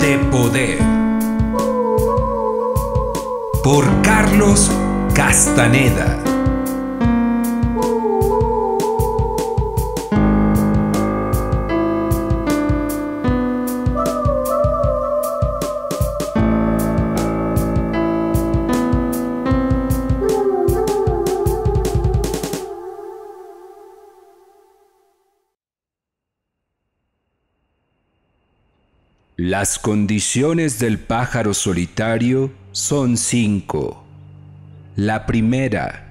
de Poder por Carlos Castaneda. Las condiciones del pájaro solitario son cinco. La primera,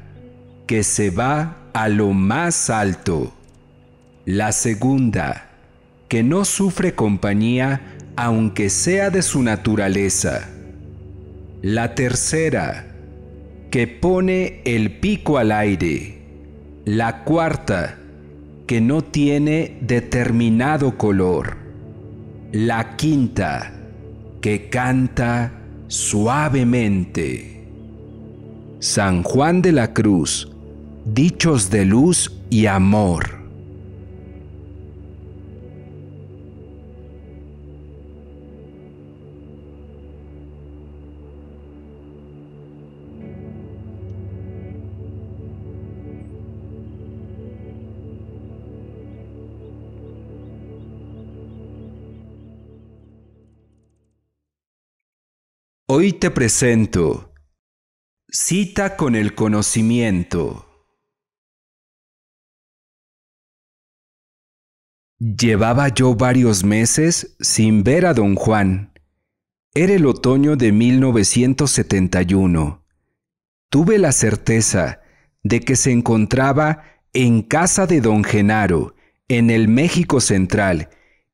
que se va a lo más alto. La segunda, que no sufre compañía aunque sea de su naturaleza. La tercera, que pone el pico al aire. La cuarta, que no tiene determinado color la quinta que canta suavemente. San Juan de la Cruz, dichos de luz y amor. Hoy te presento Cita con el conocimiento. Llevaba yo varios meses sin ver a don Juan. Era el otoño de 1971. Tuve la certeza de que se encontraba en casa de don Genaro, en el México Central,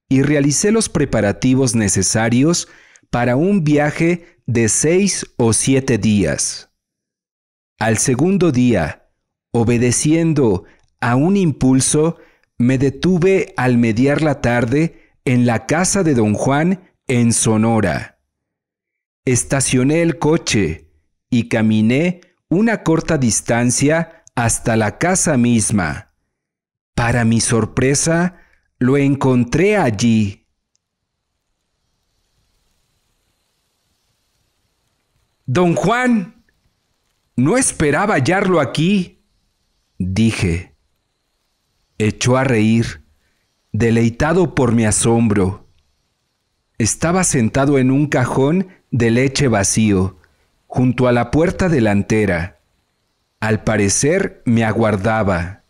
y realicé los preparativos necesarios para un viaje de seis o siete días. Al segundo día, obedeciendo a un impulso, me detuve al mediar la tarde en la casa de don Juan en Sonora. Estacioné el coche y caminé una corta distancia hasta la casa misma. Para mi sorpresa, lo encontré allí Don Juan, no esperaba hallarlo aquí, dije. Echó a reír, deleitado por mi asombro. Estaba sentado en un cajón de leche vacío, junto a la puerta delantera. Al parecer me aguardaba.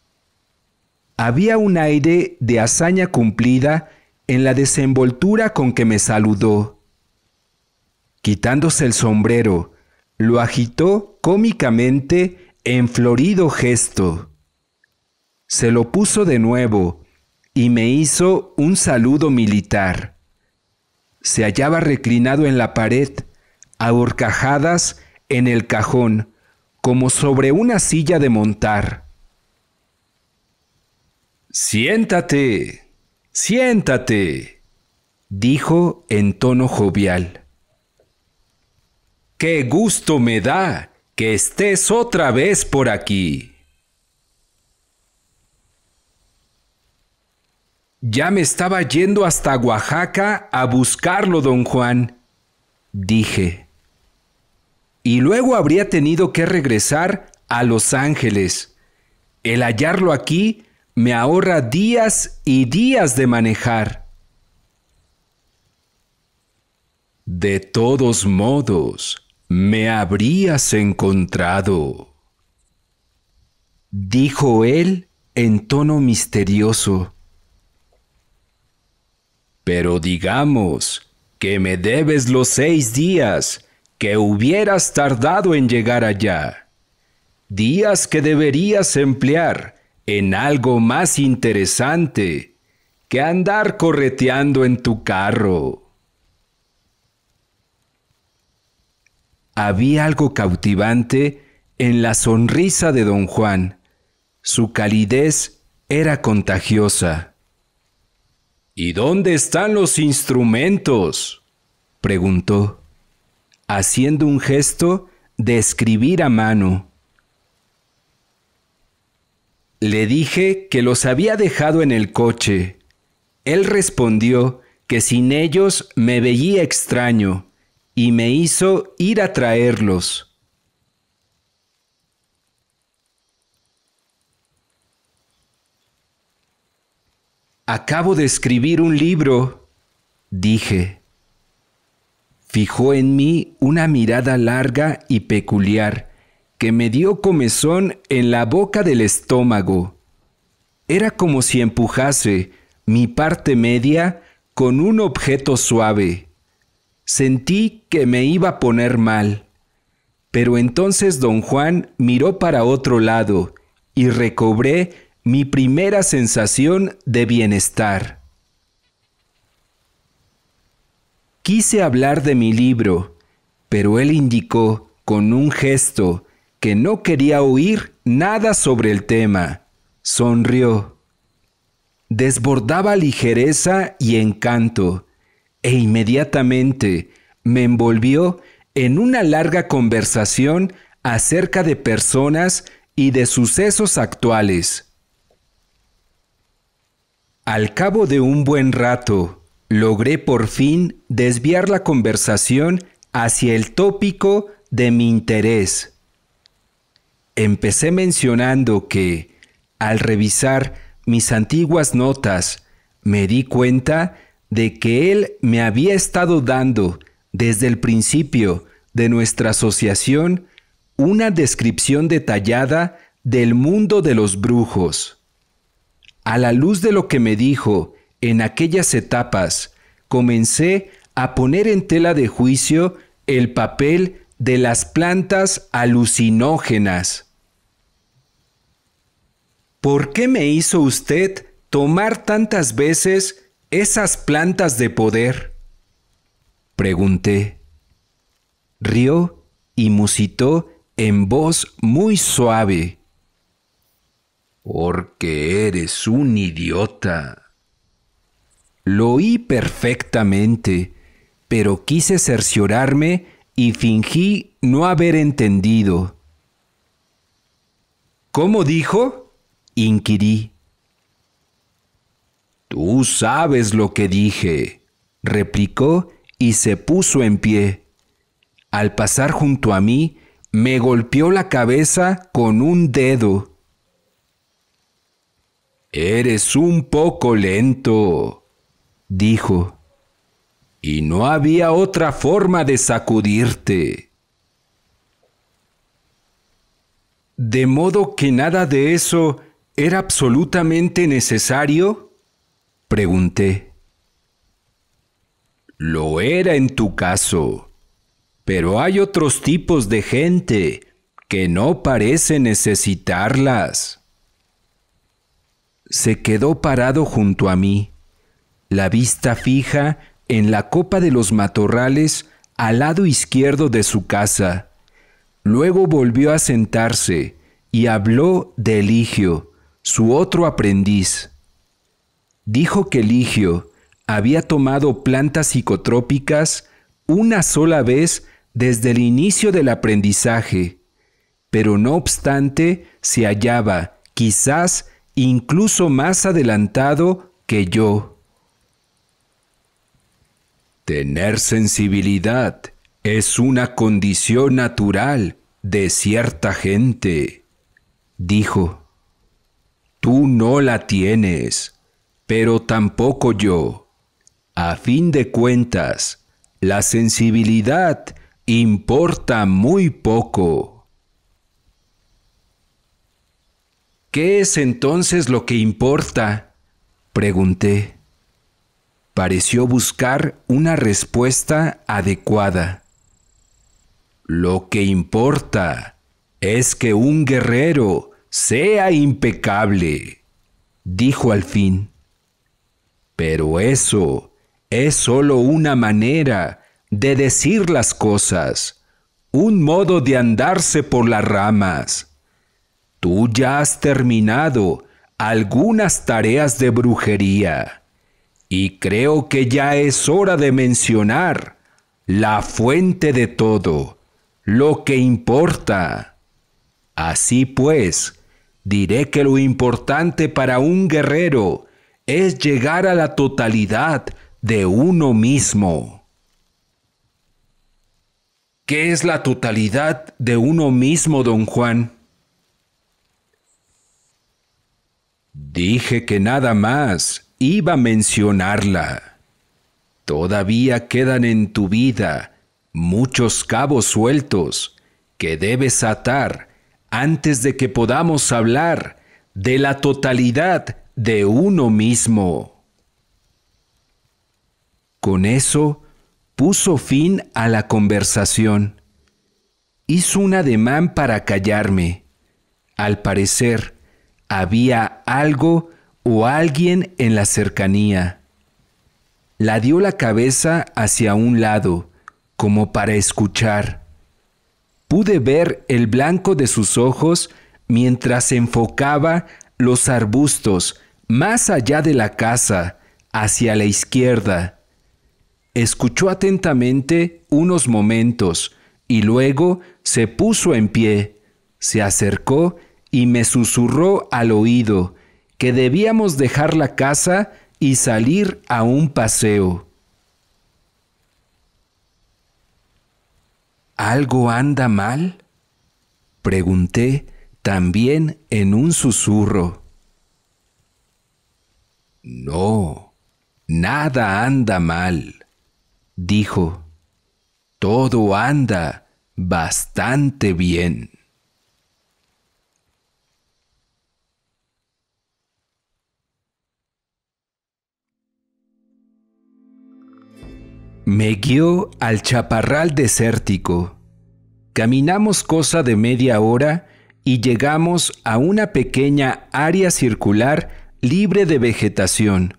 Había un aire de hazaña cumplida en la desenvoltura con que me saludó quitándose el sombrero, lo agitó cómicamente en florido gesto. Se lo puso de nuevo y me hizo un saludo militar. Se hallaba reclinado en la pared, ahorcajadas en el cajón, como sobre una silla de montar. Siéntate, siéntate, dijo en tono jovial. Qué gusto me da que estés otra vez por aquí. Ya me estaba yendo hasta Oaxaca a buscarlo, don Juan, dije. Y luego habría tenido que regresar a Los Ángeles. El hallarlo aquí me ahorra días y días de manejar. De todos modos, me habrías encontrado. Dijo él en tono misterioso. Pero digamos que me debes los seis días que hubieras tardado en llegar allá, días que deberías emplear en algo más interesante que andar correteando en tu carro. Había algo cautivante en la sonrisa de don Juan. Su calidez era contagiosa. ¿Y dónde están los instrumentos? preguntó, haciendo un gesto de escribir a mano. Le dije que los había dejado en el coche. Él respondió que sin ellos me veía extraño y me hizo ir a traerlos. Acabo de escribir un libro, dije. Fijó en mí una mirada larga y peculiar que me dio comezón en la boca del estómago. Era como si empujase mi parte media con un objeto suave. Sentí que me iba a poner mal. Pero entonces don Juan miró para otro lado y recobré mi primera sensación de bienestar. Quise hablar de mi libro, pero él indicó con un gesto que no quería oír nada sobre el tema. Sonrió. Desbordaba ligereza y encanto e inmediatamente me envolvió en una larga conversación acerca de personas y de sucesos actuales. Al cabo de un buen rato, logré por fin desviar la conversación hacia el tópico de mi interés. Empecé mencionando que, al revisar mis antiguas notas, me di cuenta de que Él me había estado dando desde el principio de nuestra asociación una descripción detallada del mundo de los brujos. A la luz de lo que me dijo en aquellas etapas, comencé a poner en tela de juicio el papel de las plantas alucinógenas. ¿Por qué me hizo usted tomar tantas veces esas plantas de poder? Pregunté. Rió y musitó en voz muy suave. Porque eres un idiota. Lo oí perfectamente, pero quise cerciorarme y fingí no haber entendido. ¿Cómo dijo? inquirí. Tú sabes lo que dije, replicó y se puso en pie. Al pasar junto a mí, me golpeó la cabeza con un dedo. Eres un poco lento, dijo, y no había otra forma de sacudirte. De modo que nada de eso era absolutamente necesario, pregunté. Lo era en tu caso, pero hay otros tipos de gente que no parece necesitarlas. Se quedó parado junto a mí, la vista fija en la copa de los matorrales al lado izquierdo de su casa. Luego volvió a sentarse y habló de Eligio, su otro aprendiz dijo que Ligio había tomado plantas psicotrópicas una sola vez desde el inicio del aprendizaje, pero no obstante se hallaba, quizás incluso más adelantado que yo. Tener sensibilidad es una condición natural de cierta gente, dijo. Tú no la tienes pero tampoco yo. A fin de cuentas, la sensibilidad importa muy poco. ¿Qué es entonces lo que importa? pregunté. Pareció buscar una respuesta adecuada. Lo que importa es que un guerrero sea impecable, dijo al fin. Pero eso es solo una manera de decir las cosas, un modo de andarse por las ramas. Tú ya has terminado algunas tareas de brujería y creo que ya es hora de mencionar la fuente de todo, lo que importa. Así pues, diré que lo importante para un guerrero es llegar a la totalidad de uno mismo. ¿Qué es la totalidad de uno mismo, don Juan? Dije que nada más iba a mencionarla. Todavía quedan en tu vida muchos cabos sueltos que debes atar antes de que podamos hablar de la totalidad de uno mismo. Con eso puso fin a la conversación. Hizo un ademán para callarme. Al parecer, había algo o alguien en la cercanía. La dio la cabeza hacia un lado, como para escuchar. Pude ver el blanco de sus ojos mientras enfocaba los arbustos más allá de la casa, hacia la izquierda. Escuchó atentamente unos momentos y luego se puso en pie, se acercó y me susurró al oído que debíamos dejar la casa y salir a un paseo. ¿Algo anda mal? Pregunté también en un susurro. No, nada anda mal, dijo. Todo anda bastante bien. Me guió al chaparral desértico. Caminamos cosa de media hora y llegamos a una pequeña área circular libre de vegetación,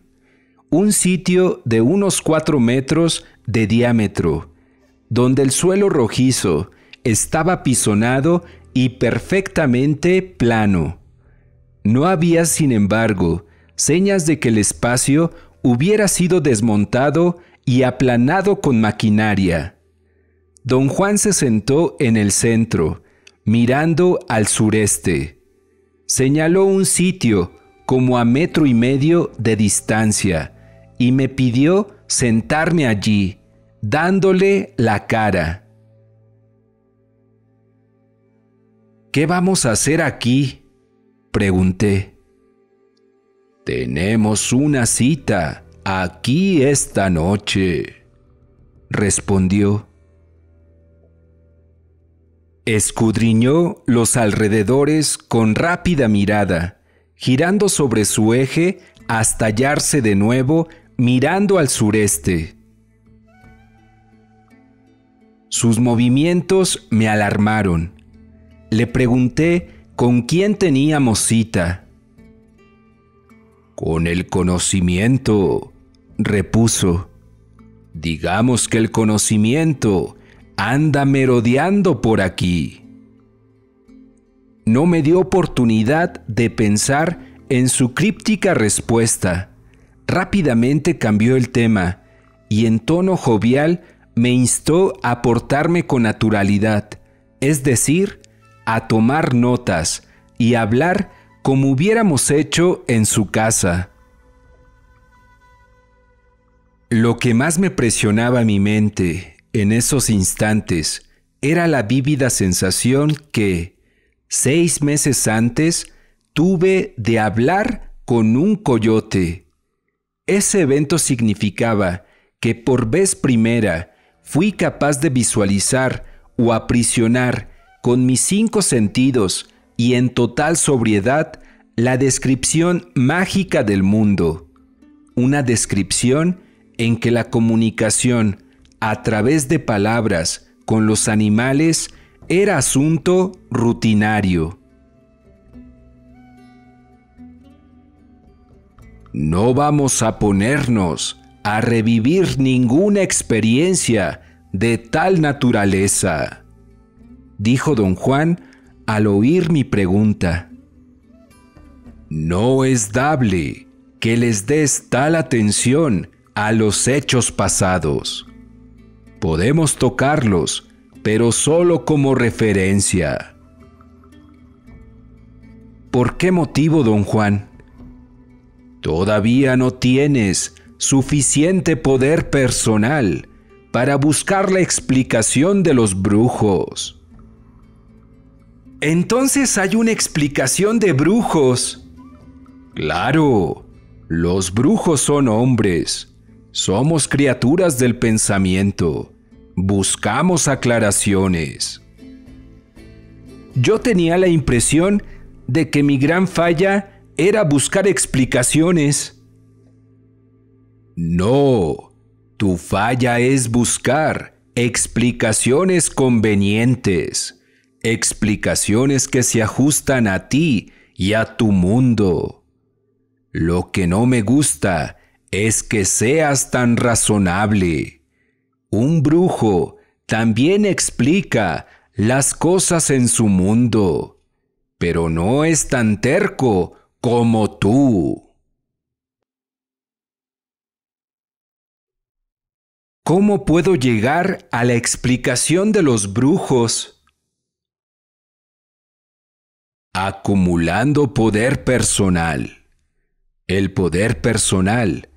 un sitio de unos cuatro metros de diámetro, donde el suelo rojizo estaba pisonado y perfectamente plano. No había, sin embargo, señas de que el espacio hubiera sido desmontado y aplanado con maquinaria. Don Juan se sentó en el centro, mirando al sureste. Señaló un sitio como a metro y medio de distancia, y me pidió sentarme allí, dándole la cara. ¿Qué vamos a hacer aquí? pregunté. Tenemos una cita aquí esta noche, respondió. Escudriñó los alrededores con rápida mirada girando sobre su eje hasta hallarse de nuevo mirando al sureste. Sus movimientos me alarmaron. Le pregunté con quién teníamos cita. Con el conocimiento, repuso. Digamos que el conocimiento anda merodeando por aquí no me dio oportunidad de pensar en su críptica respuesta. Rápidamente cambió el tema y en tono jovial me instó a portarme con naturalidad, es decir, a tomar notas y hablar como hubiéramos hecho en su casa. Lo que más me presionaba mi mente en esos instantes era la vívida sensación que, Seis meses antes tuve de hablar con un coyote. Ese evento significaba que por vez primera fui capaz de visualizar o aprisionar con mis cinco sentidos y en total sobriedad la descripción mágica del mundo. Una descripción en que la comunicación a través de palabras con los animales era asunto rutinario. No vamos a ponernos a revivir ninguna experiencia de tal naturaleza, dijo don Juan al oír mi pregunta. No es dable que les des tal atención a los hechos pasados. Podemos tocarlos pero solo como referencia. ¿Por qué motivo, don Juan? Todavía no tienes suficiente poder personal para buscar la explicación de los brujos. Entonces hay una explicación de brujos. Claro, los brujos son hombres, somos criaturas del pensamiento buscamos aclaraciones. Yo tenía la impresión de que mi gran falla era buscar explicaciones. No, tu falla es buscar explicaciones convenientes, explicaciones que se ajustan a ti y a tu mundo. Lo que no me gusta es que seas tan razonable un brujo también explica las cosas en su mundo, pero no es tan terco como tú. ¿Cómo puedo llegar a la explicación de los brujos? Acumulando poder personal. El poder personal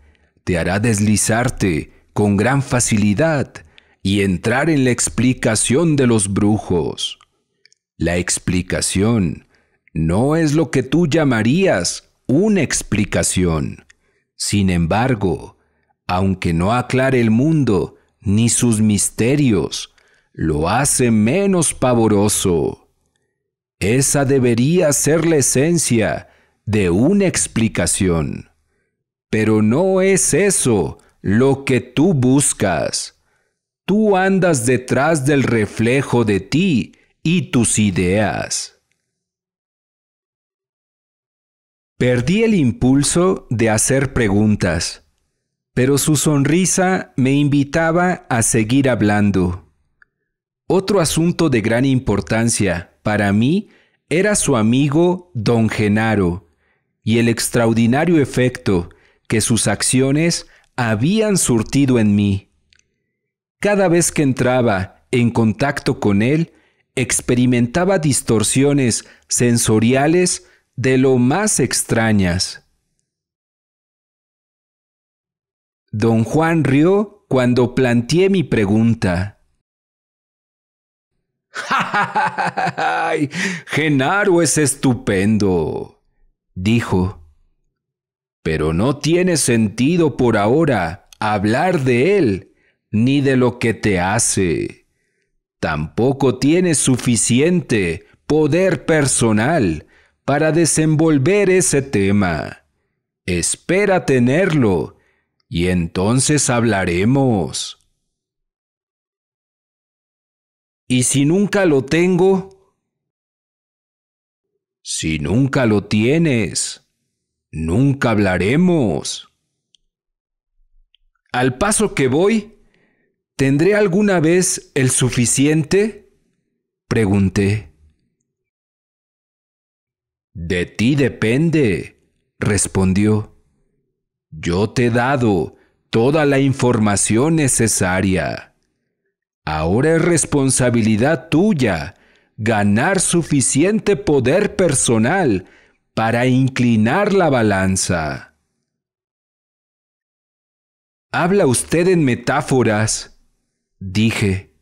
te hará deslizarte con gran facilidad y entrar en la explicación de los brujos. La explicación no es lo que tú llamarías una explicación. Sin embargo, aunque no aclare el mundo ni sus misterios, lo hace menos pavoroso. Esa debería ser la esencia de una explicación. Pero no es eso lo que tú buscas. Tú andas detrás del reflejo de ti y tus ideas. Perdí el impulso de hacer preguntas, pero su sonrisa me invitaba a seguir hablando. Otro asunto de gran importancia para mí era su amigo don Genaro y el extraordinario efecto que sus acciones habían surtido en mí. Cada vez que entraba en contacto con él, experimentaba distorsiones sensoriales de lo más extrañas. Don Juan rió cuando planteé mi pregunta. ja, ja! ja Genaro es estupendo, dijo. Pero no tiene sentido por ahora hablar de él ni de lo que te hace. Tampoco tienes suficiente poder personal para desenvolver ese tema. Espera tenerlo y entonces hablaremos. ¿Y si nunca lo tengo? Si nunca lo tienes, Nunca hablaremos. Al paso que voy, ¿tendré alguna vez el suficiente? Pregunté. De ti depende, respondió. Yo te he dado toda la información necesaria. Ahora es responsabilidad tuya ganar suficiente poder personal para inclinar la balanza. Habla usted en metáforas, dije.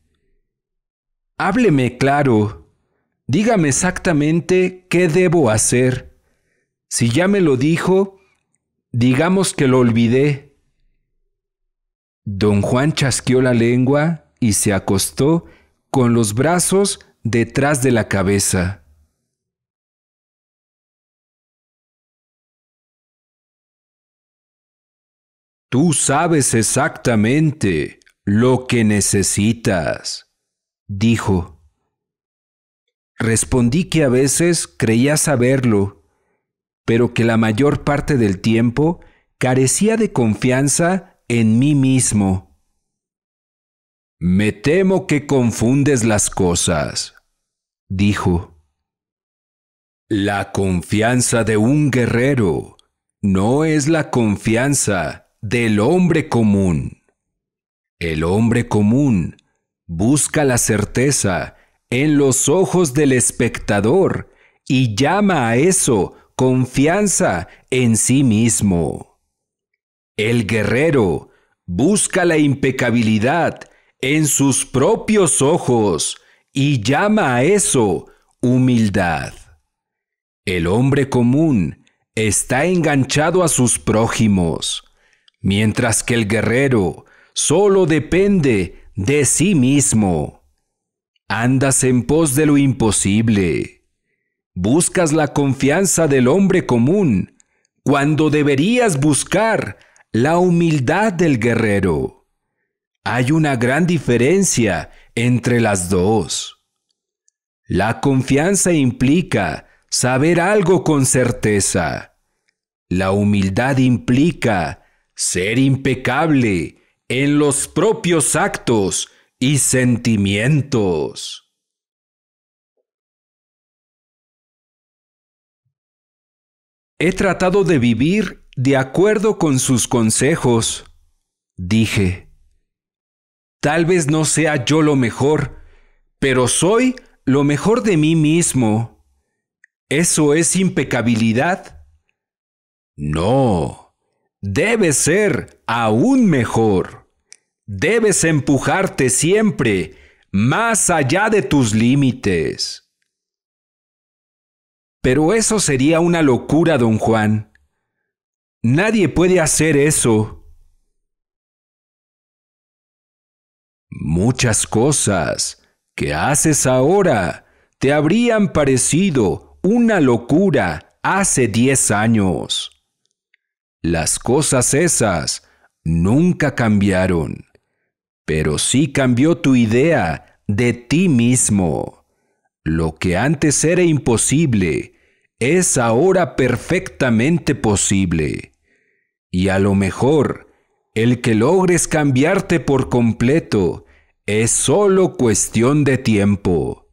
Hábleme claro. Dígame exactamente qué debo hacer. Si ya me lo dijo, digamos que lo olvidé. Don Juan chasqueó la lengua y se acostó con los brazos detrás de la cabeza. Tú sabes exactamente lo que necesitas, dijo. Respondí que a veces creía saberlo, pero que la mayor parte del tiempo carecía de confianza en mí mismo. Me temo que confundes las cosas, dijo. La confianza de un guerrero no es la confianza del hombre común. El hombre común busca la certeza en los ojos del espectador y llama a eso confianza en sí mismo. El guerrero busca la impecabilidad en sus propios ojos y llama a eso humildad. El hombre común está enganchado a sus prójimos, mientras que el guerrero solo depende de sí mismo. Andas en pos de lo imposible. Buscas la confianza del hombre común cuando deberías buscar la humildad del guerrero. Hay una gran diferencia entre las dos. La confianza implica saber algo con certeza. La humildad implica ser impecable en los propios actos y sentimientos. He tratado de vivir de acuerdo con sus consejos, dije. Tal vez no sea yo lo mejor, pero soy lo mejor de mí mismo. ¿Eso es impecabilidad? No. ¡Debes ser aún mejor. Debes empujarte siempre más allá de tus límites. Pero eso sería una locura, don Juan. Nadie puede hacer eso. Muchas cosas que haces ahora te habrían parecido una locura hace diez años. Las cosas esas nunca cambiaron, pero sí cambió tu idea de ti mismo. Lo que antes era imposible es ahora perfectamente posible. Y a lo mejor, el que logres cambiarte por completo es solo cuestión de tiempo.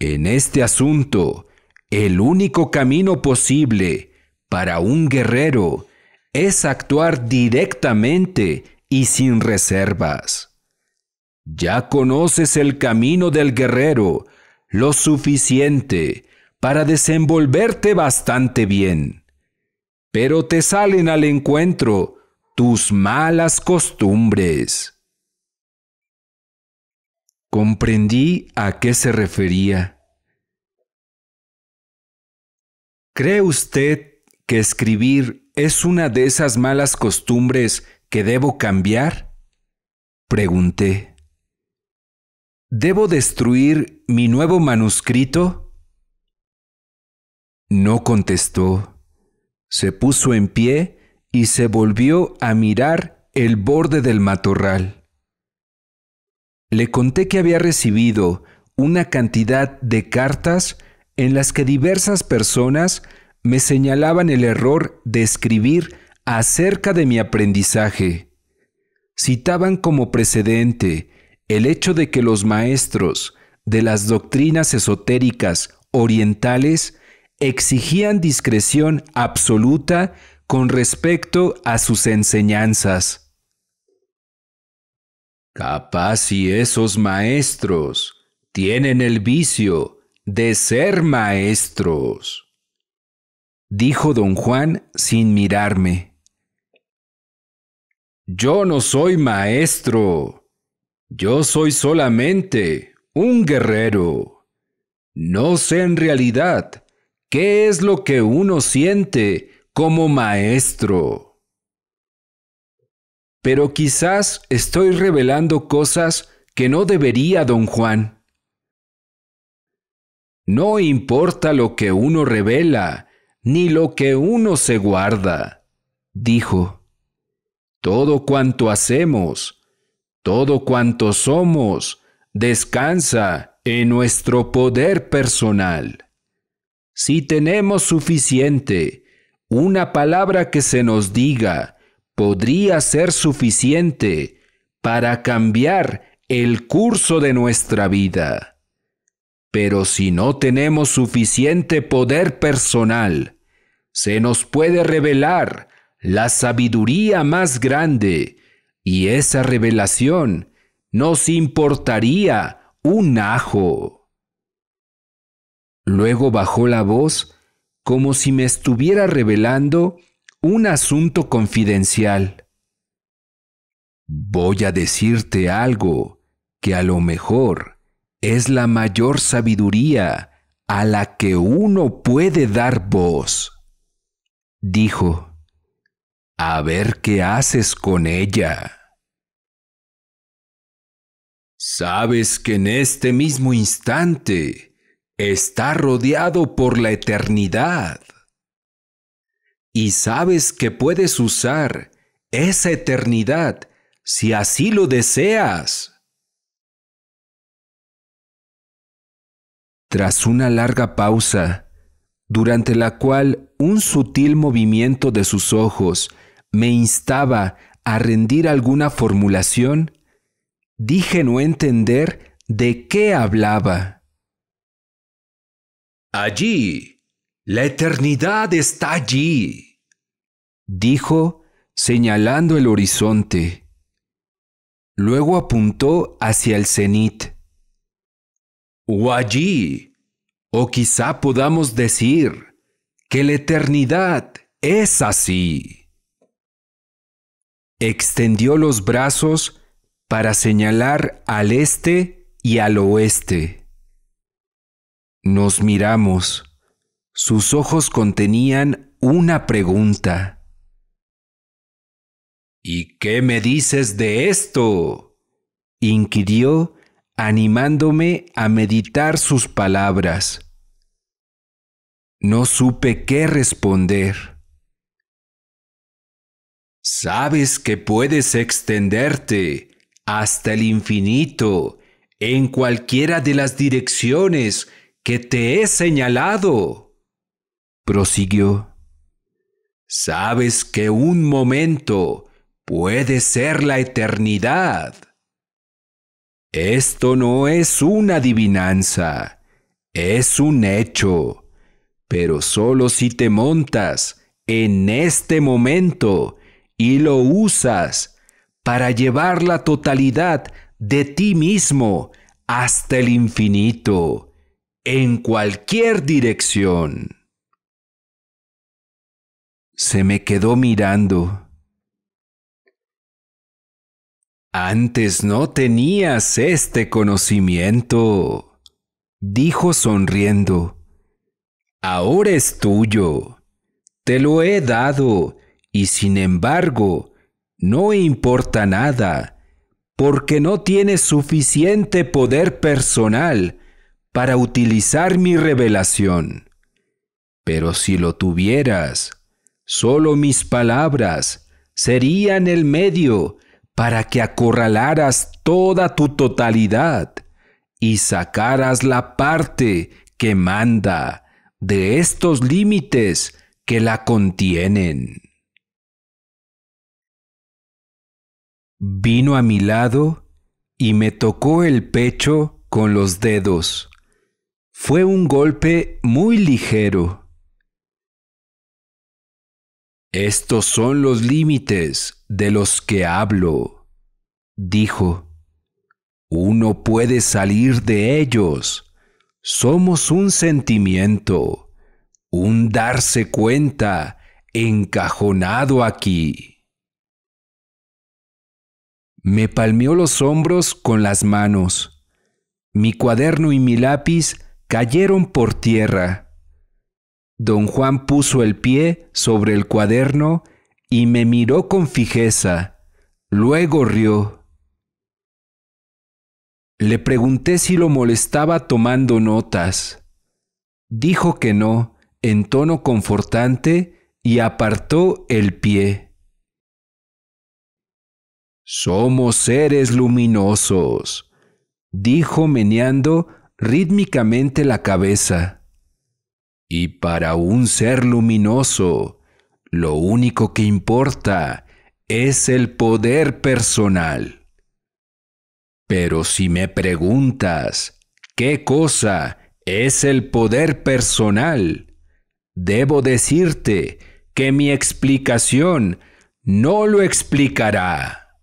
En este asunto, el único camino posible para un guerrero es actuar directamente y sin reservas. Ya conoces el camino del guerrero lo suficiente para desenvolverte bastante bien, pero te salen al encuentro tus malas costumbres. Comprendí a qué se refería. ¿Cree usted que escribir es una de esas malas costumbres que debo cambiar? Pregunté. ¿Debo destruir mi nuevo manuscrito? No contestó. Se puso en pie y se volvió a mirar el borde del matorral. Le conté que había recibido una cantidad de cartas en las que diversas personas me señalaban el error de escribir acerca de mi aprendizaje. Citaban como precedente el hecho de que los maestros de las doctrinas esotéricas orientales exigían discreción absoluta con respecto a sus enseñanzas. Capaz si esos maestros tienen el vicio de ser maestros dijo don Juan sin mirarme. Yo no soy maestro, yo soy solamente un guerrero. No sé en realidad qué es lo que uno siente como maestro. Pero quizás estoy revelando cosas que no debería, don Juan. No importa lo que uno revela, ni lo que uno se guarda. Dijo, Todo cuanto hacemos, todo cuanto somos, descansa en nuestro poder personal. Si tenemos suficiente, una palabra que se nos diga podría ser suficiente para cambiar el curso de nuestra vida. Pero si no tenemos suficiente poder personal, se nos puede revelar la sabiduría más grande y esa revelación nos importaría un ajo. Luego bajó la voz como si me estuviera revelando un asunto confidencial. Voy a decirte algo que a lo mejor es la mayor sabiduría a la que uno puede dar voz. Dijo, a ver qué haces con ella. Sabes que en este mismo instante está rodeado por la eternidad. Y sabes que puedes usar esa eternidad si así lo deseas. Tras una larga pausa, durante la cual un sutil movimiento de sus ojos me instaba a rendir alguna formulación, dije no entender de qué hablaba. Allí, la eternidad está allí, dijo señalando el horizonte. Luego apuntó hacia el cenit o allí, o quizá podamos decir que la eternidad es así. Extendió los brazos para señalar al este y al oeste. Nos miramos. Sus ojos contenían una pregunta. ¿Y qué me dices de esto? inquirió animándome a meditar sus palabras. No supe qué responder. Sabes que puedes extenderte hasta el infinito en cualquiera de las direcciones que te he señalado. Prosiguió. Sabes que un momento puede ser la eternidad. Esto no es una adivinanza, es un hecho, pero solo si te montas en este momento y lo usas para llevar la totalidad de ti mismo hasta el infinito, en cualquier dirección. Se me quedó mirando antes no tenías este conocimiento, dijo sonriendo. Ahora es tuyo. Te lo he dado y sin embargo no importa nada, porque no tienes suficiente poder personal para utilizar mi revelación. Pero si lo tuvieras, solo mis palabras serían el medio para que acorralaras toda tu totalidad y sacaras la parte que manda de estos límites que la contienen. Vino a mi lado y me tocó el pecho con los dedos. Fue un golpe muy ligero. Estos son los límites de los que hablo, dijo, uno puede salir de ellos. Somos un sentimiento, un darse cuenta encajonado aquí. Me palmeó los hombros con las manos. Mi cuaderno y mi lápiz cayeron por tierra. Don Juan puso el pie sobre el cuaderno y me miró con fijeza, luego rió. Le pregunté si lo molestaba tomando notas. Dijo que no, en tono confortante, y apartó el pie. Somos seres luminosos, dijo meneando rítmicamente la cabeza. Y para un ser luminoso, lo único que importa es el poder personal. Pero si me preguntas, ¿qué cosa es el poder personal? Debo decirte que mi explicación no lo explicará.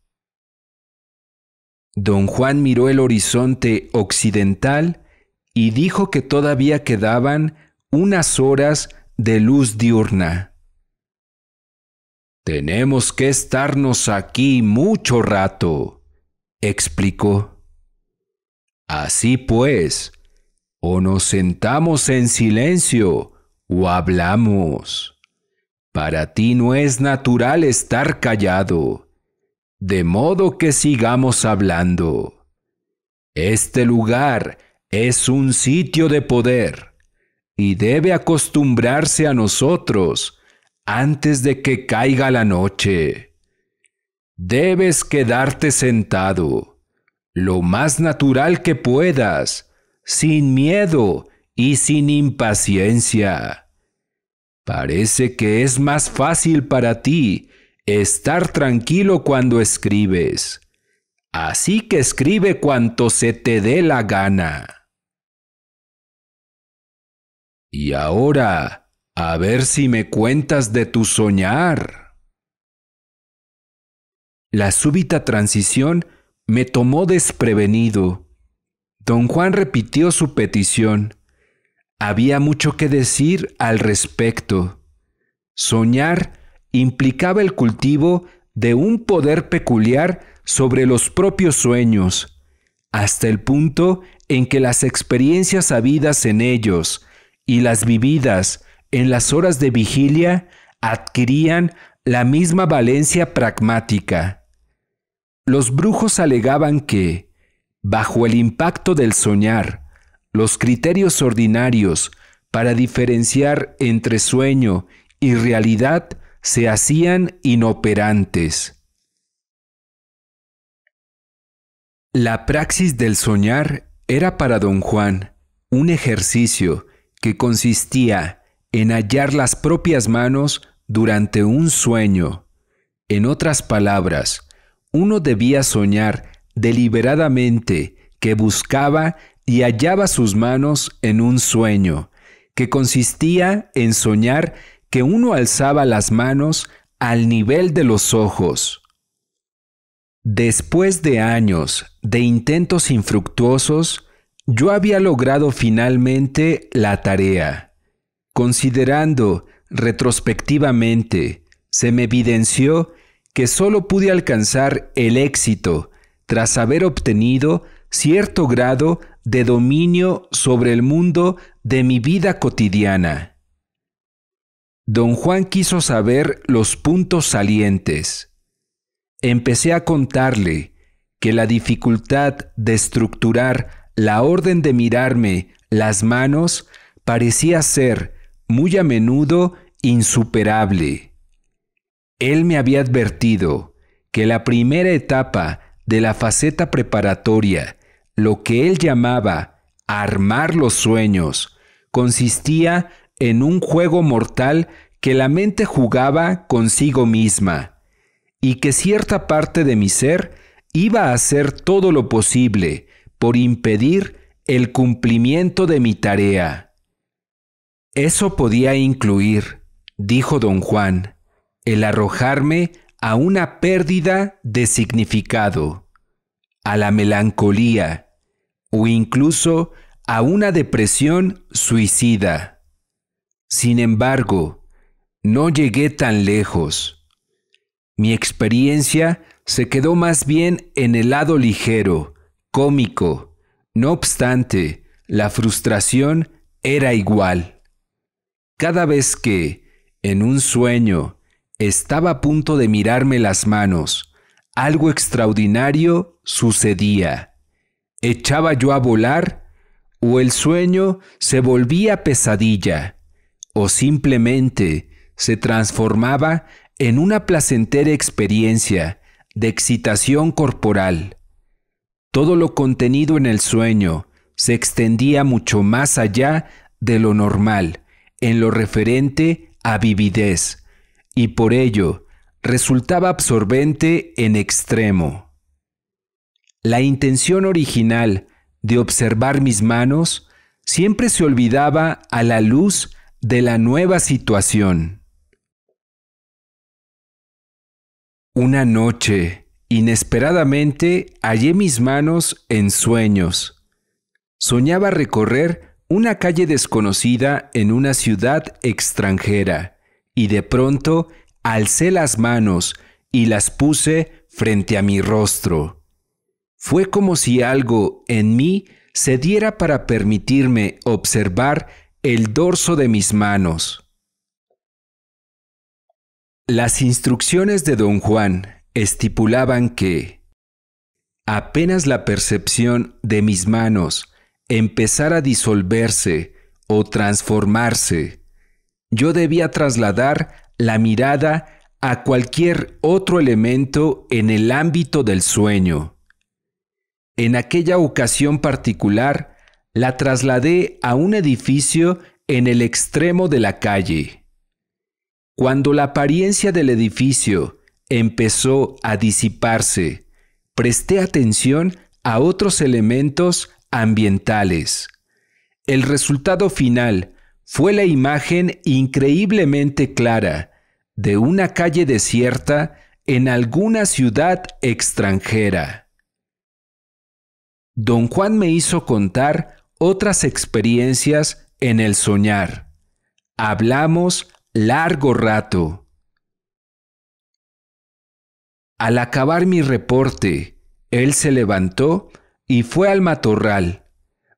Don Juan miró el horizonte occidental y dijo que todavía quedaban unas horas de luz diurna. Tenemos que estarnos aquí mucho rato, explicó. Así pues, o nos sentamos en silencio o hablamos. Para ti no es natural estar callado, de modo que sigamos hablando. Este lugar es un sitio de poder y debe acostumbrarse a nosotros antes de que caiga la noche. Debes quedarte sentado, lo más natural que puedas, sin miedo y sin impaciencia. Parece que es más fácil para ti estar tranquilo cuando escribes. Así que escribe cuanto se te dé la gana. Y ahora, a ver si me cuentas de tu soñar. La súbita transición me tomó desprevenido. Don Juan repitió su petición. Había mucho que decir al respecto. Soñar implicaba el cultivo de un poder peculiar sobre los propios sueños, hasta el punto en que las experiencias habidas en ellos y las vividas en las horas de vigilia adquirían la misma valencia pragmática. Los brujos alegaban que, bajo el impacto del soñar, los criterios ordinarios para diferenciar entre sueño y realidad se hacían inoperantes. La praxis del soñar era para don Juan un ejercicio que consistía en hallar las propias manos durante un sueño. En otras palabras, uno debía soñar deliberadamente que buscaba y hallaba sus manos en un sueño, que consistía en soñar que uno alzaba las manos al nivel de los ojos. Después de años de intentos infructuosos, yo había logrado finalmente la tarea. Considerando retrospectivamente, se me evidenció que solo pude alcanzar el éxito tras haber obtenido cierto grado de dominio sobre el mundo de mi vida cotidiana. Don Juan quiso saber los puntos salientes. Empecé a contarle que la dificultad de estructurar la orden de mirarme las manos parecía ser muy a menudo insuperable. Él me había advertido que la primera etapa de la faceta preparatoria, lo que él llamaba armar los sueños, consistía en un juego mortal que la mente jugaba consigo misma, y que cierta parte de mi ser iba a hacer todo lo posible por impedir el cumplimiento de mi tarea. Eso podía incluir, dijo don Juan, el arrojarme a una pérdida de significado, a la melancolía o incluso a una depresión suicida. Sin embargo, no llegué tan lejos. Mi experiencia se quedó más bien en el lado ligero, cómico. No obstante, la frustración era igual. Cada vez que, en un sueño, estaba a punto de mirarme las manos, algo extraordinario sucedía. Echaba yo a volar, o el sueño se volvía pesadilla, o simplemente se transformaba en una placentera experiencia de excitación corporal. Todo lo contenido en el sueño se extendía mucho más allá de lo normal en lo referente a vividez, y por ello resultaba absorbente en extremo. La intención original de observar mis manos siempre se olvidaba a la luz de la nueva situación. Una noche, inesperadamente, hallé mis manos en sueños. Soñaba recorrer una calle desconocida en una ciudad extranjera, y de pronto alcé las manos y las puse frente a mi rostro. Fue como si algo en mí se diera para permitirme observar el dorso de mis manos. Las instrucciones de don Juan estipulaban que apenas la percepción de mis manos empezar a disolverse o transformarse. Yo debía trasladar la mirada a cualquier otro elemento en el ámbito del sueño. En aquella ocasión particular, la trasladé a un edificio en el extremo de la calle. Cuando la apariencia del edificio empezó a disiparse, presté atención a otros elementos ambientales. El resultado final fue la imagen increíblemente clara de una calle desierta en alguna ciudad extranjera. Don Juan me hizo contar otras experiencias en el soñar. Hablamos largo rato. Al acabar mi reporte, él se levantó y fue al matorral.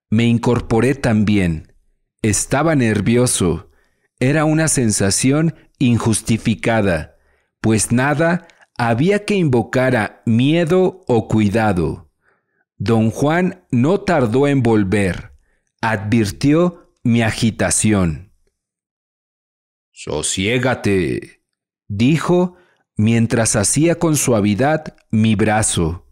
Me incorporé también. Estaba nervioso. Era una sensación injustificada, pues nada había que a miedo o cuidado. Don Juan no tardó en volver. Advirtió mi agitación. Sosiégate, dijo mientras hacía con suavidad mi brazo.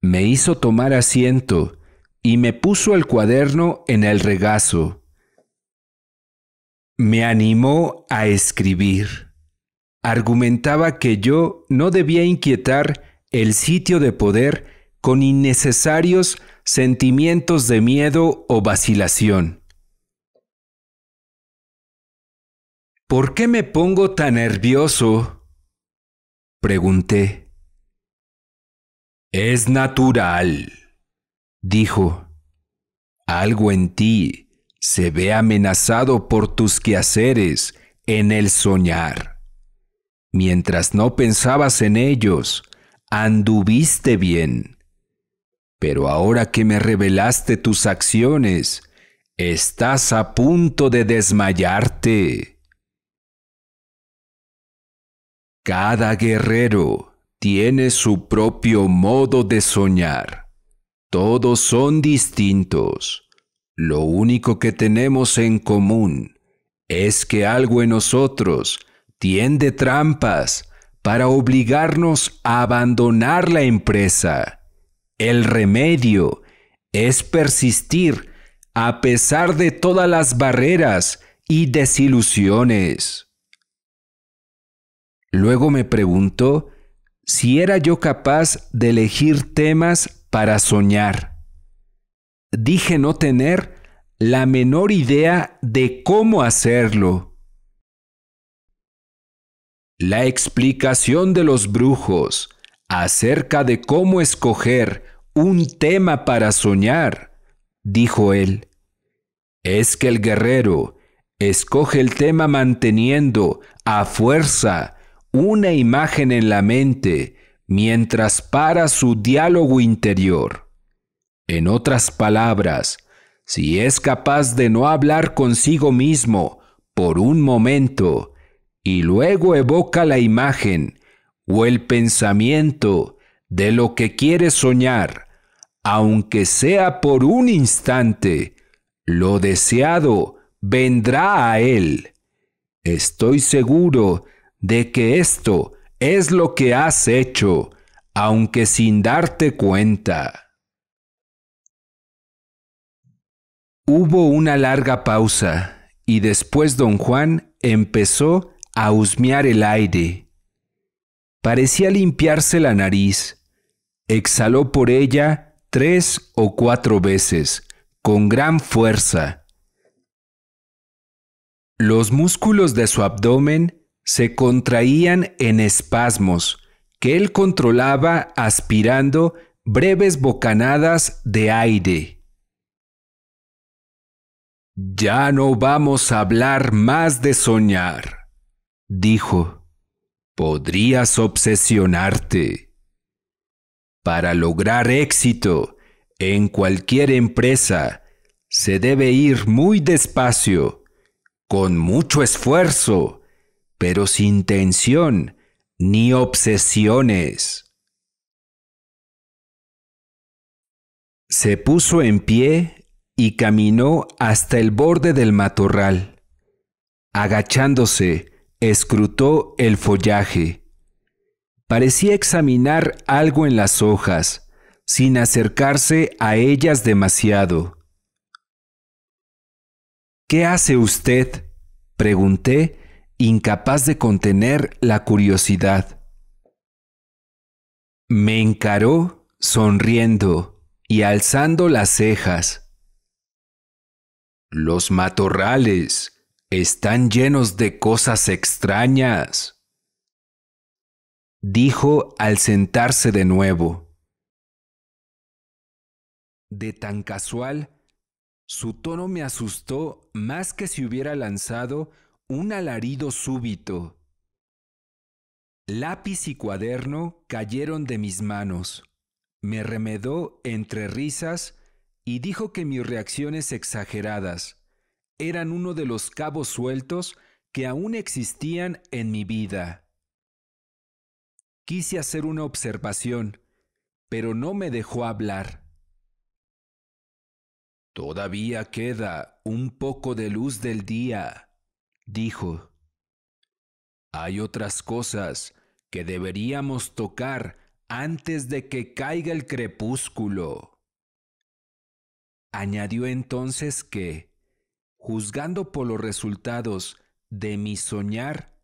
Me hizo tomar asiento y me puso el cuaderno en el regazo. Me animó a escribir. Argumentaba que yo no debía inquietar el sitio de poder con innecesarios sentimientos de miedo o vacilación. ¿Por qué me pongo tan nervioso? pregunté. Es natural, dijo. Algo en ti se ve amenazado por tus quehaceres en el soñar. Mientras no pensabas en ellos, anduviste bien. Pero ahora que me revelaste tus acciones, estás a punto de desmayarte. Cada guerrero tiene su propio modo de soñar. Todos son distintos. Lo único que tenemos en común es que algo en nosotros tiende trampas para obligarnos a abandonar la empresa. El remedio es persistir a pesar de todas las barreras y desilusiones. Luego me preguntó si era yo capaz de elegir temas para soñar. Dije no tener la menor idea de cómo hacerlo. La explicación de los brujos acerca de cómo escoger un tema para soñar, dijo él, es que el guerrero escoge el tema manteniendo a fuerza una imagen en la mente mientras para su diálogo interior. En otras palabras, si es capaz de no hablar consigo mismo por un momento y luego evoca la imagen o el pensamiento de lo que quiere soñar, aunque sea por un instante, lo deseado vendrá a él. Estoy seguro de que esto es lo que has hecho, aunque sin darte cuenta. Hubo una larga pausa y después don Juan empezó a husmear el aire. Parecía limpiarse la nariz. Exhaló por ella tres o cuatro veces, con gran fuerza. Los músculos de su abdomen se contraían en espasmos que él controlaba aspirando breves bocanadas de aire. Ya no vamos a hablar más de soñar, dijo. Podrías obsesionarte. Para lograr éxito en cualquier empresa, se debe ir muy despacio, con mucho esfuerzo pero sin tensión ni obsesiones. Se puso en pie y caminó hasta el borde del matorral. Agachándose, escrutó el follaje. Parecía examinar algo en las hojas, sin acercarse a ellas demasiado. ¿Qué hace usted? pregunté incapaz de contener la curiosidad. Me encaró sonriendo y alzando las cejas. Los matorrales están llenos de cosas extrañas, dijo al sentarse de nuevo. De tan casual, su tono me asustó más que si hubiera lanzado un alarido súbito. Lápiz y cuaderno cayeron de mis manos. Me remedó entre risas y dijo que mis reacciones exageradas eran uno de los cabos sueltos que aún existían en mi vida. Quise hacer una observación, pero no me dejó hablar. Todavía queda un poco de luz del día dijo, Hay otras cosas que deberíamos tocar antes de que caiga el crepúsculo. Añadió entonces que, juzgando por los resultados de mi soñar,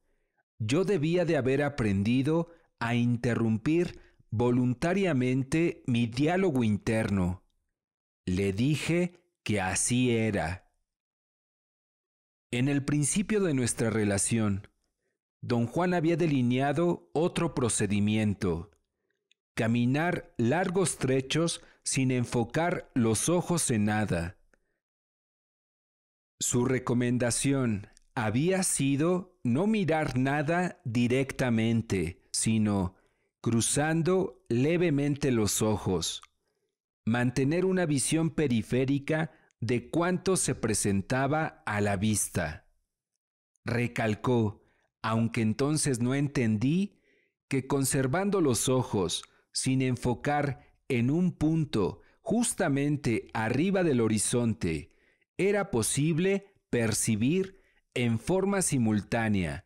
yo debía de haber aprendido a interrumpir voluntariamente mi diálogo interno. Le dije que así era en el principio de nuestra relación, don Juan había delineado otro procedimiento, caminar largos trechos sin enfocar los ojos en nada. Su recomendación había sido no mirar nada directamente, sino cruzando levemente los ojos, mantener una visión periférica de cuánto se presentaba a la vista. Recalcó, aunque entonces no entendí, que conservando los ojos, sin enfocar en un punto justamente arriba del horizonte, era posible percibir en forma simultánea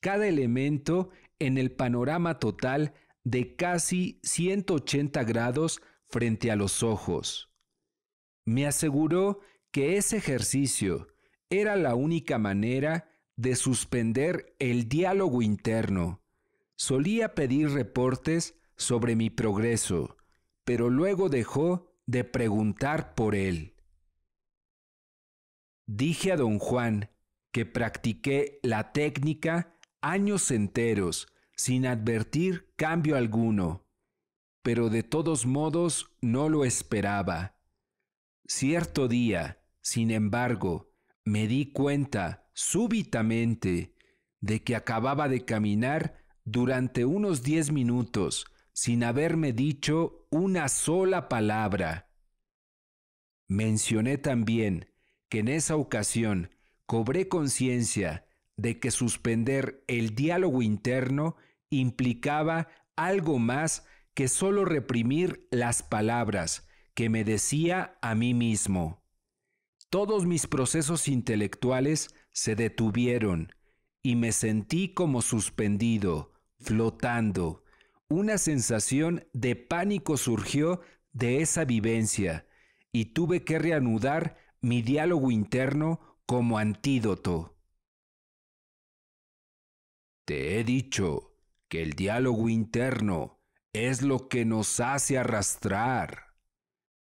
cada elemento en el panorama total de casi 180 grados frente a los ojos me aseguró que ese ejercicio era la única manera de suspender el diálogo interno. Solía pedir reportes sobre mi progreso, pero luego dejó de preguntar por él. Dije a don Juan que practiqué la técnica años enteros sin advertir cambio alguno, pero de todos modos no lo esperaba. Cierto día, sin embargo, me di cuenta súbitamente de que acababa de caminar durante unos diez minutos sin haberme dicho una sola palabra. Mencioné también que en esa ocasión cobré conciencia de que suspender el diálogo interno implicaba algo más que solo reprimir las palabras, que me decía a mí mismo, todos mis procesos intelectuales se detuvieron y me sentí como suspendido, flotando. Una sensación de pánico surgió de esa vivencia y tuve que reanudar mi diálogo interno como antídoto. Te he dicho que el diálogo interno es lo que nos hace arrastrar.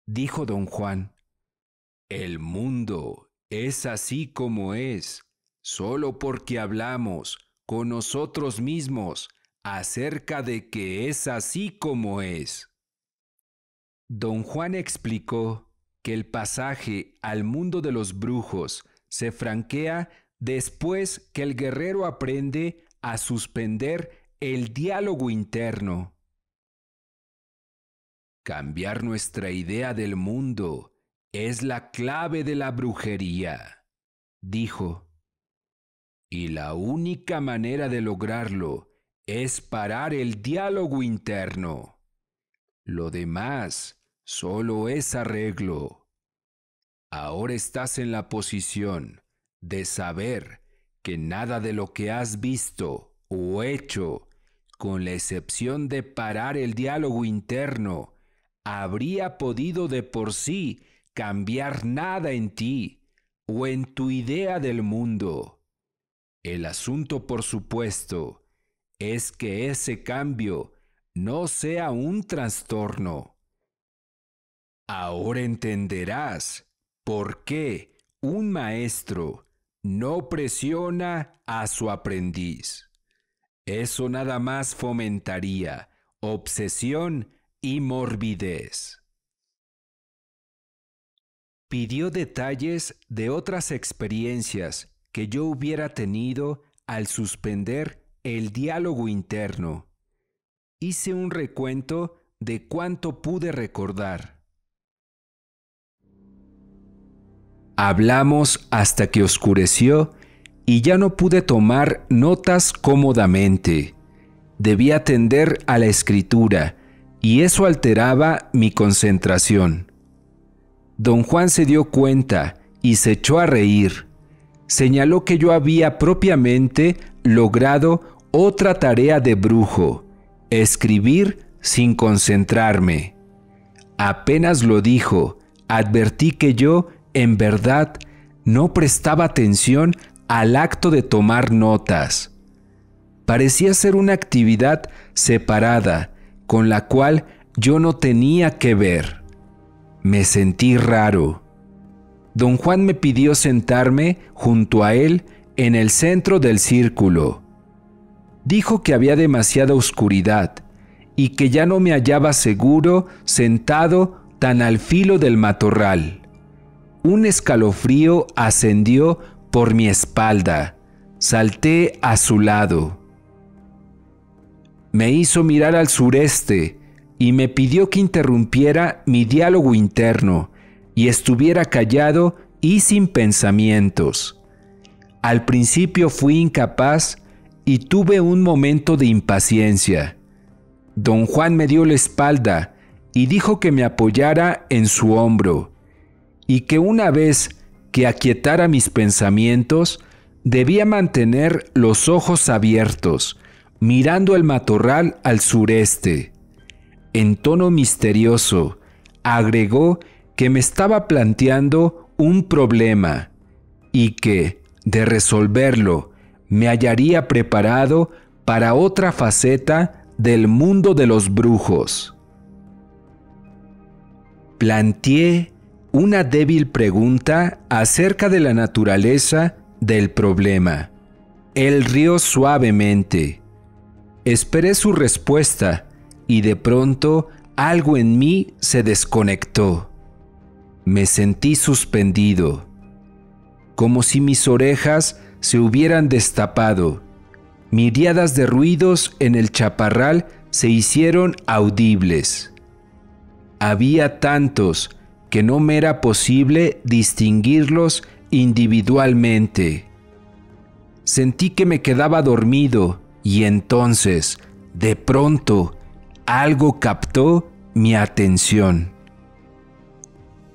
Dijo don Juan, El mundo es así como es, solo porque hablamos con nosotros mismos acerca de que es así como es. Don Juan explicó que el pasaje al mundo de los brujos se franquea después que el guerrero aprende a suspender el diálogo interno Cambiar nuestra idea del mundo es la clave de la brujería, dijo. Y la única manera de lograrlo es parar el diálogo interno. Lo demás solo es arreglo. Ahora estás en la posición de saber que nada de lo que has visto o hecho, con la excepción de parar el diálogo interno, habría podido de por sí cambiar nada en ti o en tu idea del mundo. El asunto, por supuesto, es que ese cambio no sea un trastorno. Ahora entenderás por qué un maestro no presiona a su aprendiz. Eso nada más fomentaría obsesión y morbidez. Pidió detalles de otras experiencias que yo hubiera tenido al suspender el diálogo interno. Hice un recuento de cuánto pude recordar. Hablamos hasta que oscureció y ya no pude tomar notas cómodamente. Debí atender a la escritura y eso alteraba mi concentración. Don Juan se dio cuenta y se echó a reír. Señaló que yo había propiamente logrado otra tarea de brujo, escribir sin concentrarme. Apenas lo dijo, advertí que yo, en verdad, no prestaba atención al acto de tomar notas. Parecía ser una actividad separada, con la cual yo no tenía que ver. Me sentí raro. Don Juan me pidió sentarme junto a él en el centro del círculo. Dijo que había demasiada oscuridad y que ya no me hallaba seguro sentado tan al filo del matorral. Un escalofrío ascendió por mi espalda. Salté a su lado me hizo mirar al sureste y me pidió que interrumpiera mi diálogo interno y estuviera callado y sin pensamientos. Al principio fui incapaz y tuve un momento de impaciencia. Don Juan me dio la espalda y dijo que me apoyara en su hombro, y que una vez que aquietara mis pensamientos, debía mantener los ojos abiertos, mirando el matorral al sureste. En tono misterioso, agregó que me estaba planteando un problema y que, de resolverlo, me hallaría preparado para otra faceta del mundo de los brujos. Planteé una débil pregunta acerca de la naturaleza del problema. Él rió suavemente Esperé su respuesta y de pronto algo en mí se desconectó. Me sentí suspendido, como si mis orejas se hubieran destapado. Miriadas de ruidos en el chaparral se hicieron audibles. Había tantos que no me era posible distinguirlos individualmente. Sentí que me quedaba dormido y entonces, de pronto, algo captó mi atención.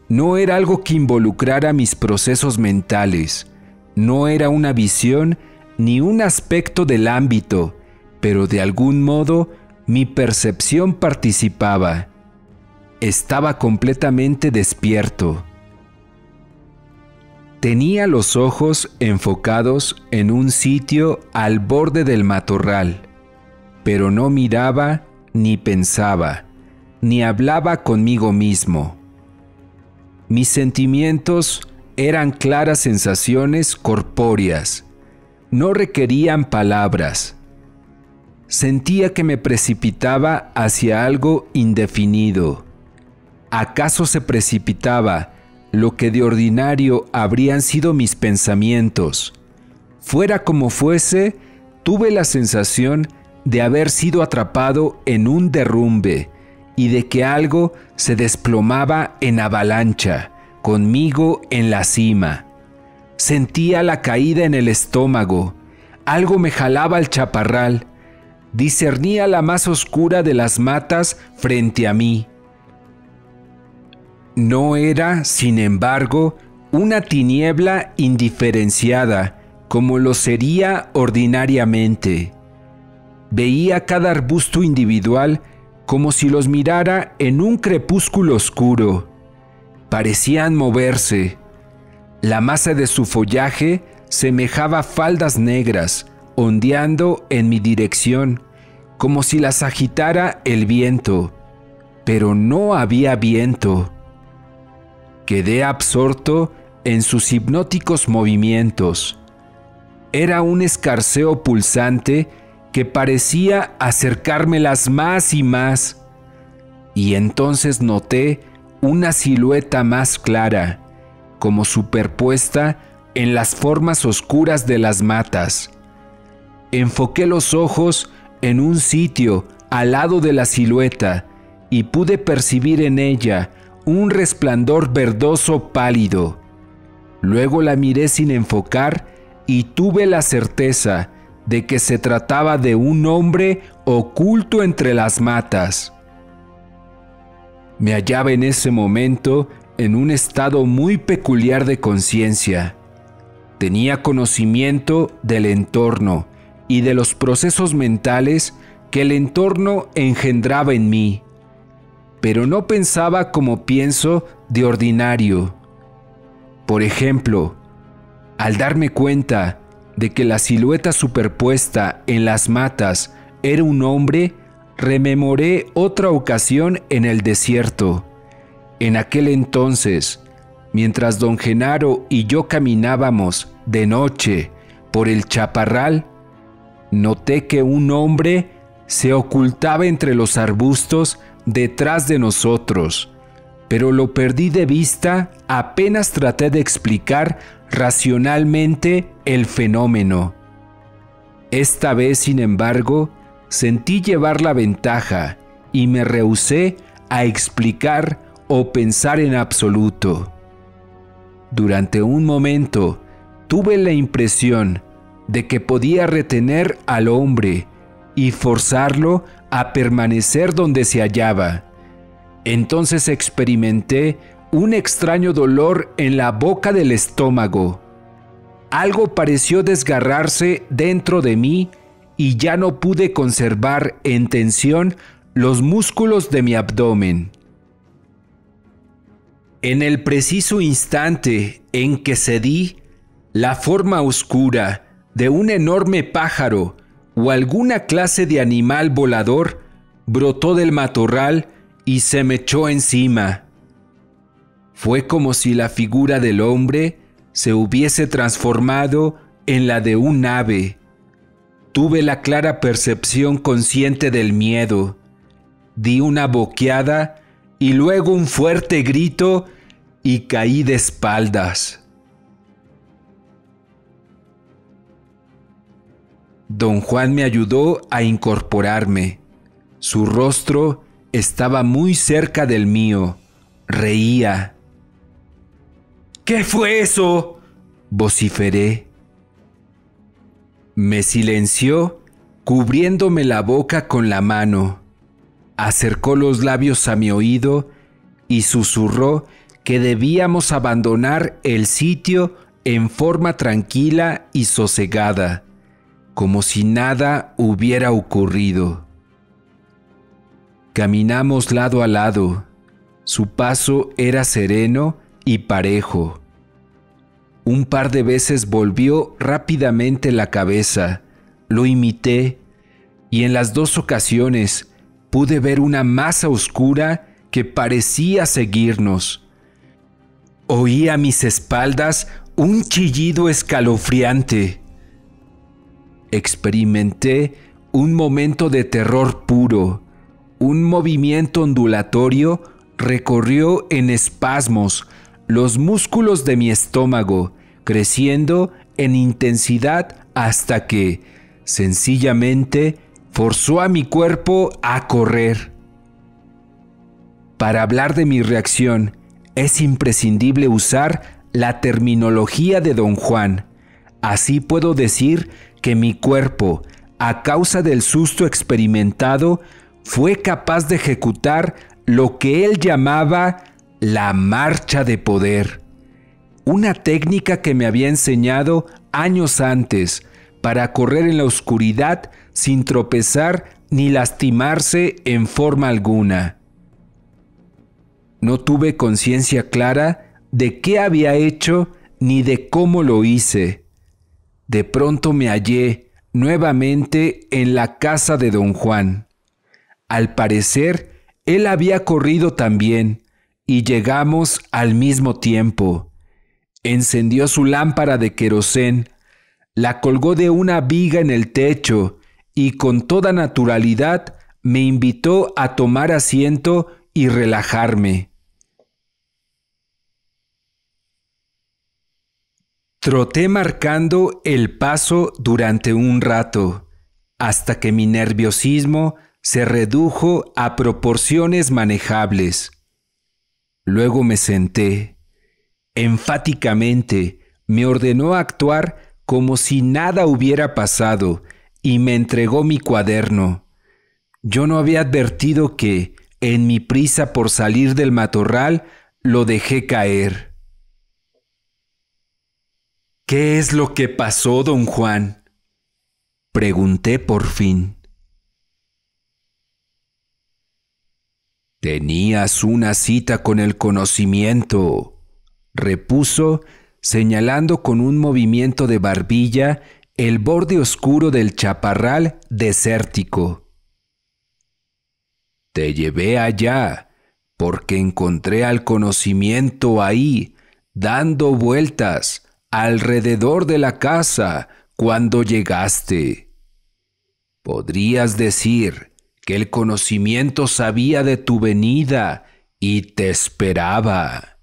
No era algo que involucrara mis procesos mentales, no era una visión ni un aspecto del ámbito, pero de algún modo mi percepción participaba. Estaba completamente despierto. Tenía los ojos enfocados en un sitio al borde del matorral, pero no miraba ni pensaba, ni hablaba conmigo mismo. Mis sentimientos eran claras sensaciones corpóreas, no requerían palabras. Sentía que me precipitaba hacia algo indefinido. ¿Acaso se precipitaba lo que de ordinario habrían sido mis pensamientos. Fuera como fuese, tuve la sensación de haber sido atrapado en un derrumbe y de que algo se desplomaba en avalancha, conmigo en la cima. Sentía la caída en el estómago, algo me jalaba al chaparral, discernía la más oscura de las matas frente a mí no era, sin embargo, una tiniebla indiferenciada, como lo sería ordinariamente. Veía cada arbusto individual como si los mirara en un crepúsculo oscuro. Parecían moverse. La masa de su follaje semejaba faldas negras, ondeando en mi dirección, como si las agitara el viento. Pero no había viento. Quedé absorto en sus hipnóticos movimientos. Era un escarceo pulsante que parecía acercármelas más y más, y entonces noté una silueta más clara, como superpuesta en las formas oscuras de las matas. Enfoqué los ojos en un sitio al lado de la silueta y pude percibir en ella un resplandor verdoso pálido. Luego la miré sin enfocar y tuve la certeza de que se trataba de un hombre oculto entre las matas. Me hallaba en ese momento en un estado muy peculiar de conciencia. Tenía conocimiento del entorno y de los procesos mentales que el entorno engendraba en mí pero no pensaba como pienso de ordinario. Por ejemplo, al darme cuenta de que la silueta superpuesta en las matas era un hombre, rememoré otra ocasión en el desierto. En aquel entonces, mientras don Genaro y yo caminábamos de noche por el chaparral, noté que un hombre se ocultaba entre los arbustos detrás de nosotros, pero lo perdí de vista apenas traté de explicar racionalmente el fenómeno. Esta vez, sin embargo, sentí llevar la ventaja y me rehusé a explicar o pensar en absoluto. Durante un momento tuve la impresión de que podía retener al hombre y forzarlo a permanecer donde se hallaba. Entonces experimenté un extraño dolor en la boca del estómago. Algo pareció desgarrarse dentro de mí y ya no pude conservar en tensión los músculos de mi abdomen. En el preciso instante en que cedí, la forma oscura de un enorme pájaro o alguna clase de animal volador brotó del matorral y se me echó encima. Fue como si la figura del hombre se hubiese transformado en la de un ave. Tuve la clara percepción consciente del miedo. Di una boqueada y luego un fuerte grito y caí de espaldas. Don Juan me ayudó a incorporarme. Su rostro estaba muy cerca del mío. Reía. ¿Qué fue eso? vociferé. Me silenció, cubriéndome la boca con la mano. Acercó los labios a mi oído y susurró que debíamos abandonar el sitio en forma tranquila y sosegada como si nada hubiera ocurrido. Caminamos lado a lado, su paso era sereno y parejo. Un par de veces volvió rápidamente la cabeza, lo imité, y en las dos ocasiones pude ver una masa oscura que parecía seguirnos. Oí a mis espaldas un chillido escalofriante experimenté un momento de terror puro. Un movimiento ondulatorio recorrió en espasmos los músculos de mi estómago, creciendo en intensidad hasta que, sencillamente, forzó a mi cuerpo a correr. Para hablar de mi reacción, es imprescindible usar la terminología de don Juan. Así puedo decir que mi cuerpo, a causa del susto experimentado, fue capaz de ejecutar lo que él llamaba la marcha de poder, una técnica que me había enseñado años antes para correr en la oscuridad sin tropezar ni lastimarse en forma alguna. No tuve conciencia clara de qué había hecho ni de cómo lo hice de pronto me hallé nuevamente en la casa de don Juan. Al parecer, él había corrido también, y llegamos al mismo tiempo. Encendió su lámpara de querosén, la colgó de una viga en el techo, y con toda naturalidad me invitó a tomar asiento y relajarme. Troté marcando el paso durante un rato, hasta que mi nerviosismo se redujo a proporciones manejables. Luego me senté. Enfáticamente me ordenó actuar como si nada hubiera pasado y me entregó mi cuaderno. Yo no había advertido que, en mi prisa por salir del matorral, lo dejé caer. ¿Qué es lo que pasó, don Juan? Pregunté por fin. Tenías una cita con el conocimiento, repuso, señalando con un movimiento de barbilla el borde oscuro del chaparral desértico. Te llevé allá porque encontré al conocimiento ahí, dando vueltas, alrededor de la casa cuando llegaste. Podrías decir que el conocimiento sabía de tu venida y te esperaba.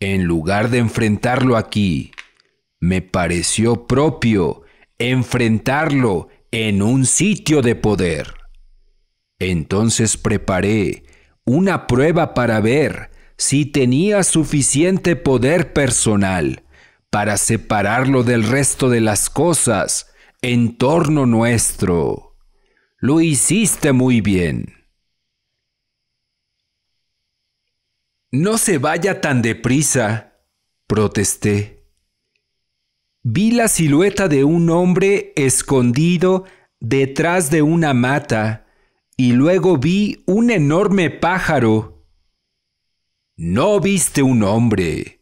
En lugar de enfrentarlo aquí, me pareció propio enfrentarlo en un sitio de poder. Entonces preparé una prueba para ver si tenía suficiente poder personal para separarlo del resto de las cosas en torno nuestro. Lo hiciste muy bien. No se vaya tan deprisa, protesté. Vi la silueta de un hombre escondido detrás de una mata y luego vi un enorme pájaro. No viste un hombre,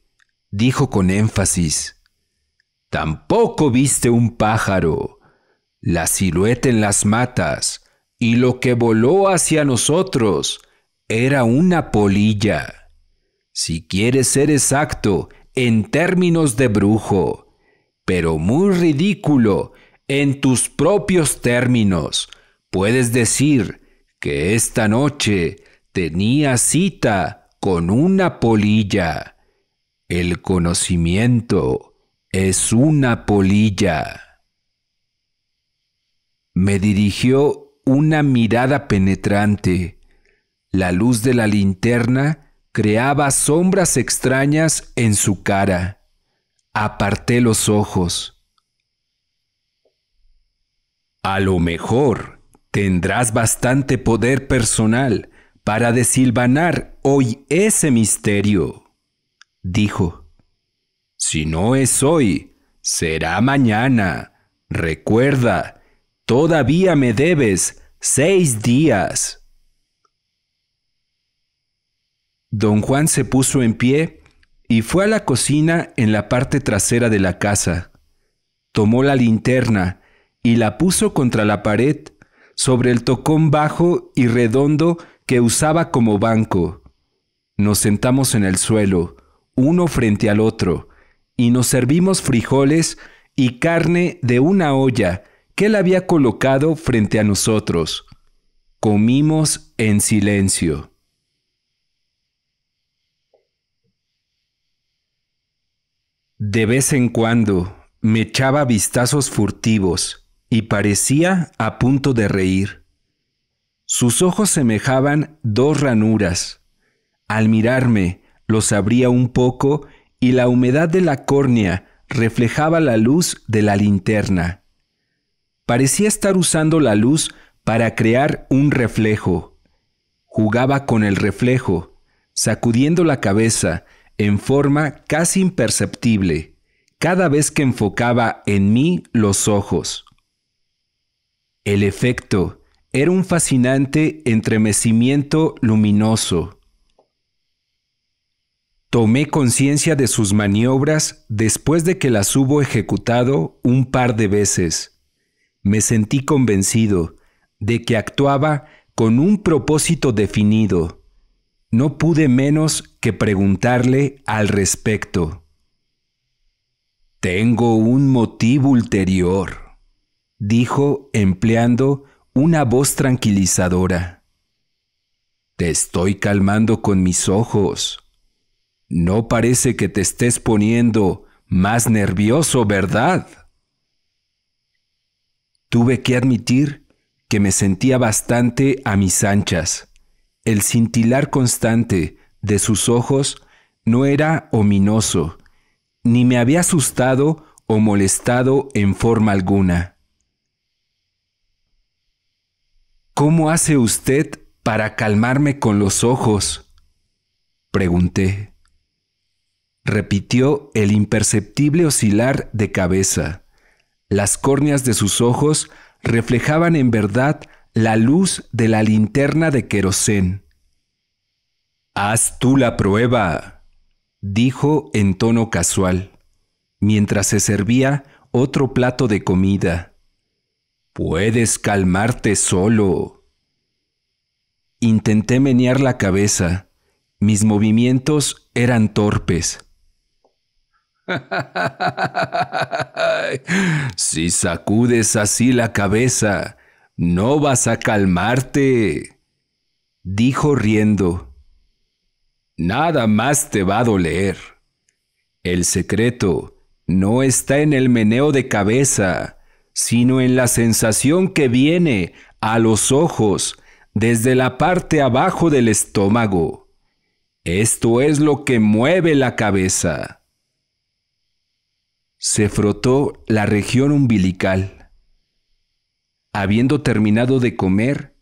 dijo con énfasis, Tampoco viste un pájaro, la silueta en las matas, y lo que voló hacia nosotros era una polilla. Si quieres ser exacto, en términos de brujo, pero muy ridículo en tus propios términos, puedes decir que esta noche tenía cita con una polilla el conocimiento es una polilla. Me dirigió una mirada penetrante. La luz de la linterna creaba sombras extrañas en su cara. Aparté los ojos. A lo mejor tendrás bastante poder personal para desilvanar hoy ese misterio dijo, Si no es hoy, será mañana. Recuerda, todavía me debes seis días. Don Juan se puso en pie y fue a la cocina en la parte trasera de la casa. Tomó la linterna y la puso contra la pared sobre el tocón bajo y redondo que usaba como banco. Nos sentamos en el suelo uno frente al otro, y nos servimos frijoles y carne de una olla que él había colocado frente a nosotros. Comimos en silencio. De vez en cuando me echaba vistazos furtivos y parecía a punto de reír. Sus ojos semejaban dos ranuras. Al mirarme, los abría un poco y la humedad de la córnea reflejaba la luz de la linterna. Parecía estar usando la luz para crear un reflejo. Jugaba con el reflejo, sacudiendo la cabeza en forma casi imperceptible cada vez que enfocaba en mí los ojos. El efecto era un fascinante entremecimiento luminoso Tomé conciencia de sus maniobras después de que las hubo ejecutado un par de veces. Me sentí convencido de que actuaba con un propósito definido. No pude menos que preguntarle al respecto. Tengo un motivo ulterior, dijo empleando una voz tranquilizadora. Te estoy calmando con mis ojos no parece que te estés poniendo más nervioso, ¿verdad? Tuve que admitir que me sentía bastante a mis anchas. El cintilar constante de sus ojos no era ominoso, ni me había asustado o molestado en forma alguna. ¿Cómo hace usted para calmarme con los ojos? pregunté repitió el imperceptible oscilar de cabeza. Las córneas de sus ojos reflejaban en verdad la luz de la linterna de querosén. Haz tú la prueba, dijo en tono casual, mientras se servía otro plato de comida. Puedes calmarte solo. Intenté menear la cabeza. Mis movimientos eran torpes si sacudes así la cabeza, no vas a calmarte, dijo riendo. Nada más te va a doler. El secreto no está en el meneo de cabeza, sino en la sensación que viene a los ojos desde la parte abajo del estómago. Esto es lo que mueve la cabeza se frotó la región umbilical. Habiendo terminado de comer,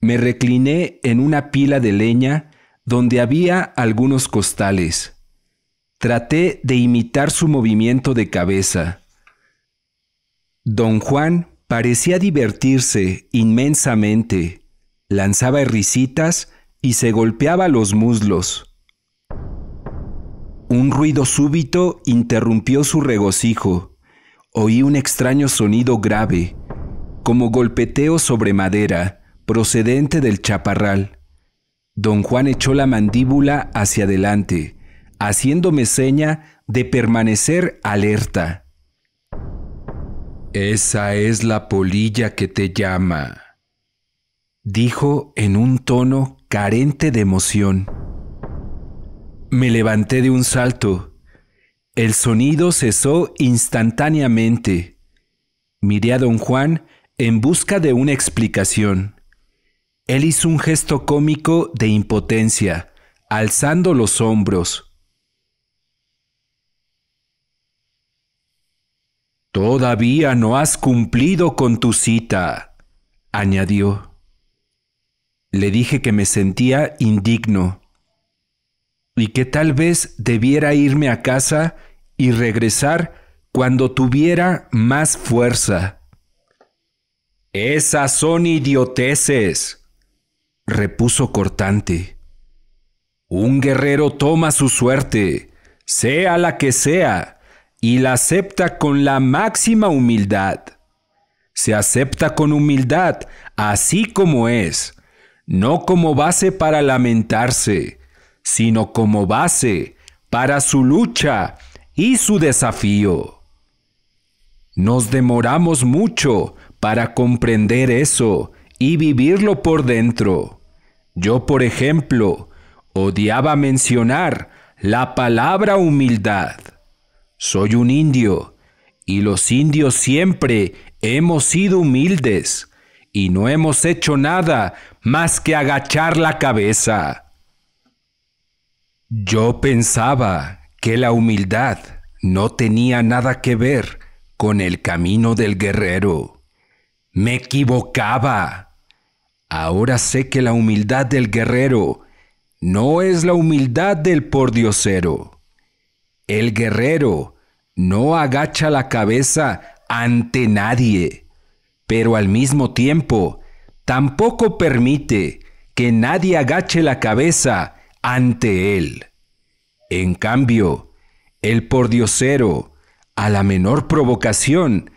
me recliné en una pila de leña donde había algunos costales. Traté de imitar su movimiento de cabeza. Don Juan parecía divertirse inmensamente. Lanzaba risitas y se golpeaba los muslos. Un ruido súbito interrumpió su regocijo. Oí un extraño sonido grave, como golpeteo sobre madera, procedente del chaparral. Don Juan echó la mandíbula hacia adelante, haciéndome seña de permanecer alerta. Esa es la polilla que te llama, dijo en un tono carente de emoción. Me levanté de un salto. El sonido cesó instantáneamente. Miré a don Juan en busca de una explicación. Él hizo un gesto cómico de impotencia, alzando los hombros. Todavía no has cumplido con tu cita, añadió. Le dije que me sentía indigno y que tal vez debiera irme a casa y regresar cuando tuviera más fuerza. Esas son idioteces, repuso cortante. Un guerrero toma su suerte, sea la que sea, y la acepta con la máxima humildad. Se acepta con humildad, así como es, no como base para lamentarse sino como base para su lucha y su desafío. Nos demoramos mucho para comprender eso y vivirlo por dentro. Yo, por ejemplo, odiaba mencionar la palabra humildad. Soy un indio y los indios siempre hemos sido humildes y no hemos hecho nada más que agachar la cabeza. Yo pensaba que la humildad no tenía nada que ver con el camino del guerrero. Me equivocaba. Ahora sé que la humildad del guerrero no es la humildad del pordiosero. El guerrero no agacha la cabeza ante nadie, pero al mismo tiempo tampoco permite que nadie agache la cabeza ante él. En cambio, el pordiosero, a la menor provocación,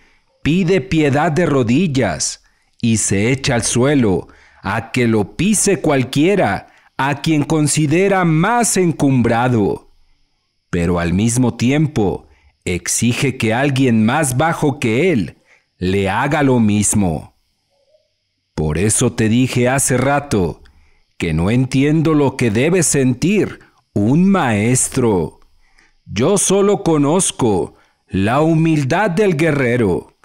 pide piedad de rodillas y se echa al suelo a que lo pise cualquiera a quien considera más encumbrado. Pero al mismo tiempo exige que alguien más bajo que él le haga lo mismo. Por eso te dije hace rato, que no entiendo lo que debe sentir un maestro. Yo solo conozco la humildad del guerrero,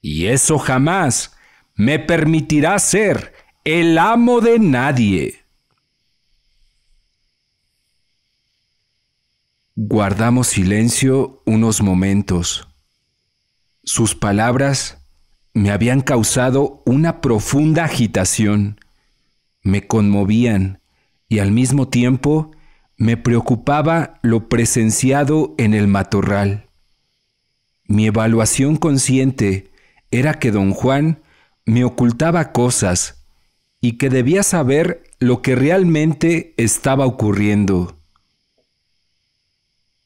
y eso jamás me permitirá ser el amo de nadie. Guardamos silencio unos momentos. Sus palabras me habían causado una profunda agitación me conmovían y al mismo tiempo me preocupaba lo presenciado en el matorral. Mi evaluación consciente era que don Juan me ocultaba cosas y que debía saber lo que realmente estaba ocurriendo.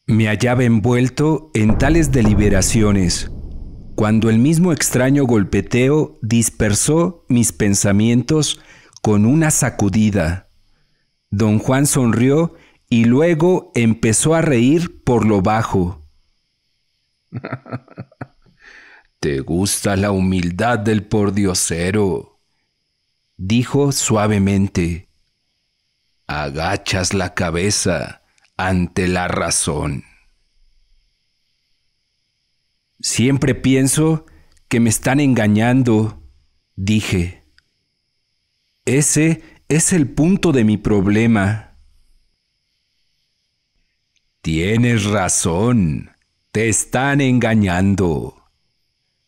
Me hallaba envuelto en tales deliberaciones cuando el mismo extraño golpeteo dispersó mis pensamientos con una sacudida. Don Juan sonrió y luego empezó a reír por lo bajo. Te gusta la humildad del pordiosero, dijo suavemente. Agachas la cabeza ante la razón. Siempre pienso que me están engañando, dije. Ese es el punto de mi problema. Tienes razón. Te están engañando.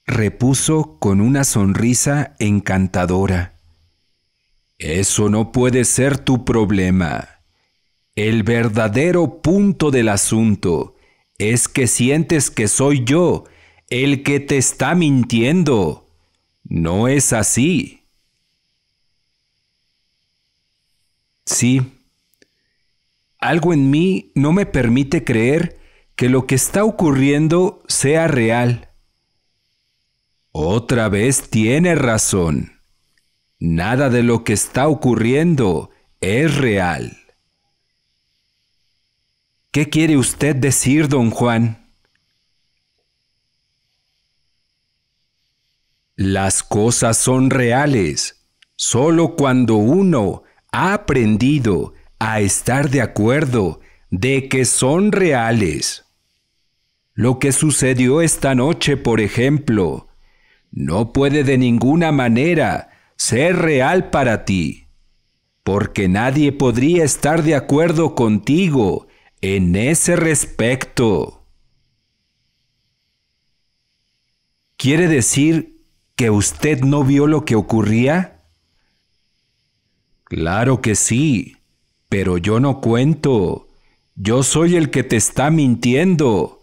Repuso con una sonrisa encantadora. Eso no puede ser tu problema. El verdadero punto del asunto es que sientes que soy yo el que te está mintiendo. No es así. Sí, algo en mí no me permite creer que lo que está ocurriendo sea real. Otra vez tiene razón. Nada de lo que está ocurriendo es real. ¿Qué quiere usted decir, don Juan? Las cosas son reales solo cuando uno ha aprendido a estar de acuerdo de que son reales. Lo que sucedió esta noche, por ejemplo, no puede de ninguna manera ser real para ti, porque nadie podría estar de acuerdo contigo en ese respecto. ¿Quiere decir que usted no vio lo que ocurría? Claro que sí, pero yo no cuento. Yo soy el que te está mintiendo.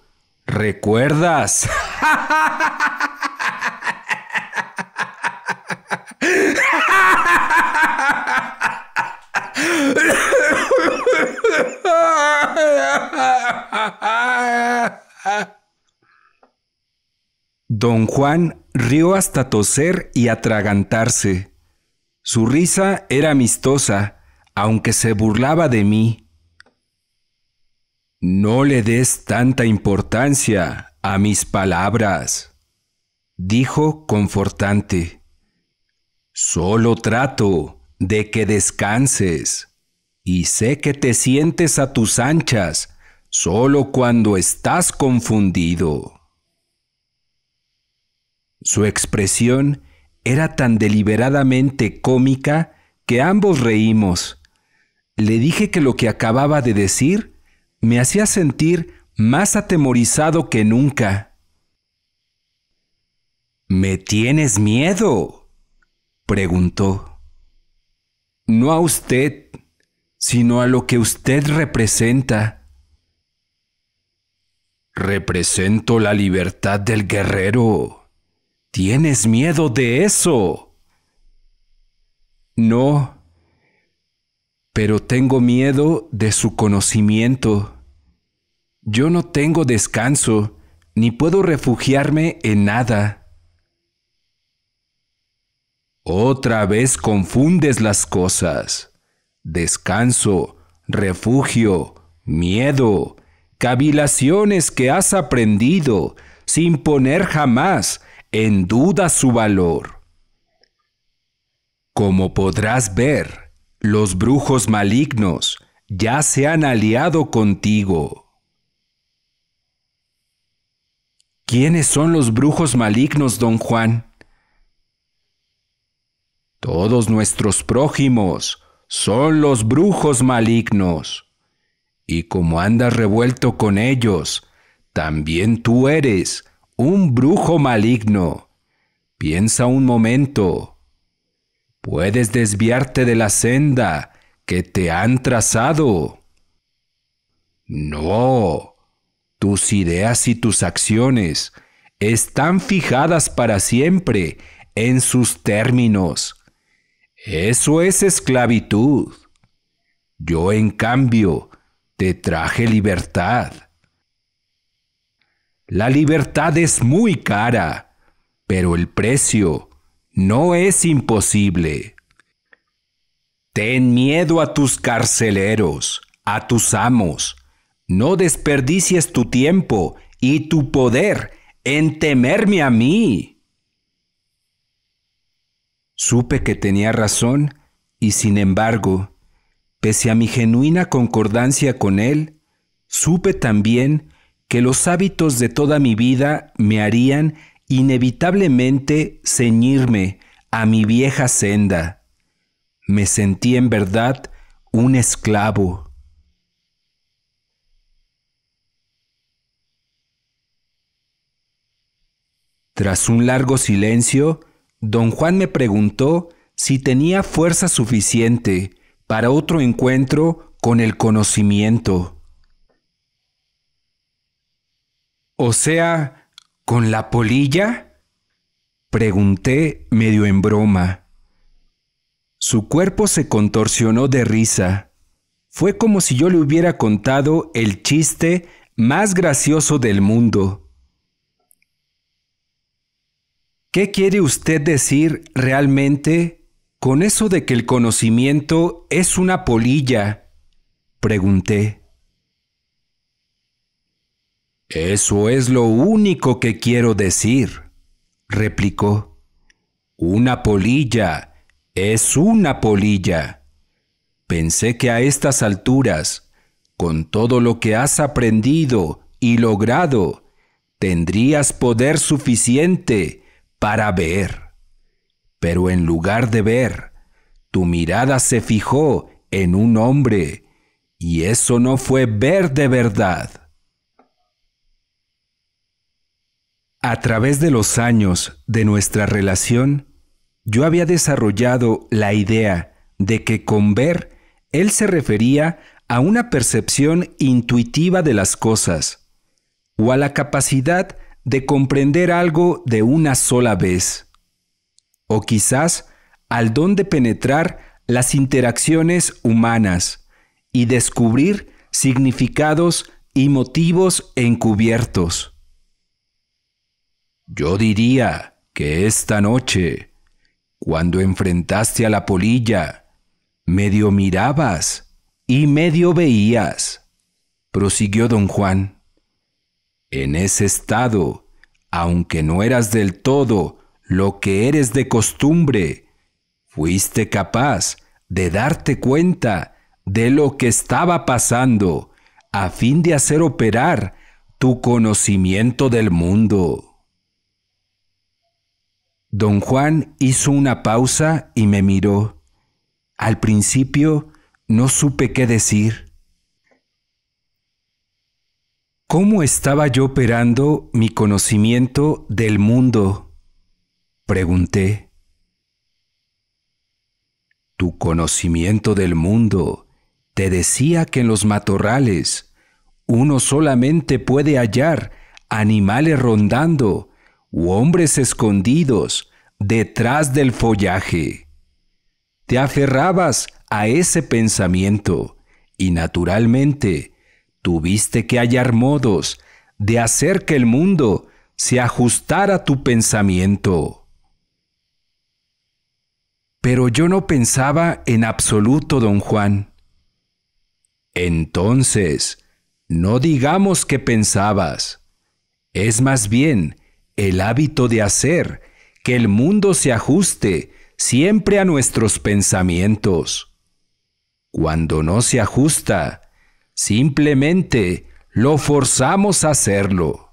¿Recuerdas? Don Juan rió hasta toser y atragantarse. Su risa era amistosa, aunque se burlaba de mí. No le des tanta importancia a mis palabras, dijo confortante. Solo trato de que descanses y sé que te sientes a tus anchas solo cuando estás confundido. Su expresión era tan deliberadamente cómica que ambos reímos. Le dije que lo que acababa de decir me hacía sentir más atemorizado que nunca. ¿Me tienes miedo? preguntó. No a usted, sino a lo que usted representa. Represento la libertad del guerrero ¿Tienes miedo de eso? No, pero tengo miedo de su conocimiento. Yo no tengo descanso, ni puedo refugiarme en nada. Otra vez confundes las cosas. Descanso, refugio, miedo, cavilaciones que has aprendido sin poner jamás en duda su valor. Como podrás ver, los brujos malignos ya se han aliado contigo. ¿Quiénes son los brujos malignos, don Juan? Todos nuestros prójimos son los brujos malignos. Y como andas revuelto con ellos, también tú eres un brujo maligno. Piensa un momento. Puedes desviarte de la senda que te han trazado. No. Tus ideas y tus acciones están fijadas para siempre en sus términos. Eso es esclavitud. Yo, en cambio, te traje libertad la libertad es muy cara, pero el precio no es imposible. Ten miedo a tus carceleros, a tus amos. No desperdicies tu tiempo y tu poder en temerme a mí. Supe que tenía razón y sin embargo, pese a mi genuina concordancia con él, supe también que los hábitos de toda mi vida me harían inevitablemente ceñirme a mi vieja senda. Me sentí en verdad un esclavo. Tras un largo silencio, don Juan me preguntó si tenía fuerza suficiente para otro encuentro con el conocimiento. O sea, ¿con la polilla? Pregunté medio en broma. Su cuerpo se contorsionó de risa. Fue como si yo le hubiera contado el chiste más gracioso del mundo. ¿Qué quiere usted decir realmente con eso de que el conocimiento es una polilla? Pregunté. Eso es lo único que quiero decir, replicó. Una polilla es una polilla. Pensé que a estas alturas, con todo lo que has aprendido y logrado, tendrías poder suficiente para ver. Pero en lugar de ver, tu mirada se fijó en un hombre, y eso no fue ver de verdad. A través de los años de nuestra relación, yo había desarrollado la idea de que con ver él se refería a una percepción intuitiva de las cosas o a la capacidad de comprender algo de una sola vez, o quizás al don de penetrar las interacciones humanas y descubrir significados y motivos encubiertos. Yo diría que esta noche, cuando enfrentaste a la polilla, medio mirabas y medio veías, prosiguió don Juan. En ese estado, aunque no eras del todo lo que eres de costumbre, fuiste capaz de darte cuenta de lo que estaba pasando a fin de hacer operar tu conocimiento del mundo. Don Juan hizo una pausa y me miró. Al principio no supe qué decir. ¿Cómo estaba yo operando mi conocimiento del mundo? Pregunté. Tu conocimiento del mundo te decía que en los matorrales uno solamente puede hallar animales rondando, u hombres escondidos detrás del follaje. Te aferrabas a ese pensamiento y naturalmente tuviste que hallar modos de hacer que el mundo se ajustara a tu pensamiento. Pero yo no pensaba en absoluto, don Juan. Entonces, no digamos que pensabas. Es más bien el hábito de hacer que el mundo se ajuste siempre a nuestros pensamientos. Cuando no se ajusta, simplemente lo forzamos a hacerlo.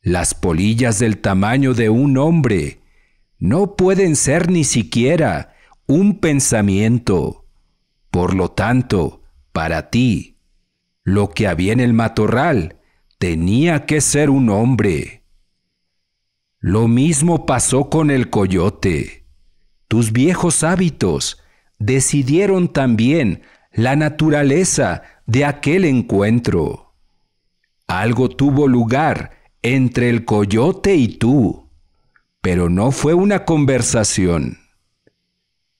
Las polillas del tamaño de un hombre no pueden ser ni siquiera un pensamiento. Por lo tanto, para ti, lo que había en el matorral tenía que ser un hombre. Lo mismo pasó con el coyote. Tus viejos hábitos decidieron también la naturaleza de aquel encuentro. Algo tuvo lugar entre el coyote y tú, pero no fue una conversación.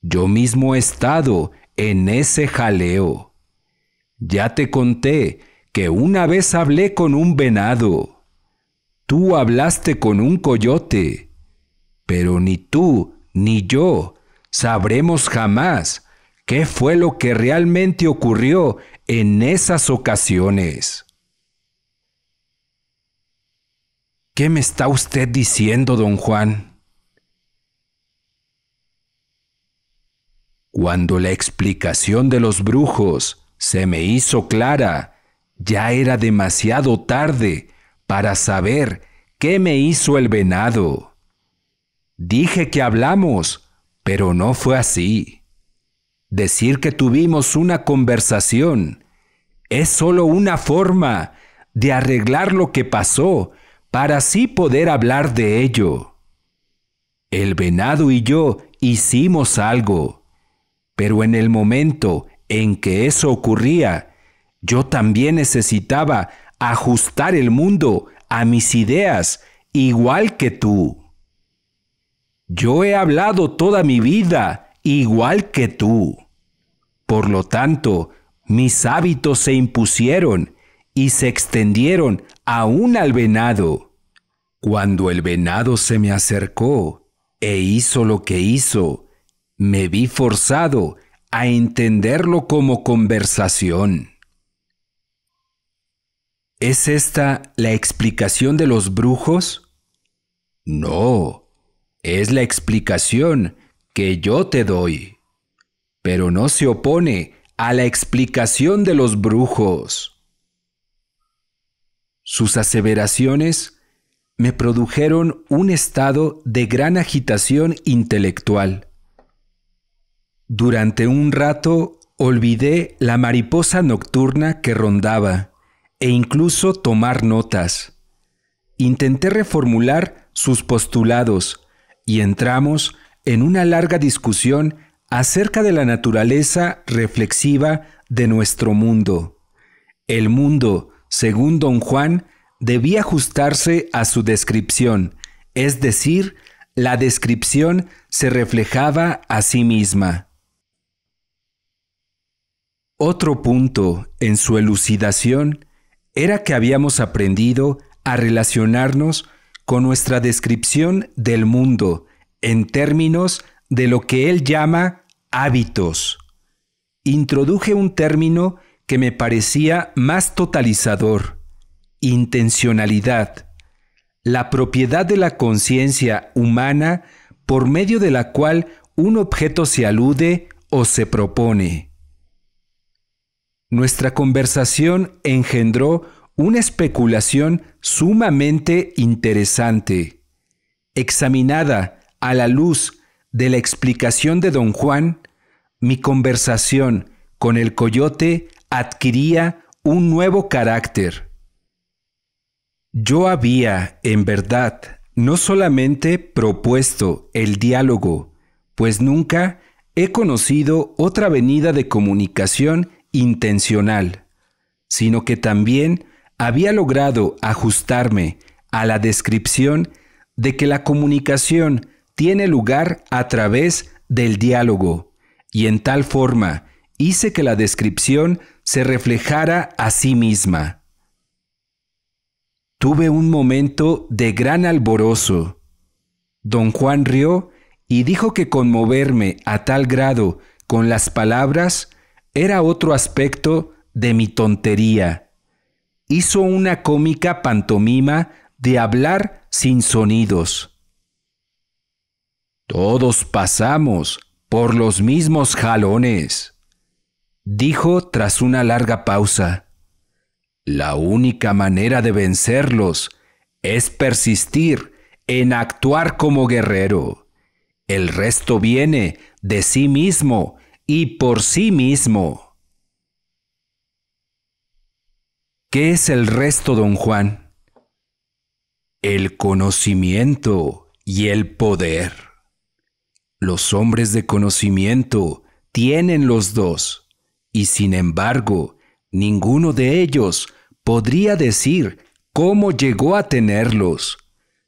Yo mismo he estado en ese jaleo. Ya te conté que una vez hablé con un venado Tú hablaste con un coyote, pero ni tú ni yo sabremos jamás qué fue lo que realmente ocurrió en esas ocasiones. ¿Qué me está usted diciendo, don Juan? Cuando la explicación de los brujos se me hizo clara, ya era demasiado tarde para saber qué me hizo el venado. Dije que hablamos, pero no fue así. Decir que tuvimos una conversación es solo una forma de arreglar lo que pasó para así poder hablar de ello. El venado y yo hicimos algo, pero en el momento en que eso ocurría, yo también necesitaba ajustar el mundo a mis ideas, igual que tú. Yo he hablado toda mi vida, igual que tú. Por lo tanto, mis hábitos se impusieron y se extendieron aún al venado. Cuando el venado se me acercó e hizo lo que hizo, me vi forzado a entenderlo como conversación. ¿Es esta la explicación de los brujos? No, es la explicación que yo te doy. Pero no se opone a la explicación de los brujos. Sus aseveraciones me produjeron un estado de gran agitación intelectual. Durante un rato olvidé la mariposa nocturna que rondaba e incluso tomar notas. Intenté reformular sus postulados y entramos en una larga discusión acerca de la naturaleza reflexiva de nuestro mundo. El mundo, según don Juan, debía ajustarse a su descripción, es decir, la descripción se reflejaba a sí misma. Otro punto en su elucidación era que habíamos aprendido a relacionarnos con nuestra descripción del mundo en términos de lo que él llama hábitos. Introduje un término que me parecía más totalizador, intencionalidad, la propiedad de la conciencia humana por medio de la cual un objeto se alude o se propone nuestra conversación engendró una especulación sumamente interesante. Examinada a la luz de la explicación de don Juan, mi conversación con el coyote adquiría un nuevo carácter. Yo había, en verdad, no solamente propuesto el diálogo, pues nunca he conocido otra venida de comunicación intencional, sino que también había logrado ajustarme a la descripción de que la comunicación tiene lugar a través del diálogo, y en tal forma hice que la descripción se reflejara a sí misma. Tuve un momento de gran alborozo. Don Juan rió y dijo que conmoverme a tal grado con las palabras era otro aspecto de mi tontería. Hizo una cómica pantomima de hablar sin sonidos. Todos pasamos por los mismos jalones, dijo tras una larga pausa. La única manera de vencerlos es persistir en actuar como guerrero. El resto viene de sí mismo y por sí mismo. ¿Qué es el resto, don Juan? El conocimiento y el poder. Los hombres de conocimiento tienen los dos, y sin embargo, ninguno de ellos podría decir cómo llegó a tenerlos.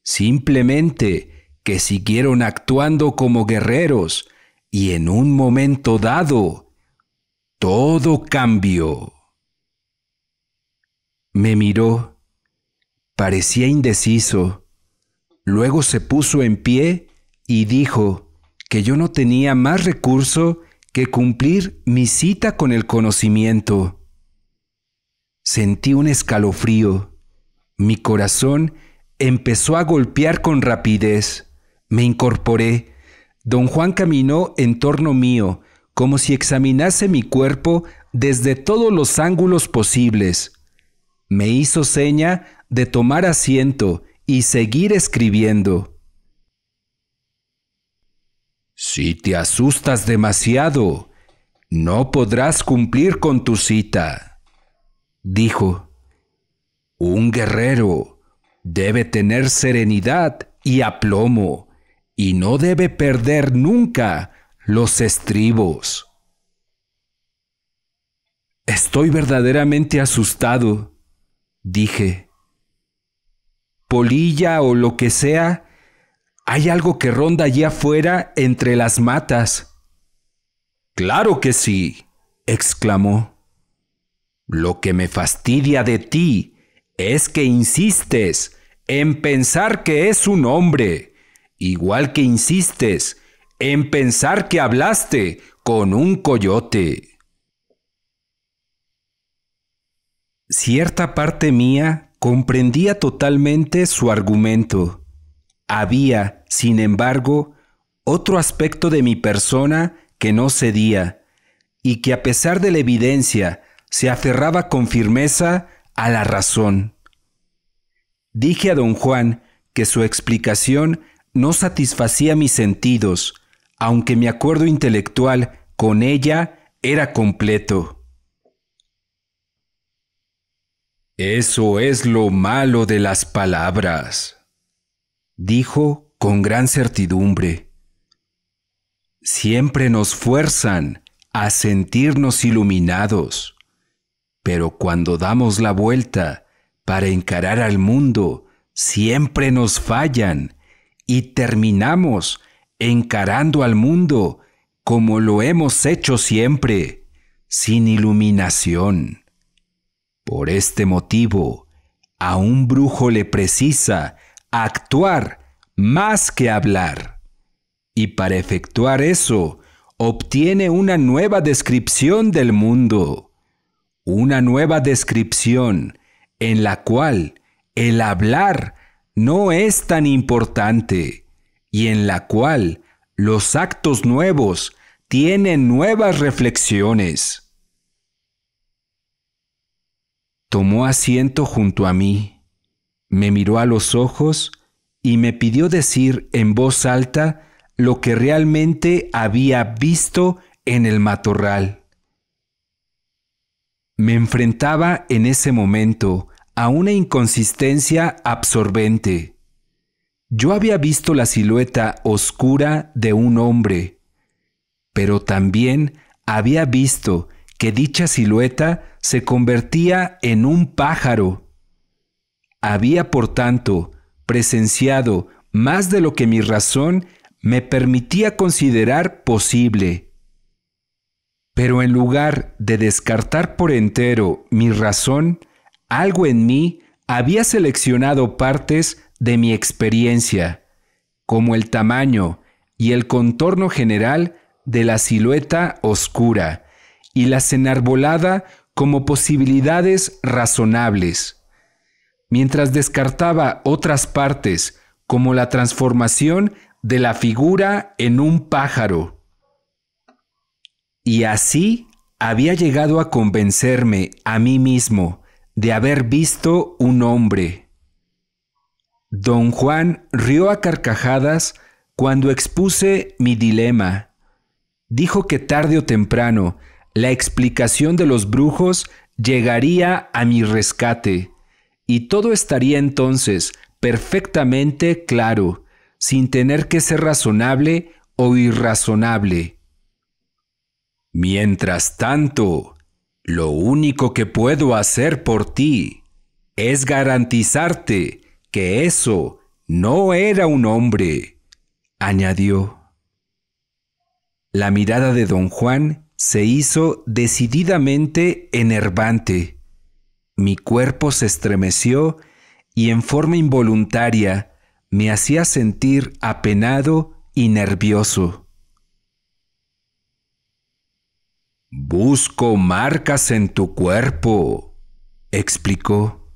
Simplemente que siguieron actuando como guerreros y en un momento dado, todo cambió. Me miró, parecía indeciso, luego se puso en pie y dijo que yo no tenía más recurso que cumplir mi cita con el conocimiento. Sentí un escalofrío. Mi corazón empezó a golpear con rapidez. Me incorporé Don Juan caminó en torno mío, como si examinase mi cuerpo desde todos los ángulos posibles. Me hizo seña de tomar asiento y seguir escribiendo. Si te asustas demasiado, no podrás cumplir con tu cita, dijo. Un guerrero debe tener serenidad y aplomo y no debe perder nunca los estribos. Estoy verdaderamente asustado, dije. Polilla o lo que sea, hay algo que ronda allí afuera entre las matas. Claro que sí, exclamó. Lo que me fastidia de ti es que insistes en pensar que es un hombre igual que insistes en pensar que hablaste con un coyote. Cierta parte mía comprendía totalmente su argumento. Había, sin embargo, otro aspecto de mi persona que no cedía y que a pesar de la evidencia se aferraba con firmeza a la razón. Dije a don Juan que su explicación no satisfacía mis sentidos, aunque mi acuerdo intelectual con ella era completo. Eso es lo malo de las palabras, dijo con gran certidumbre. Siempre nos fuerzan a sentirnos iluminados, pero cuando damos la vuelta para encarar al mundo, siempre nos fallan y terminamos encarando al mundo como lo hemos hecho siempre, sin iluminación. Por este motivo, a un brujo le precisa actuar más que hablar. Y para efectuar eso, obtiene una nueva descripción del mundo, una nueva descripción en la cual el hablar no es tan importante y en la cual los actos nuevos tienen nuevas reflexiones. Tomó asiento junto a mí, me miró a los ojos y me pidió decir en voz alta lo que realmente había visto en el matorral. Me enfrentaba en ese momento a una inconsistencia absorbente. Yo había visto la silueta oscura de un hombre, pero también había visto que dicha silueta se convertía en un pájaro. Había, por tanto, presenciado más de lo que mi razón me permitía considerar posible. Pero en lugar de descartar por entero mi razón, algo en mí había seleccionado partes de mi experiencia, como el tamaño y el contorno general de la silueta oscura y las enarbolada como posibilidades razonables. Mientras descartaba otras partes, como la transformación de la figura en un pájaro. Y así había llegado a convencerme a mí mismo de haber visto un hombre. Don Juan rió a carcajadas cuando expuse mi dilema. Dijo que tarde o temprano la explicación de los brujos llegaría a mi rescate y todo estaría entonces perfectamente claro, sin tener que ser razonable o irrazonable. Mientras tanto, lo único que puedo hacer por ti es garantizarte que eso no era un hombre, añadió. La mirada de don Juan se hizo decididamente enervante. Mi cuerpo se estremeció y en forma involuntaria me hacía sentir apenado y nervioso. Busco marcas en tu cuerpo, explicó.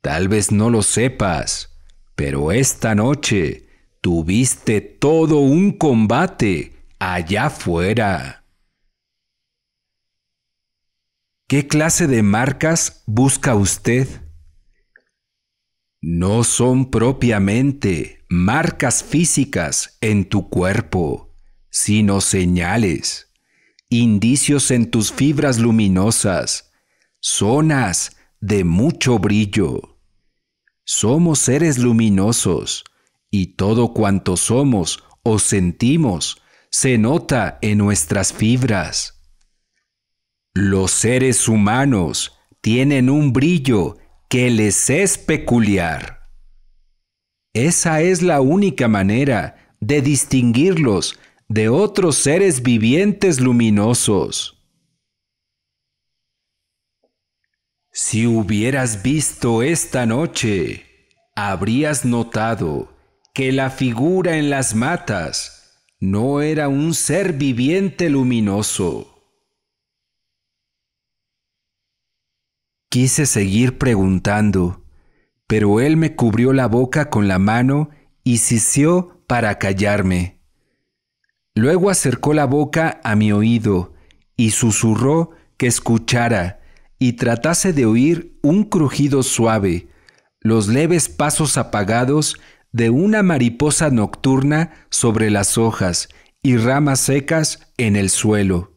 Tal vez no lo sepas, pero esta noche tuviste todo un combate allá afuera. ¿Qué clase de marcas busca usted? No son propiamente marcas físicas en tu cuerpo, sino señales indicios en tus fibras luminosas, zonas de mucho brillo. Somos seres luminosos y todo cuanto somos o sentimos se nota en nuestras fibras. Los seres humanos tienen un brillo que les es peculiar. Esa es la única manera de distinguirlos de otros seres vivientes luminosos. Si hubieras visto esta noche, habrías notado que la figura en las matas no era un ser viviente luminoso. Quise seguir preguntando, pero él me cubrió la boca con la mano y sisió para callarme. Luego acercó la boca a mi oído y susurró que escuchara y tratase de oír un crujido suave, los leves pasos apagados de una mariposa nocturna sobre las hojas y ramas secas en el suelo.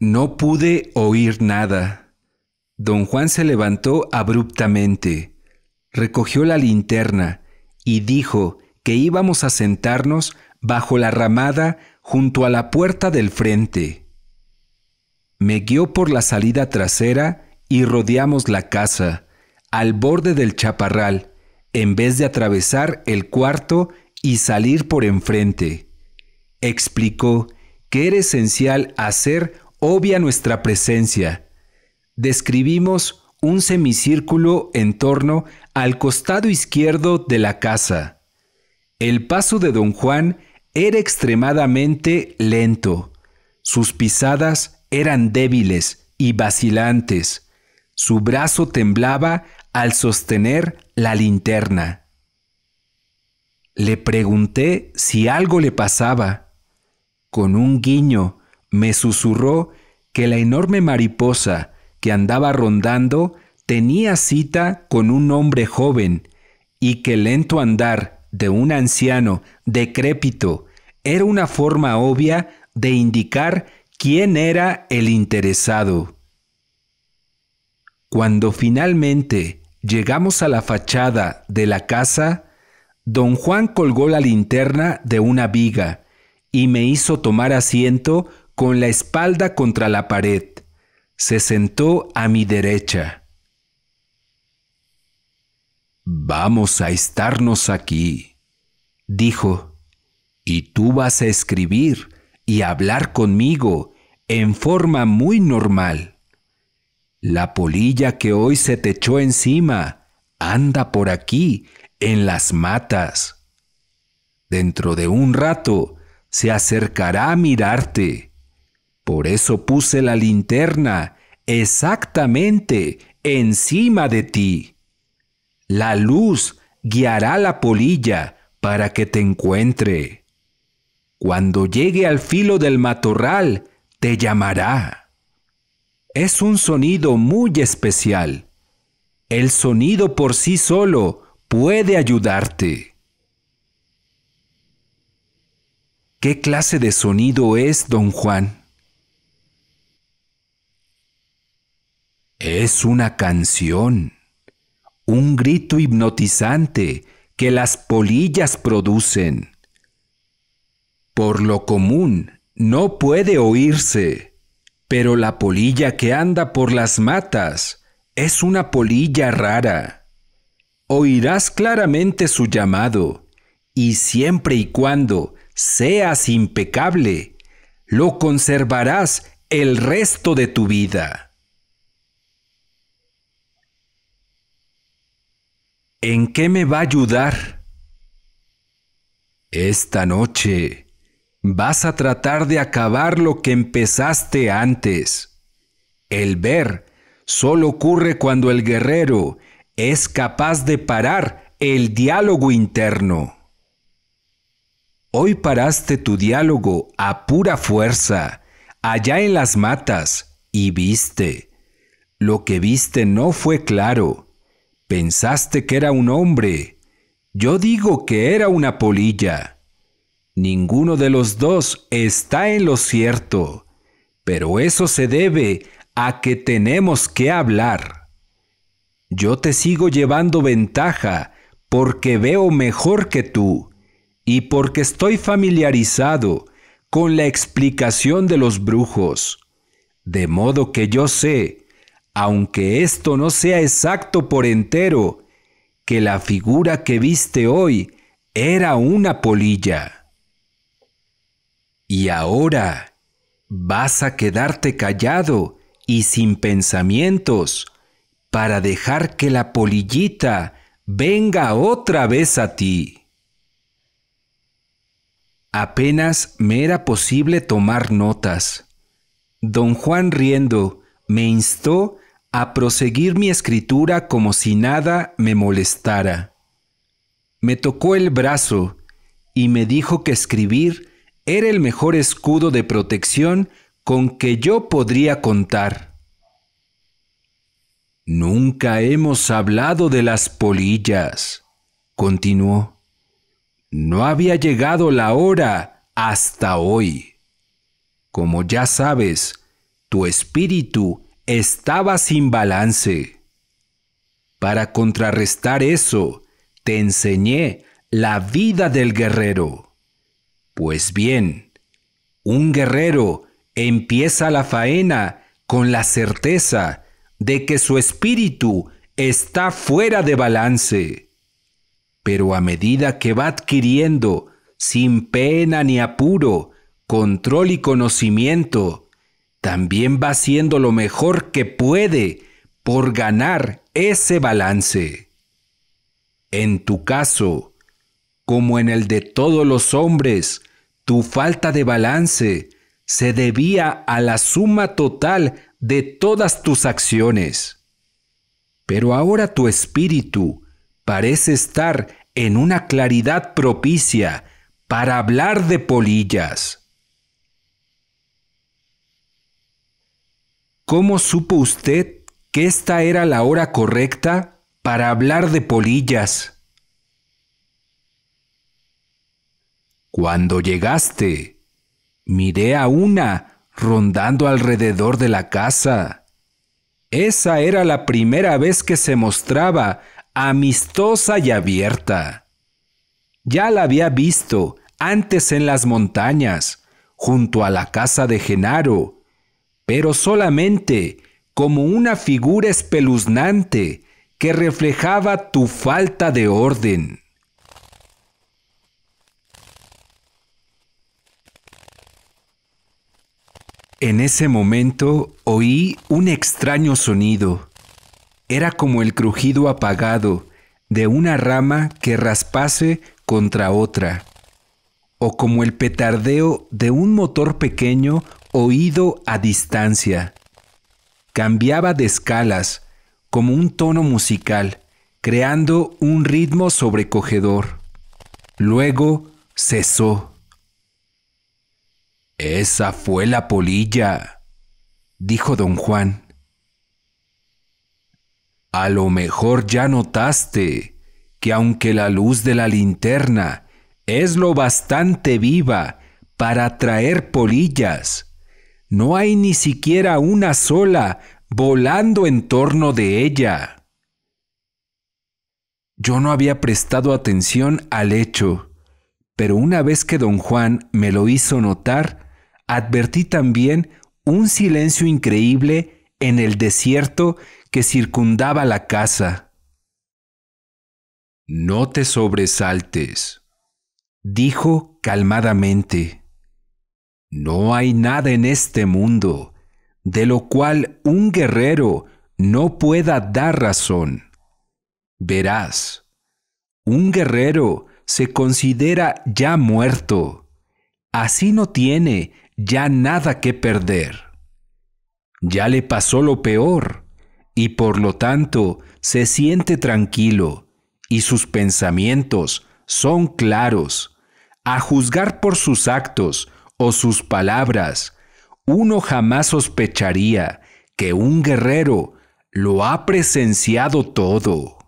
No pude oír nada. Don Juan se levantó abruptamente, recogió la linterna, y dijo que íbamos a sentarnos bajo la ramada junto a la puerta del frente. Me guió por la salida trasera y rodeamos la casa, al borde del chaparral, en vez de atravesar el cuarto y salir por enfrente. Explicó que era esencial hacer obvia nuestra presencia. Describimos un semicírculo en torno al costado izquierdo de la casa. El paso de don Juan era extremadamente lento. Sus pisadas eran débiles y vacilantes. Su brazo temblaba al sostener la linterna. Le pregunté si algo le pasaba. Con un guiño me susurró que la enorme mariposa que andaba rondando tenía cita con un hombre joven y que el lento andar de un anciano decrépito era una forma obvia de indicar quién era el interesado. Cuando finalmente llegamos a la fachada de la casa, don Juan colgó la linterna de una viga y me hizo tomar asiento con la espalda contra la pared. Se sentó a mi derecha. Vamos a estarnos aquí, dijo, y tú vas a escribir y hablar conmigo en forma muy normal. La polilla que hoy se te echó encima anda por aquí, en las matas. Dentro de un rato se acercará a mirarte. Por eso puse la linterna exactamente encima de ti. La luz guiará la polilla para que te encuentre. Cuando llegue al filo del matorral, te llamará. Es un sonido muy especial. El sonido por sí solo puede ayudarte. ¿Qué clase de sonido es, don Juan? Es una canción un grito hipnotizante que las polillas producen. Por lo común, no puede oírse, pero la polilla que anda por las matas es una polilla rara. Oirás claramente su llamado, y siempre y cuando seas impecable, lo conservarás el resto de tu vida. ¿En qué me va a ayudar? Esta noche vas a tratar de acabar lo que empezaste antes. El ver solo ocurre cuando el guerrero es capaz de parar el diálogo interno. Hoy paraste tu diálogo a pura fuerza, allá en las matas, y viste. Lo que viste no fue claro Pensaste que era un hombre. Yo digo que era una polilla. Ninguno de los dos está en lo cierto, pero eso se debe a que tenemos que hablar. Yo te sigo llevando ventaja porque veo mejor que tú y porque estoy familiarizado con la explicación de los brujos, de modo que yo sé aunque esto no sea exacto por entero, que la figura que viste hoy era una polilla. Y ahora vas a quedarte callado y sin pensamientos para dejar que la polillita venga otra vez a ti. Apenas me era posible tomar notas. Don Juan riendo me instó a proseguir mi escritura como si nada me molestara. Me tocó el brazo y me dijo que escribir era el mejor escudo de protección con que yo podría contar. Nunca hemos hablado de las polillas, continuó. No había llegado la hora hasta hoy. Como ya sabes, tu espíritu estaba sin balance. Para contrarrestar eso, te enseñé la vida del guerrero. Pues bien, un guerrero empieza la faena con la certeza de que su espíritu está fuera de balance. Pero a medida que va adquiriendo, sin pena ni apuro, control y conocimiento, también va haciendo lo mejor que puede por ganar ese balance. En tu caso, como en el de todos los hombres, tu falta de balance se debía a la suma total de todas tus acciones. Pero ahora tu espíritu parece estar en una claridad propicia para hablar de polillas. ¿Cómo supo usted que esta era la hora correcta para hablar de polillas? Cuando llegaste, miré a una rondando alrededor de la casa. Esa era la primera vez que se mostraba amistosa y abierta. Ya la había visto antes en las montañas, junto a la casa de Genaro, pero solamente como una figura espeluznante que reflejaba tu falta de orden. En ese momento oí un extraño sonido. Era como el crujido apagado de una rama que raspase contra otra, o como el petardeo de un motor pequeño oído a distancia. Cambiaba de escalas como un tono musical, creando un ritmo sobrecogedor. Luego cesó. Esa fue la polilla, dijo don Juan. A lo mejor ya notaste que aunque la luz de la linterna es lo bastante viva para atraer polillas, no hay ni siquiera una sola volando en torno de ella. Yo no había prestado atención al hecho, pero una vez que don Juan me lo hizo notar, advertí también un silencio increíble en el desierto que circundaba la casa. No te sobresaltes, dijo calmadamente. No hay nada en este mundo de lo cual un guerrero no pueda dar razón. Verás, un guerrero se considera ya muerto, así no tiene ya nada que perder. Ya le pasó lo peor, y por lo tanto se siente tranquilo, y sus pensamientos son claros. A juzgar por sus actos, o sus palabras, uno jamás sospecharía que un guerrero lo ha presenciado todo.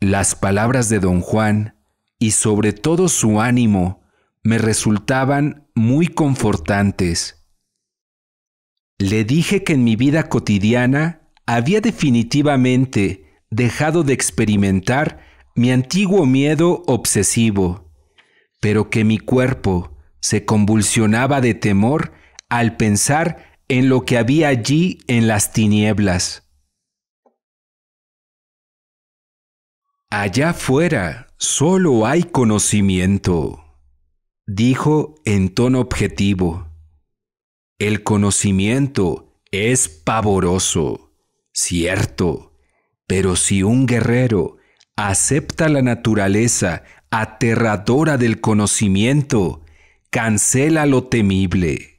Las palabras de don Juan y sobre todo su ánimo me resultaban muy confortantes. Le dije que en mi vida cotidiana había definitivamente dejado de experimentar mi antiguo miedo obsesivo, pero que mi cuerpo se convulsionaba de temor al pensar en lo que había allí en las tinieblas. Allá fuera solo hay conocimiento, dijo en tono objetivo. El conocimiento es pavoroso, cierto, pero si un guerrero acepta la naturaleza aterradora del conocimiento, cancela lo temible.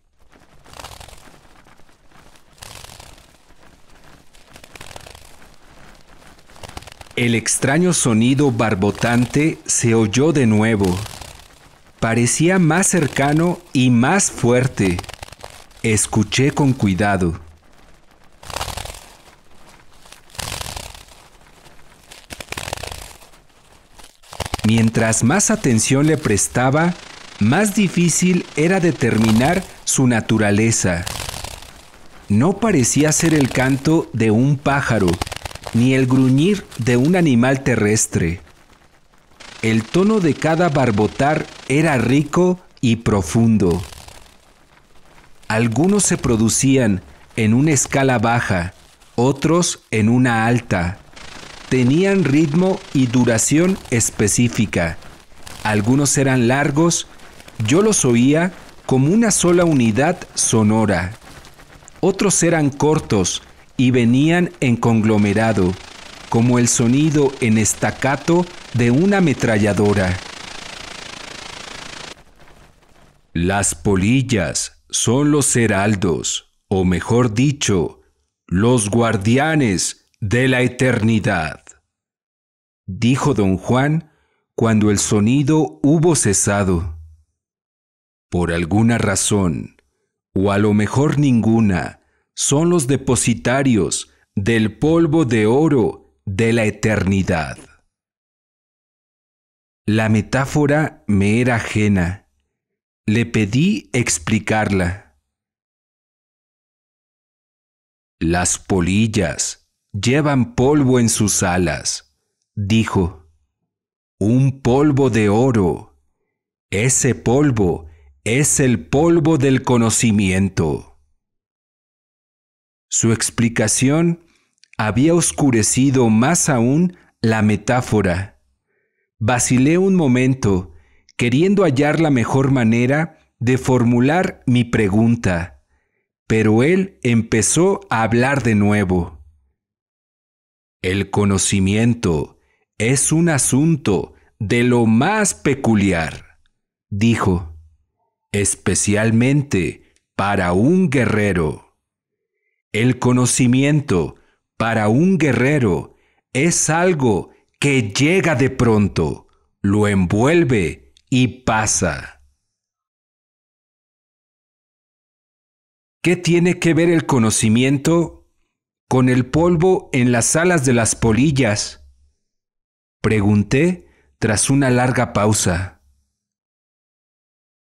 El extraño sonido barbotante se oyó de nuevo. Parecía más cercano y más fuerte. Escuché con cuidado. Mientras más atención le prestaba, más difícil era determinar su naturaleza. No parecía ser el canto de un pájaro, ni el gruñir de un animal terrestre. El tono de cada barbotar era rico y profundo. Algunos se producían en una escala baja, otros en una alta, tenían ritmo y duración específica. Algunos eran largos, yo los oía como una sola unidad sonora. Otros eran cortos y venían en conglomerado, como el sonido en estacato de una ametralladora. Las polillas son los heraldos, o mejor dicho, los guardianes de la eternidad. Dijo don Juan cuando el sonido hubo cesado. Por alguna razón, o a lo mejor ninguna, son los depositarios del polvo de oro de la eternidad. La metáfora me era ajena. Le pedí explicarla. Las polillas, llevan polvo en sus alas, dijo, un polvo de oro. Ese polvo es el polvo del conocimiento. Su explicación había oscurecido más aún la metáfora. Vacilé un momento, queriendo hallar la mejor manera de formular mi pregunta, pero él empezó a hablar de nuevo. El conocimiento es un asunto de lo más peculiar, dijo, especialmente para un guerrero. El conocimiento para un guerrero es algo que llega de pronto, lo envuelve y pasa. ¿Qué tiene que ver el conocimiento con el polvo en las alas de las polillas? Pregunté tras una larga pausa.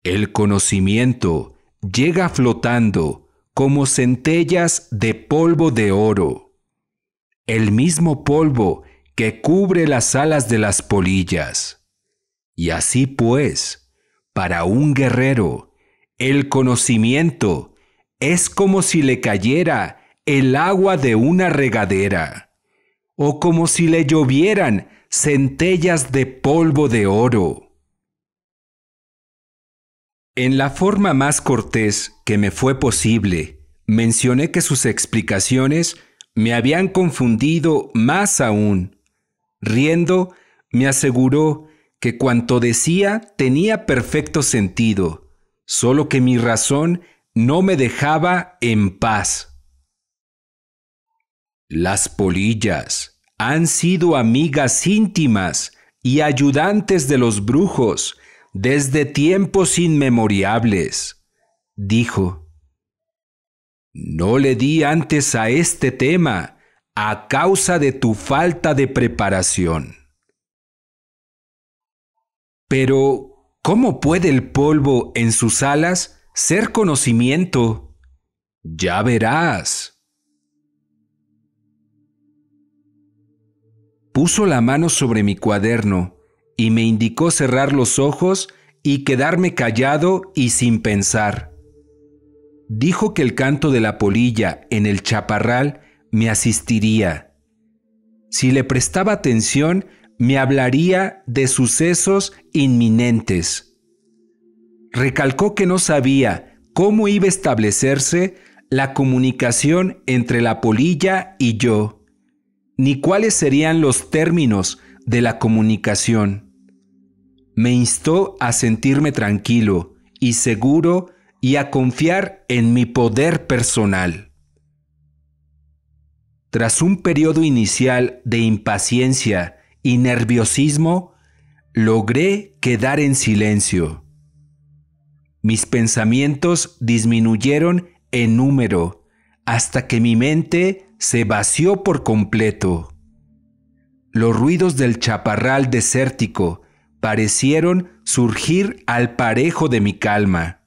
El conocimiento llega flotando como centellas de polvo de oro, el mismo polvo que cubre las alas de las polillas. Y así pues, para un guerrero, el conocimiento es como si le cayera el agua de una regadera, o como si le llovieran centellas de polvo de oro. En la forma más cortés que me fue posible, mencioné que sus explicaciones me habían confundido más aún. Riendo, me aseguró que cuanto decía tenía perfecto sentido, solo que mi razón no me dejaba en paz. Las polillas han sido amigas íntimas y ayudantes de los brujos desde tiempos inmemoriables, dijo. No le di antes a este tema a causa de tu falta de preparación. Pero, ¿cómo puede el polvo en sus alas ser conocimiento? Ya verás. puso la mano sobre mi cuaderno y me indicó cerrar los ojos y quedarme callado y sin pensar. Dijo que el canto de la polilla en el chaparral me asistiría. Si le prestaba atención, me hablaría de sucesos inminentes. Recalcó que no sabía cómo iba a establecerse la comunicación entre la polilla y yo ni cuáles serían los términos de la comunicación. Me instó a sentirme tranquilo y seguro y a confiar en mi poder personal. Tras un periodo inicial de impaciencia y nerviosismo, logré quedar en silencio. Mis pensamientos disminuyeron en número hasta que mi mente se vació por completo. Los ruidos del chaparral desértico parecieron surgir al parejo de mi calma.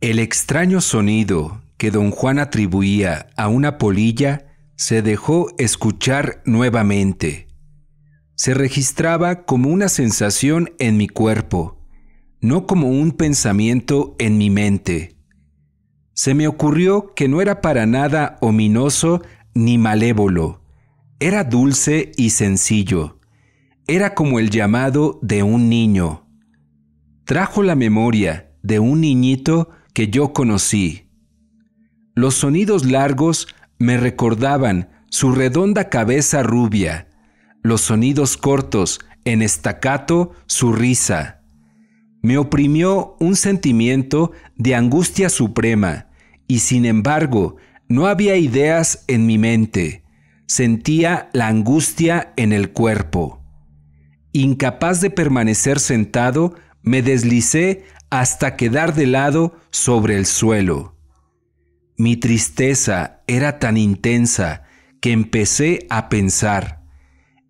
El extraño sonido que don Juan atribuía a una polilla se dejó escuchar nuevamente. Se registraba como una sensación en mi cuerpo, no como un pensamiento en mi mente se me ocurrió que no era para nada ominoso ni malévolo. Era dulce y sencillo. Era como el llamado de un niño. Trajo la memoria de un niñito que yo conocí. Los sonidos largos me recordaban su redonda cabeza rubia, los sonidos cortos en estacato su risa. Me oprimió un sentimiento de angustia suprema, y sin embargo, no había ideas en mi mente. Sentía la angustia en el cuerpo. Incapaz de permanecer sentado, me deslicé hasta quedar de lado sobre el suelo. Mi tristeza era tan intensa que empecé a pensar.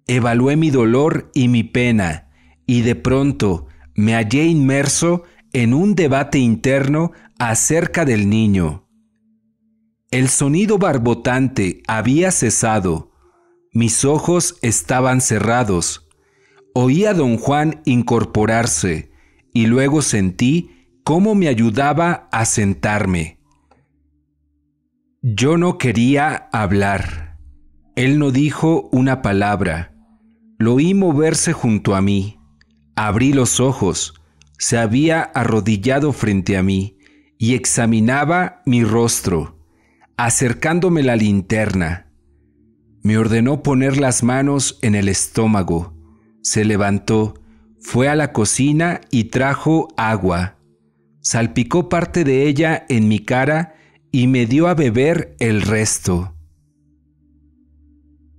Evalué mi dolor y mi pena, y de pronto me hallé inmerso en un debate interno acerca del niño. El sonido barbotante había cesado, mis ojos estaban cerrados, oí a don Juan incorporarse y luego sentí cómo me ayudaba a sentarme. Yo no quería hablar. Él no dijo una palabra. Lo oí moverse junto a mí. Abrí los ojos, se había arrodillado frente a mí y examinaba mi rostro, acercándome la linterna. Me ordenó poner las manos en el estómago. Se levantó, fue a la cocina y trajo agua. Salpicó parte de ella en mi cara y me dio a beber el resto.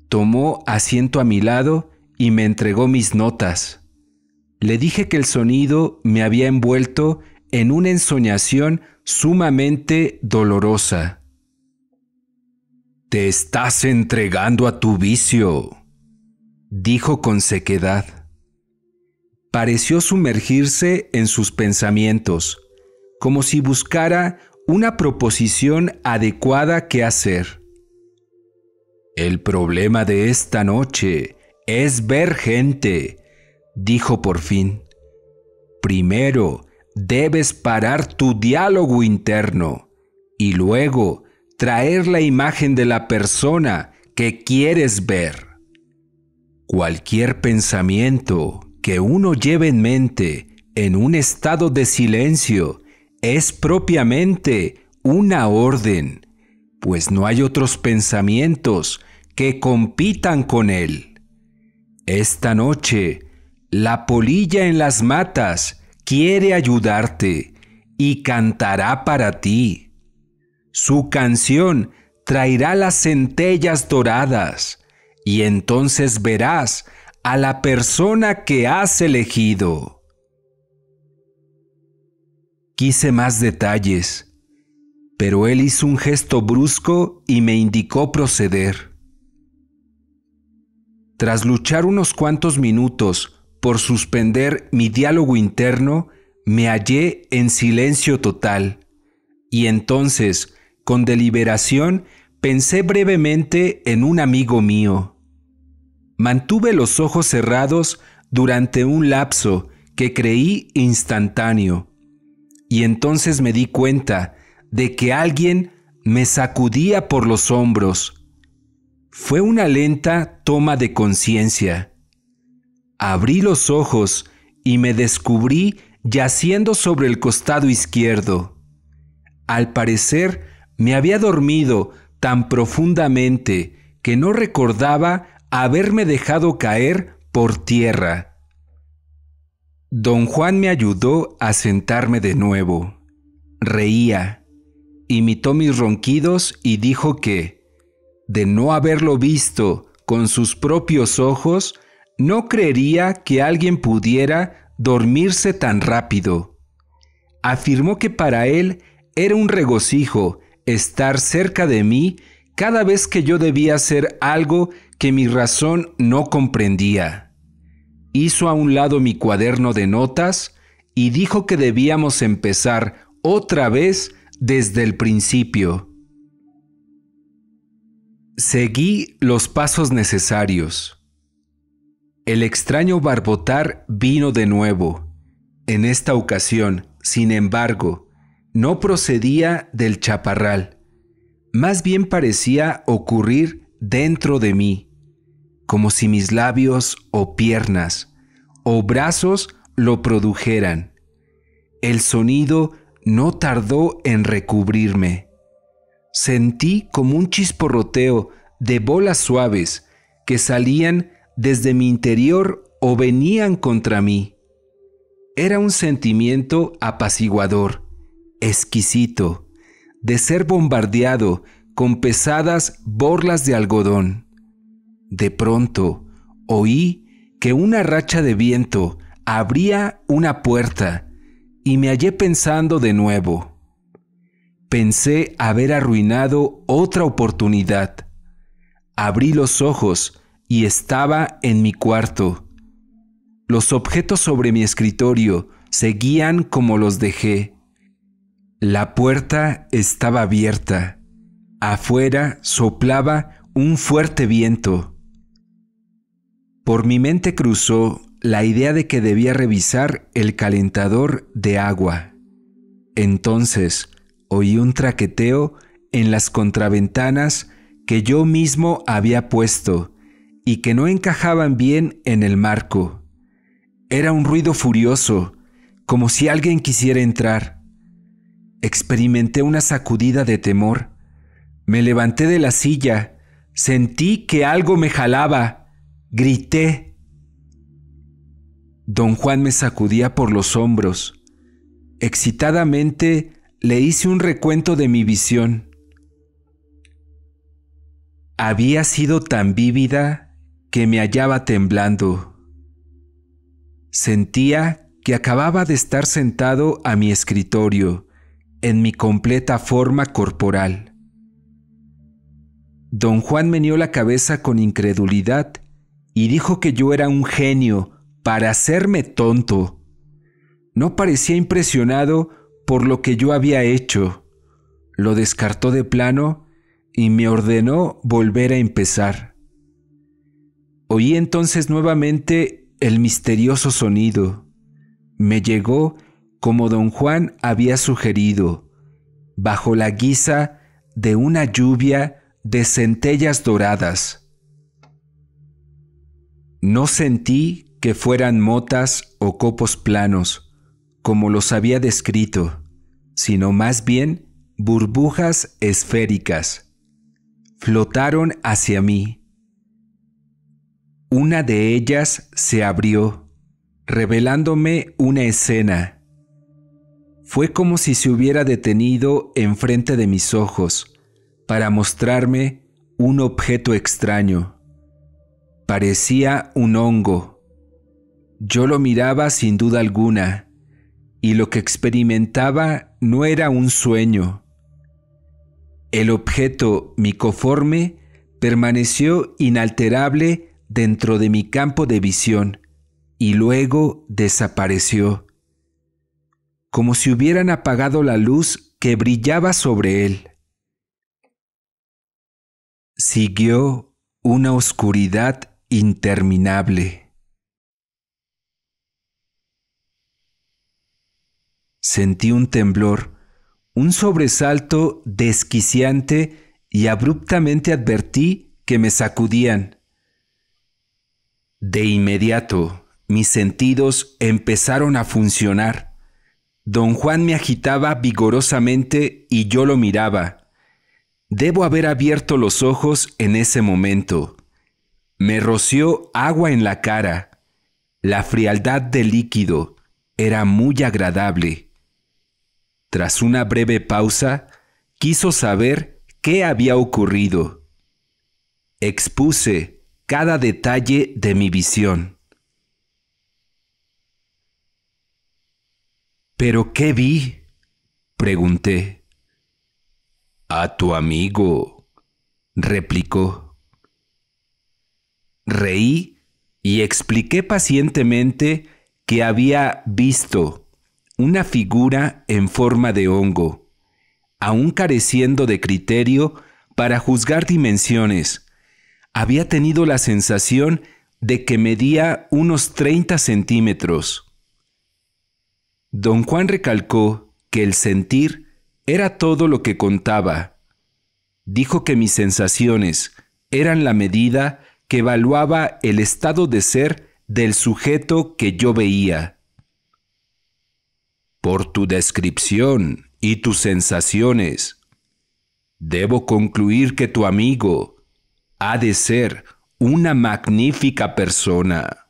Tomó asiento a mi lado y me entregó mis notas. Le dije que el sonido me había envuelto en una ensoñación sumamente dolorosa. Te estás entregando a tu vicio, dijo con sequedad. Pareció sumergirse en sus pensamientos, como si buscara una proposición adecuada que hacer. El problema de esta noche es ver gente, dijo por fin, primero debes parar tu diálogo interno y luego traer la imagen de la persona que quieres ver. Cualquier pensamiento que uno lleve en mente en un estado de silencio es propiamente una orden, pues no hay otros pensamientos que compitan con él. Esta noche la polilla en las matas quiere ayudarte y cantará para ti. Su canción traerá las centellas doradas y entonces verás a la persona que has elegido. Quise más detalles, pero él hizo un gesto brusco y me indicó proceder. Tras luchar unos cuantos minutos, por suspender mi diálogo interno, me hallé en silencio total. Y entonces, con deliberación, pensé brevemente en un amigo mío. Mantuve los ojos cerrados durante un lapso que creí instantáneo. Y entonces me di cuenta de que alguien me sacudía por los hombros. Fue una lenta toma de conciencia. Abrí los ojos y me descubrí yaciendo sobre el costado izquierdo. Al parecer, me había dormido tan profundamente que no recordaba haberme dejado caer por tierra. Don Juan me ayudó a sentarme de nuevo. Reía, imitó mis ronquidos y dijo que, de no haberlo visto con sus propios ojos, no creería que alguien pudiera dormirse tan rápido. Afirmó que para él era un regocijo estar cerca de mí cada vez que yo debía hacer algo que mi razón no comprendía. Hizo a un lado mi cuaderno de notas y dijo que debíamos empezar otra vez desde el principio. Seguí los pasos necesarios. El extraño barbotar vino de nuevo. En esta ocasión, sin embargo, no procedía del chaparral. Más bien parecía ocurrir dentro de mí, como si mis labios o piernas o brazos lo produjeran. El sonido no tardó en recubrirme. Sentí como un chisporroteo de bolas suaves que salían desde mi interior o venían contra mí. Era un sentimiento apaciguador, exquisito, de ser bombardeado con pesadas borlas de algodón. De pronto, oí que una racha de viento abría una puerta y me hallé pensando de nuevo. Pensé haber arruinado otra oportunidad. Abrí los ojos y estaba en mi cuarto. Los objetos sobre mi escritorio seguían como los dejé. La puerta estaba abierta. Afuera soplaba un fuerte viento. Por mi mente cruzó la idea de que debía revisar el calentador de agua. Entonces oí un traqueteo en las contraventanas que yo mismo había puesto y que no encajaban bien en el marco. Era un ruido furioso, como si alguien quisiera entrar. Experimenté una sacudida de temor. Me levanté de la silla, sentí que algo me jalaba, grité. Don Juan me sacudía por los hombros. Excitadamente le hice un recuento de mi visión. Había sido tan vívida que me hallaba temblando. Sentía que acababa de estar sentado a mi escritorio, en mi completa forma corporal. Don Juan meneó la cabeza con incredulidad y dijo que yo era un genio para hacerme tonto. No parecía impresionado por lo que yo había hecho. Lo descartó de plano y me ordenó volver a empezar. Oí entonces nuevamente el misterioso sonido. Me llegó como don Juan había sugerido, bajo la guisa de una lluvia de centellas doradas. No sentí que fueran motas o copos planos, como los había descrito, sino más bien burbujas esféricas. Flotaron hacia mí una de ellas se abrió, revelándome una escena. Fue como si se hubiera detenido enfrente de mis ojos para mostrarme un objeto extraño. Parecía un hongo. Yo lo miraba sin duda alguna, y lo que experimentaba no era un sueño. El objeto micoforme permaneció inalterable dentro de mi campo de visión y luego desapareció, como si hubieran apagado la luz que brillaba sobre él. Siguió una oscuridad interminable. Sentí un temblor, un sobresalto desquiciante y abruptamente advertí que me sacudían. De inmediato, mis sentidos empezaron a funcionar. Don Juan me agitaba vigorosamente y yo lo miraba. Debo haber abierto los ojos en ese momento. Me roció agua en la cara. La frialdad del líquido era muy agradable. Tras una breve pausa, quiso saber qué había ocurrido. Expuse cada detalle de mi visión. ¿Pero qué vi? pregunté. A tu amigo, replicó. Reí y expliqué pacientemente que había visto una figura en forma de hongo, aún careciendo de criterio para juzgar dimensiones había tenido la sensación de que medía unos 30 centímetros. Don Juan recalcó que el sentir era todo lo que contaba. Dijo que mis sensaciones eran la medida que evaluaba el estado de ser del sujeto que yo veía. Por tu descripción y tus sensaciones, debo concluir que tu amigo, ha de ser una magnífica persona,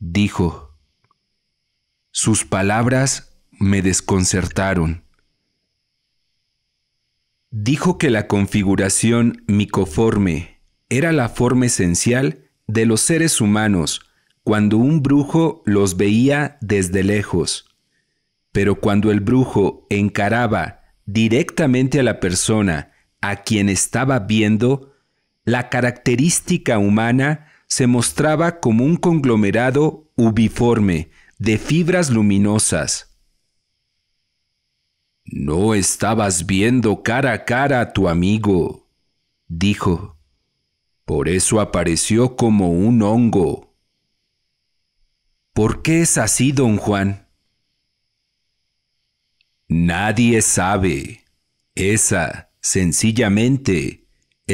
dijo. Sus palabras me desconcertaron. Dijo que la configuración micoforme era la forma esencial de los seres humanos cuando un brujo los veía desde lejos. Pero cuando el brujo encaraba directamente a la persona a quien estaba viendo, la característica humana se mostraba como un conglomerado ubiforme de fibras luminosas. No estabas viendo cara a cara a tu amigo, dijo. Por eso apareció como un hongo. ¿Por qué es así, don Juan? Nadie sabe. Esa, sencillamente,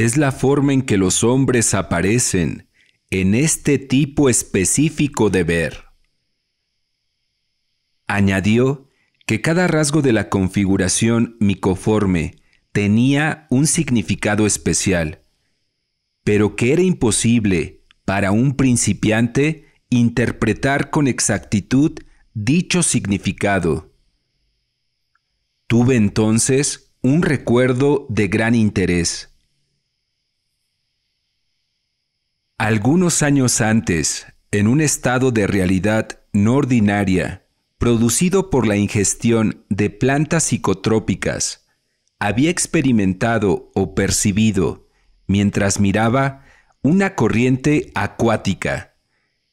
es la forma en que los hombres aparecen en este tipo específico de ver. Añadió que cada rasgo de la configuración micoforme tenía un significado especial, pero que era imposible para un principiante interpretar con exactitud dicho significado. Tuve entonces un recuerdo de gran interés. Algunos años antes, en un estado de realidad no ordinaria, producido por la ingestión de plantas psicotrópicas, había experimentado o percibido, mientras miraba, una corriente acuática,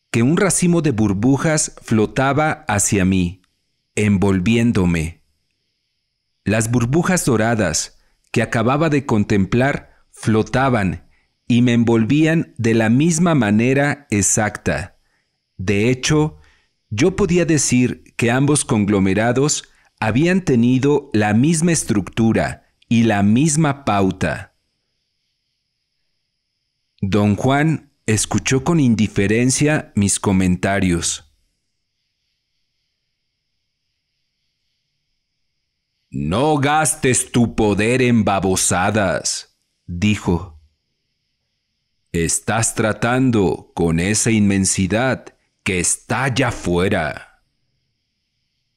que un racimo de burbujas flotaba hacia mí, envolviéndome. Las burbujas doradas que acababa de contemplar flotaban y me envolvían de la misma manera exacta. De hecho, yo podía decir que ambos conglomerados habían tenido la misma estructura y la misma pauta. Don Juan escuchó con indiferencia mis comentarios. No gastes tu poder en babosadas, dijo. Estás tratando con esa inmensidad que está allá afuera.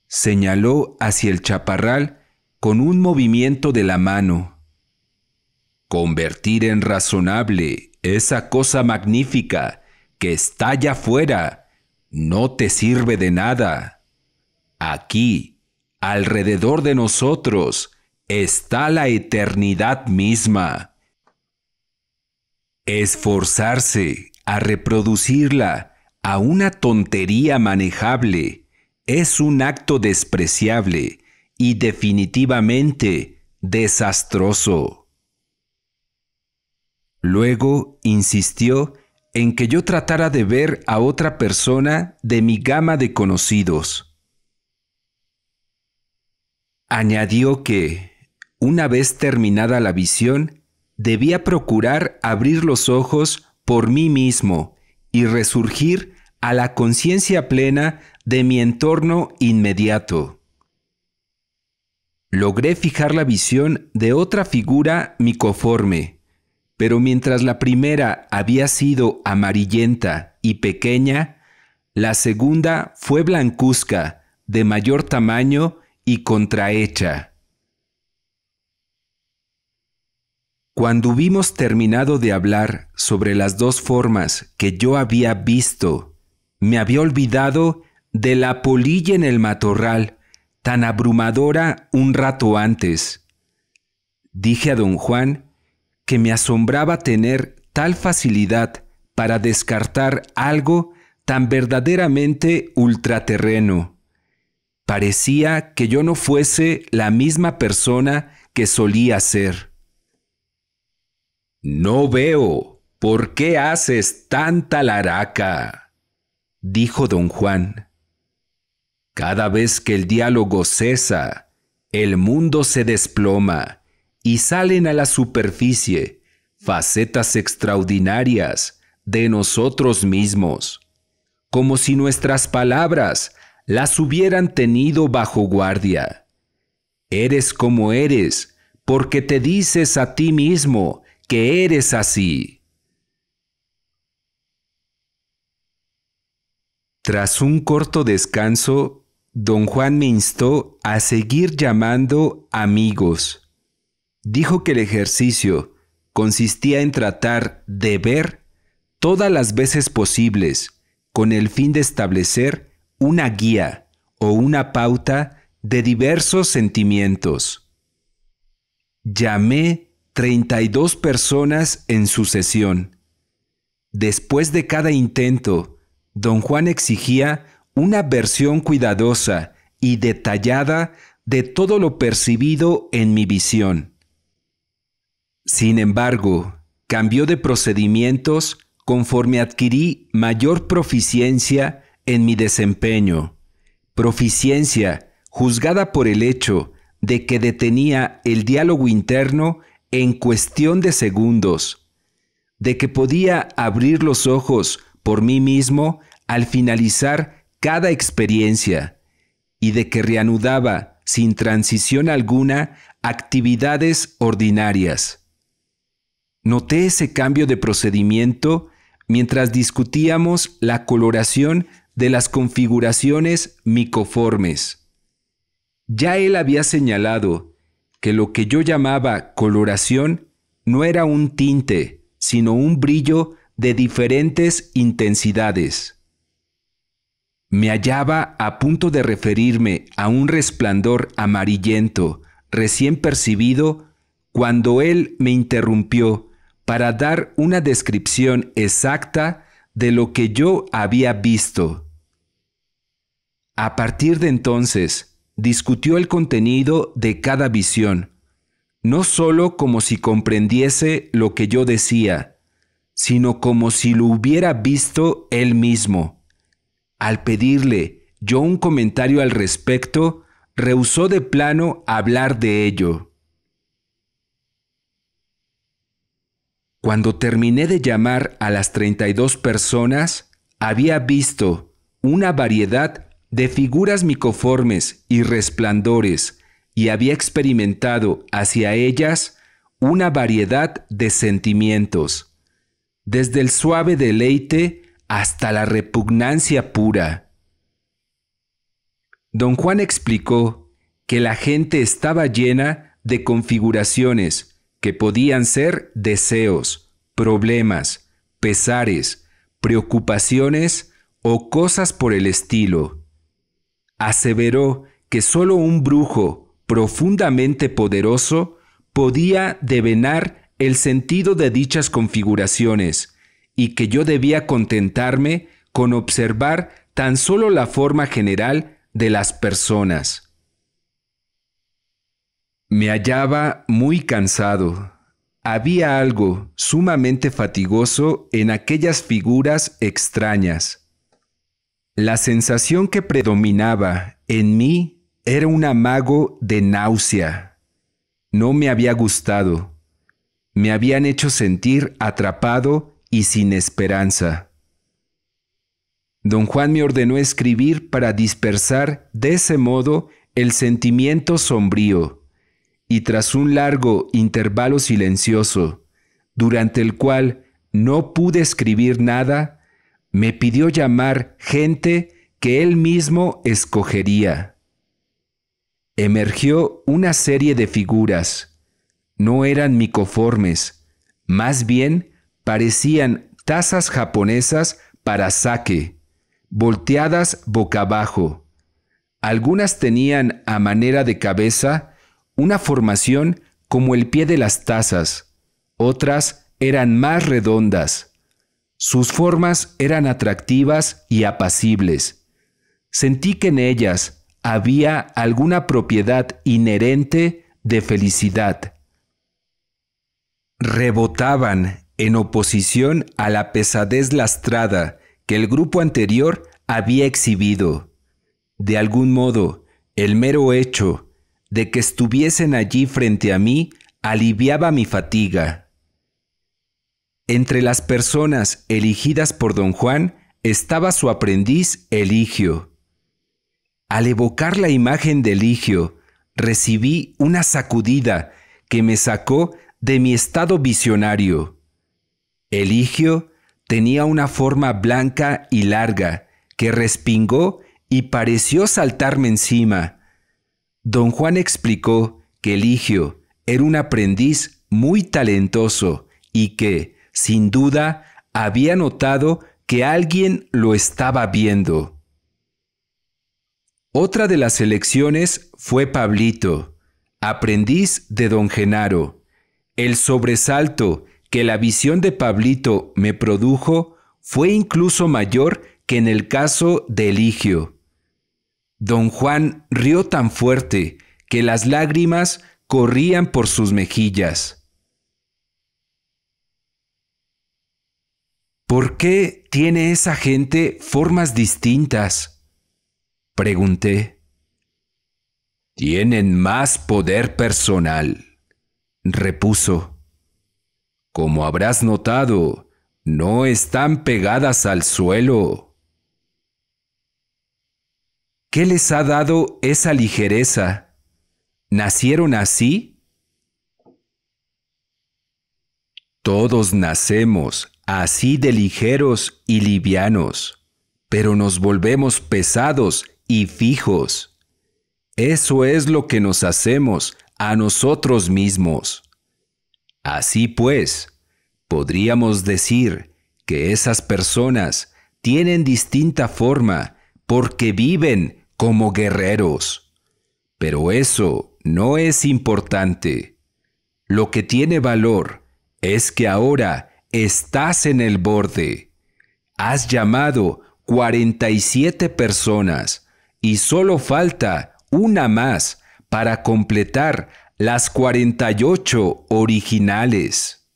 Señaló hacia el chaparral con un movimiento de la mano. Convertir en razonable esa cosa magnífica que está allá afuera no te sirve de nada. Aquí, alrededor de nosotros, está la eternidad misma Esforzarse a reproducirla a una tontería manejable es un acto despreciable y definitivamente desastroso. Luego insistió en que yo tratara de ver a otra persona de mi gama de conocidos. Añadió que, una vez terminada la visión, debía procurar abrir los ojos por mí mismo y resurgir a la conciencia plena de mi entorno inmediato. Logré fijar la visión de otra figura micoforme, pero mientras la primera había sido amarillenta y pequeña, la segunda fue blancuzca, de mayor tamaño y contrahecha. Cuando hubimos terminado de hablar sobre las dos formas que yo había visto, me había olvidado de la polilla en el matorral, tan abrumadora un rato antes. Dije a don Juan que me asombraba tener tal facilidad para descartar algo tan verdaderamente ultraterreno. Parecía que yo no fuese la misma persona que solía ser. No veo. ¿Por qué haces tanta laraca? dijo don Juan. Cada vez que el diálogo cesa, el mundo se desploma y salen a la superficie facetas extraordinarias de nosotros mismos, como si nuestras palabras las hubieran tenido bajo guardia. Eres como eres porque te dices a ti mismo que eres así. Tras un corto descanso, don Juan me instó a seguir llamando amigos. Dijo que el ejercicio consistía en tratar de ver todas las veces posibles con el fin de establecer una guía o una pauta de diversos sentimientos. Llamé 32 personas en su sesión. Después de cada intento, don Juan exigía una versión cuidadosa y detallada de todo lo percibido en mi visión. Sin embargo, cambió de procedimientos conforme adquirí mayor proficiencia en mi desempeño, proficiencia juzgada por el hecho de que detenía el diálogo interno en cuestión de segundos, de que podía abrir los ojos por mí mismo al finalizar cada experiencia y de que reanudaba sin transición alguna actividades ordinarias. Noté ese cambio de procedimiento mientras discutíamos la coloración de las configuraciones micoformes. Ya él había señalado que lo que yo llamaba coloración no era un tinte, sino un brillo de diferentes intensidades. Me hallaba a punto de referirme a un resplandor amarillento recién percibido cuando él me interrumpió para dar una descripción exacta de lo que yo había visto. A partir de entonces, discutió el contenido de cada visión, no sólo como si comprendiese lo que yo decía, sino como si lo hubiera visto él mismo. Al pedirle yo un comentario al respecto, rehusó de plano hablar de ello. Cuando terminé de llamar a las 32 personas, había visto una variedad de figuras micoformes y resplandores, y había experimentado hacia ellas una variedad de sentimientos, desde el suave deleite hasta la repugnancia pura. Don Juan explicó que la gente estaba llena de configuraciones que podían ser deseos, problemas, pesares, preocupaciones o cosas por el estilo aseveró que solo un brujo profundamente poderoso podía devenar el sentido de dichas configuraciones y que yo debía contentarme con observar tan solo la forma general de las personas. Me hallaba muy cansado. Había algo sumamente fatigoso en aquellas figuras extrañas la sensación que predominaba en mí era un amago de náusea. No me había gustado. Me habían hecho sentir atrapado y sin esperanza. Don Juan me ordenó escribir para dispersar de ese modo el sentimiento sombrío, y tras un largo intervalo silencioso, durante el cual no pude escribir nada, me pidió llamar gente que él mismo escogería. Emergió una serie de figuras. No eran micoformes, más bien parecían tazas japonesas para saque, volteadas boca abajo. Algunas tenían a manera de cabeza una formación como el pie de las tazas, otras eran más redondas sus formas eran atractivas y apacibles. Sentí que en ellas había alguna propiedad inherente de felicidad. Rebotaban en oposición a la pesadez lastrada que el grupo anterior había exhibido. De algún modo, el mero hecho de que estuviesen allí frente a mí aliviaba mi fatiga. Entre las personas elegidas por don Juan estaba su aprendiz Eligio. Al evocar la imagen de Eligio, recibí una sacudida que me sacó de mi estado visionario. Eligio tenía una forma blanca y larga que respingó y pareció saltarme encima. Don Juan explicó que Eligio era un aprendiz muy talentoso y que, sin duda, había notado que alguien lo estaba viendo. Otra de las elecciones fue Pablito, aprendiz de don Genaro. El sobresalto que la visión de Pablito me produjo fue incluso mayor que en el caso de Eligio. Don Juan rió tan fuerte que las lágrimas corrían por sus mejillas. ¿Por qué tiene esa gente formas distintas? Pregunté. Tienen más poder personal, repuso. Como habrás notado, no están pegadas al suelo. ¿Qué les ha dado esa ligereza? ¿Nacieron así? Todos nacemos así de ligeros y livianos, pero nos volvemos pesados y fijos. Eso es lo que nos hacemos a nosotros mismos. Así pues, podríamos decir que esas personas tienen distinta forma porque viven como guerreros. Pero eso no es importante. Lo que tiene valor es que ahora Estás en el borde. Has llamado 47 personas y solo falta una más para completar las 48 originales.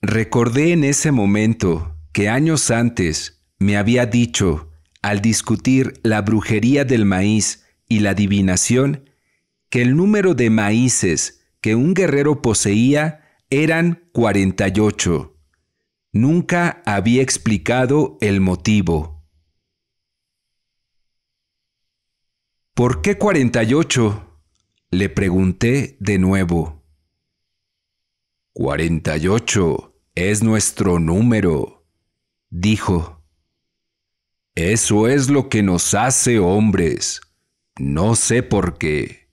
Recordé en ese momento que años antes me había dicho, al discutir la brujería del maíz y la adivinación, que el número de maíces que un guerrero poseía eran 48. Nunca había explicado el motivo. ¿Por qué 48? Le pregunté de nuevo. 48 es nuestro número, dijo. Eso es lo que nos hace hombres. No sé por qué.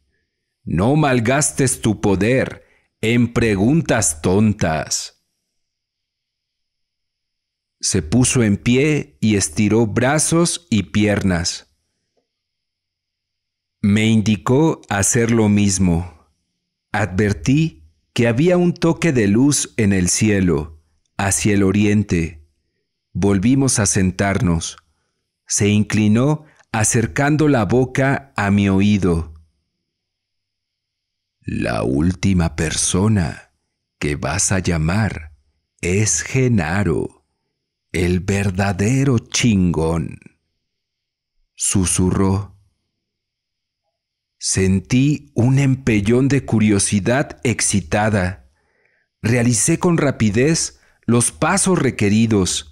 No malgastes tu poder en preguntas tontas. Se puso en pie y estiró brazos y piernas. Me indicó hacer lo mismo. Advertí que había un toque de luz en el cielo, hacia el oriente. Volvimos a sentarnos. Se inclinó acercando la boca a mi oído. La última persona que vas a llamar es Genaro, el verdadero chingón. Susurró. Sentí un empellón de curiosidad excitada. Realicé con rapidez los pasos requeridos.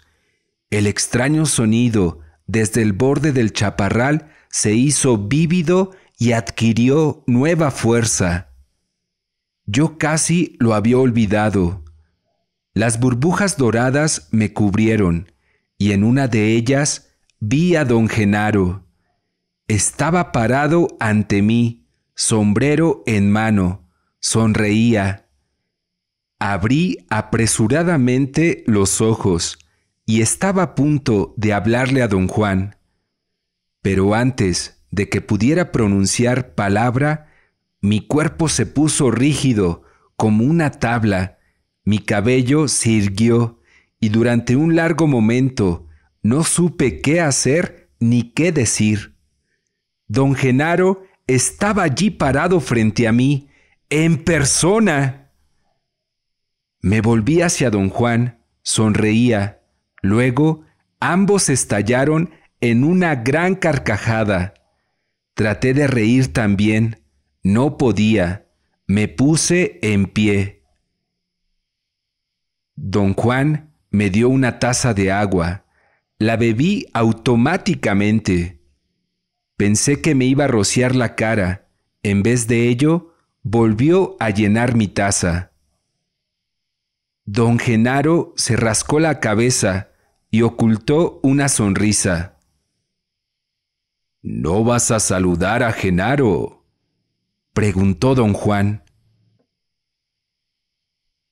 El extraño sonido desde el borde del chaparral se hizo vívido y adquirió nueva fuerza. Yo casi lo había olvidado. Las burbujas doradas me cubrieron y en una de ellas vi a don Genaro. Estaba parado ante mí, sombrero en mano, sonreía. Abrí apresuradamente los ojos y estaba a punto de hablarle a don Juan. Pero antes de que pudiera pronunciar palabra, mi cuerpo se puso rígido como una tabla, mi cabello se irguió y durante un largo momento no supe qué hacer ni qué decir. Don Genaro estaba allí parado frente a mí, en persona. Me volví hacia don Juan, sonreía, luego ambos estallaron en una gran carcajada. Traté de reír también, no podía. Me puse en pie. Don Juan me dio una taza de agua. La bebí automáticamente. Pensé que me iba a rociar la cara. En vez de ello, volvió a llenar mi taza. Don Genaro se rascó la cabeza y ocultó una sonrisa. No vas a saludar a Genaro, preguntó don Juan.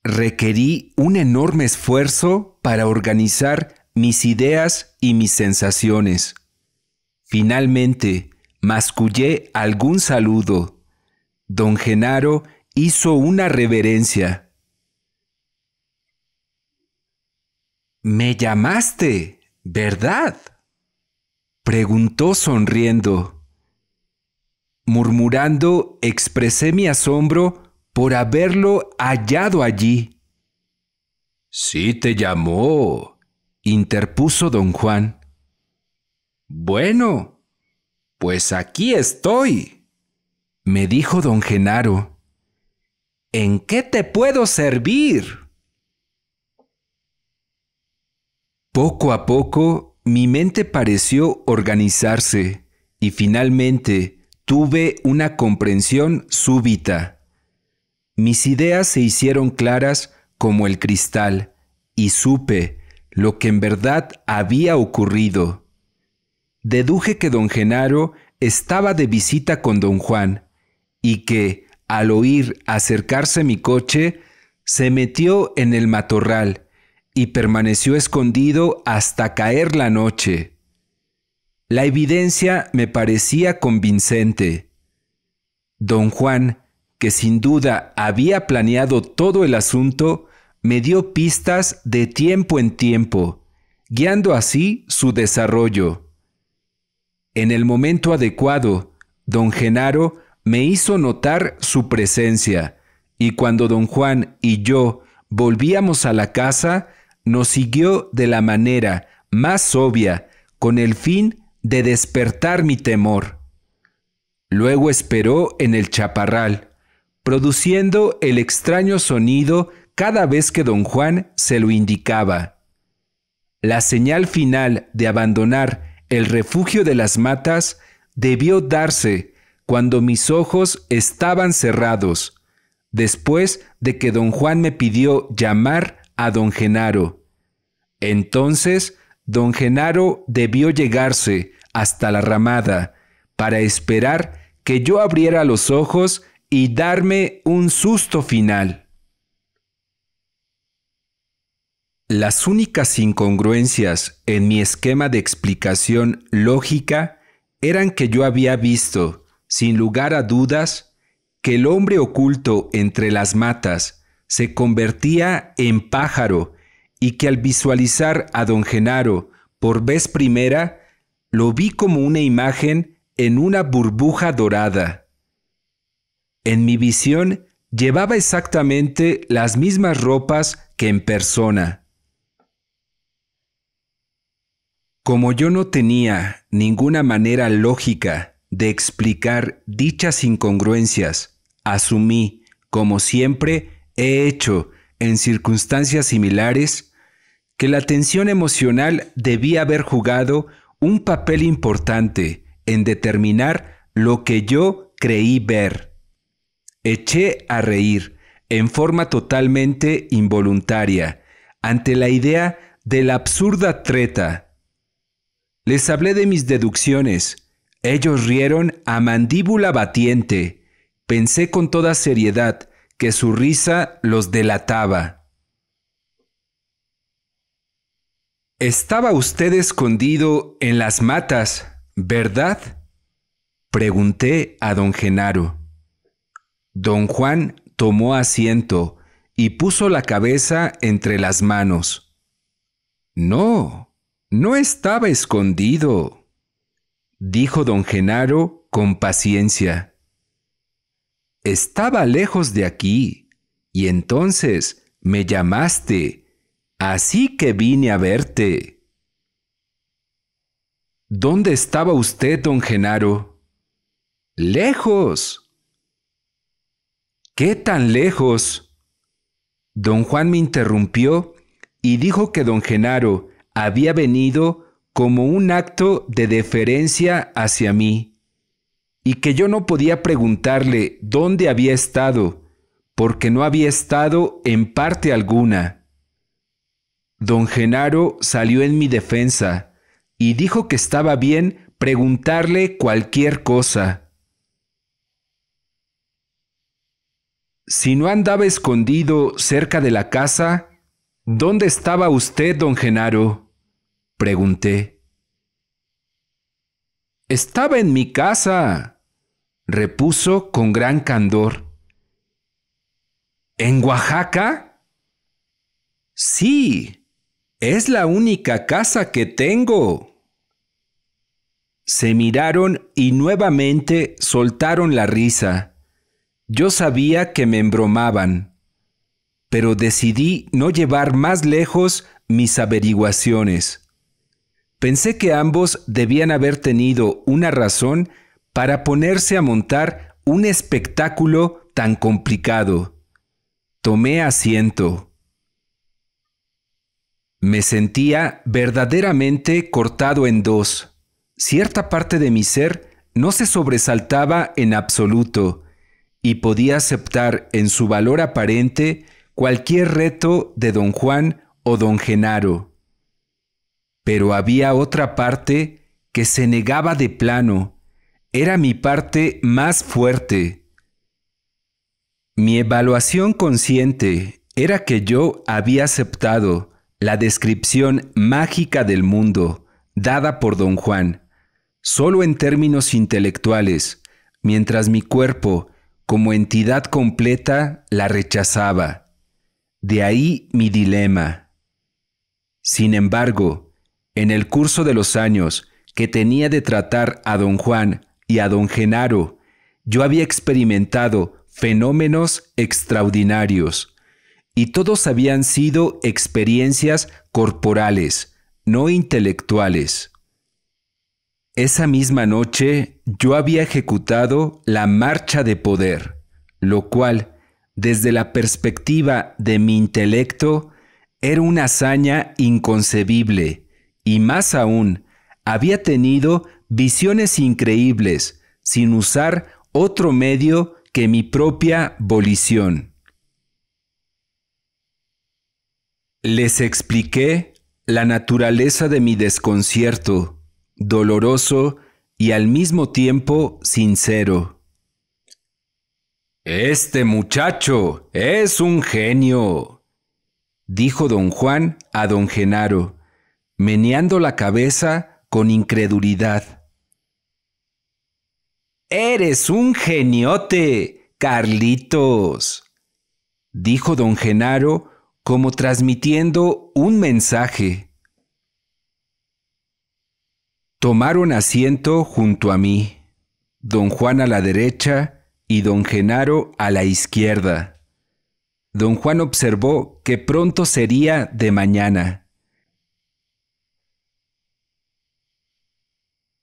Requerí un enorme esfuerzo para organizar mis ideas y mis sensaciones. Finalmente, mascullé algún saludo. Don Genaro hizo una reverencia. Me llamaste, ¿verdad? preguntó sonriendo. Murmurando, expresé mi asombro por haberlo hallado allí. Sí te llamó, interpuso don Juan. Bueno, pues aquí estoy, me dijo don Genaro. ¿En qué te puedo servir? Poco a poco mi mente pareció organizarse y finalmente Tuve una comprensión súbita. Mis ideas se hicieron claras como el cristal y supe lo que en verdad había ocurrido. Deduje que don Genaro estaba de visita con don Juan y que, al oír acercarse mi coche, se metió en el matorral y permaneció escondido hasta caer la noche. La evidencia me parecía convincente. Don Juan, que sin duda había planeado todo el asunto, me dio pistas de tiempo en tiempo, guiando así su desarrollo. En el momento adecuado, don Genaro me hizo notar su presencia, y cuando don Juan y yo volvíamos a la casa, nos siguió de la manera más obvia, con el fin de de despertar mi temor. Luego esperó en el chaparral, produciendo el extraño sonido cada vez que don Juan se lo indicaba. La señal final de abandonar el refugio de las matas debió darse cuando mis ojos estaban cerrados, después de que don Juan me pidió llamar a don Genaro. Entonces, don Genaro debió llegarse, hasta la ramada, para esperar que yo abriera los ojos y darme un susto final. Las únicas incongruencias en mi esquema de explicación lógica eran que yo había visto, sin lugar a dudas, que el hombre oculto entre las matas se convertía en pájaro y que al visualizar a don Genaro por vez primera lo vi como una imagen en una burbuja dorada. En mi visión llevaba exactamente las mismas ropas que en persona. Como yo no tenía ninguna manera lógica de explicar dichas incongruencias, asumí, como siempre he hecho en circunstancias similares, que la tensión emocional debía haber jugado un papel importante en determinar lo que yo creí ver. Eché a reír, en forma totalmente involuntaria, ante la idea de la absurda treta. Les hablé de mis deducciones. Ellos rieron a mandíbula batiente. Pensé con toda seriedad que su risa los delataba. Estaba usted escondido en las matas, ¿verdad? Pregunté a don Genaro. Don Juan tomó asiento y puso la cabeza entre las manos. No, no estaba escondido, dijo don Genaro con paciencia. Estaba lejos de aquí, y entonces me llamaste Así que vine a verte. ¿Dónde estaba usted, don Genaro? Lejos. ¿Qué tan lejos? Don Juan me interrumpió y dijo que don Genaro había venido como un acto de deferencia hacia mí, y que yo no podía preguntarle dónde había estado, porque no había estado en parte alguna Don Genaro salió en mi defensa y dijo que estaba bien preguntarle cualquier cosa. Si no andaba escondido cerca de la casa, ¿dónde estaba usted, don Genaro? pregunté. Estaba en mi casa, repuso con gran candor. ¿En Oaxaca? Sí, es la única casa que tengo. Se miraron y nuevamente soltaron la risa. Yo sabía que me embromaban, pero decidí no llevar más lejos mis averiguaciones. Pensé que ambos debían haber tenido una razón para ponerse a montar un espectáculo tan complicado. Tomé asiento. Me sentía verdaderamente cortado en dos. Cierta parte de mi ser no se sobresaltaba en absoluto y podía aceptar en su valor aparente cualquier reto de don Juan o don Genaro. Pero había otra parte que se negaba de plano. Era mi parte más fuerte. Mi evaluación consciente era que yo había aceptado, la descripción mágica del mundo dada por don Juan, solo en términos intelectuales, mientras mi cuerpo, como entidad completa, la rechazaba. De ahí mi dilema. Sin embargo, en el curso de los años que tenía de tratar a don Juan y a don Genaro, yo había experimentado fenómenos extraordinarios y todos habían sido experiencias corporales, no intelectuales. Esa misma noche yo había ejecutado la marcha de poder, lo cual, desde la perspectiva de mi intelecto, era una hazaña inconcebible, y más aún, había tenido visiones increíbles sin usar otro medio que mi propia volición. Les expliqué la naturaleza de mi desconcierto, doloroso y al mismo tiempo sincero. Este muchacho es un genio, dijo don Juan a don Genaro, meneando la cabeza con incredulidad. Eres un geniote, Carlitos, dijo don Genaro, como transmitiendo un mensaje. Tomaron asiento junto a mí, don Juan a la derecha y don Genaro a la izquierda. Don Juan observó que pronto sería de mañana.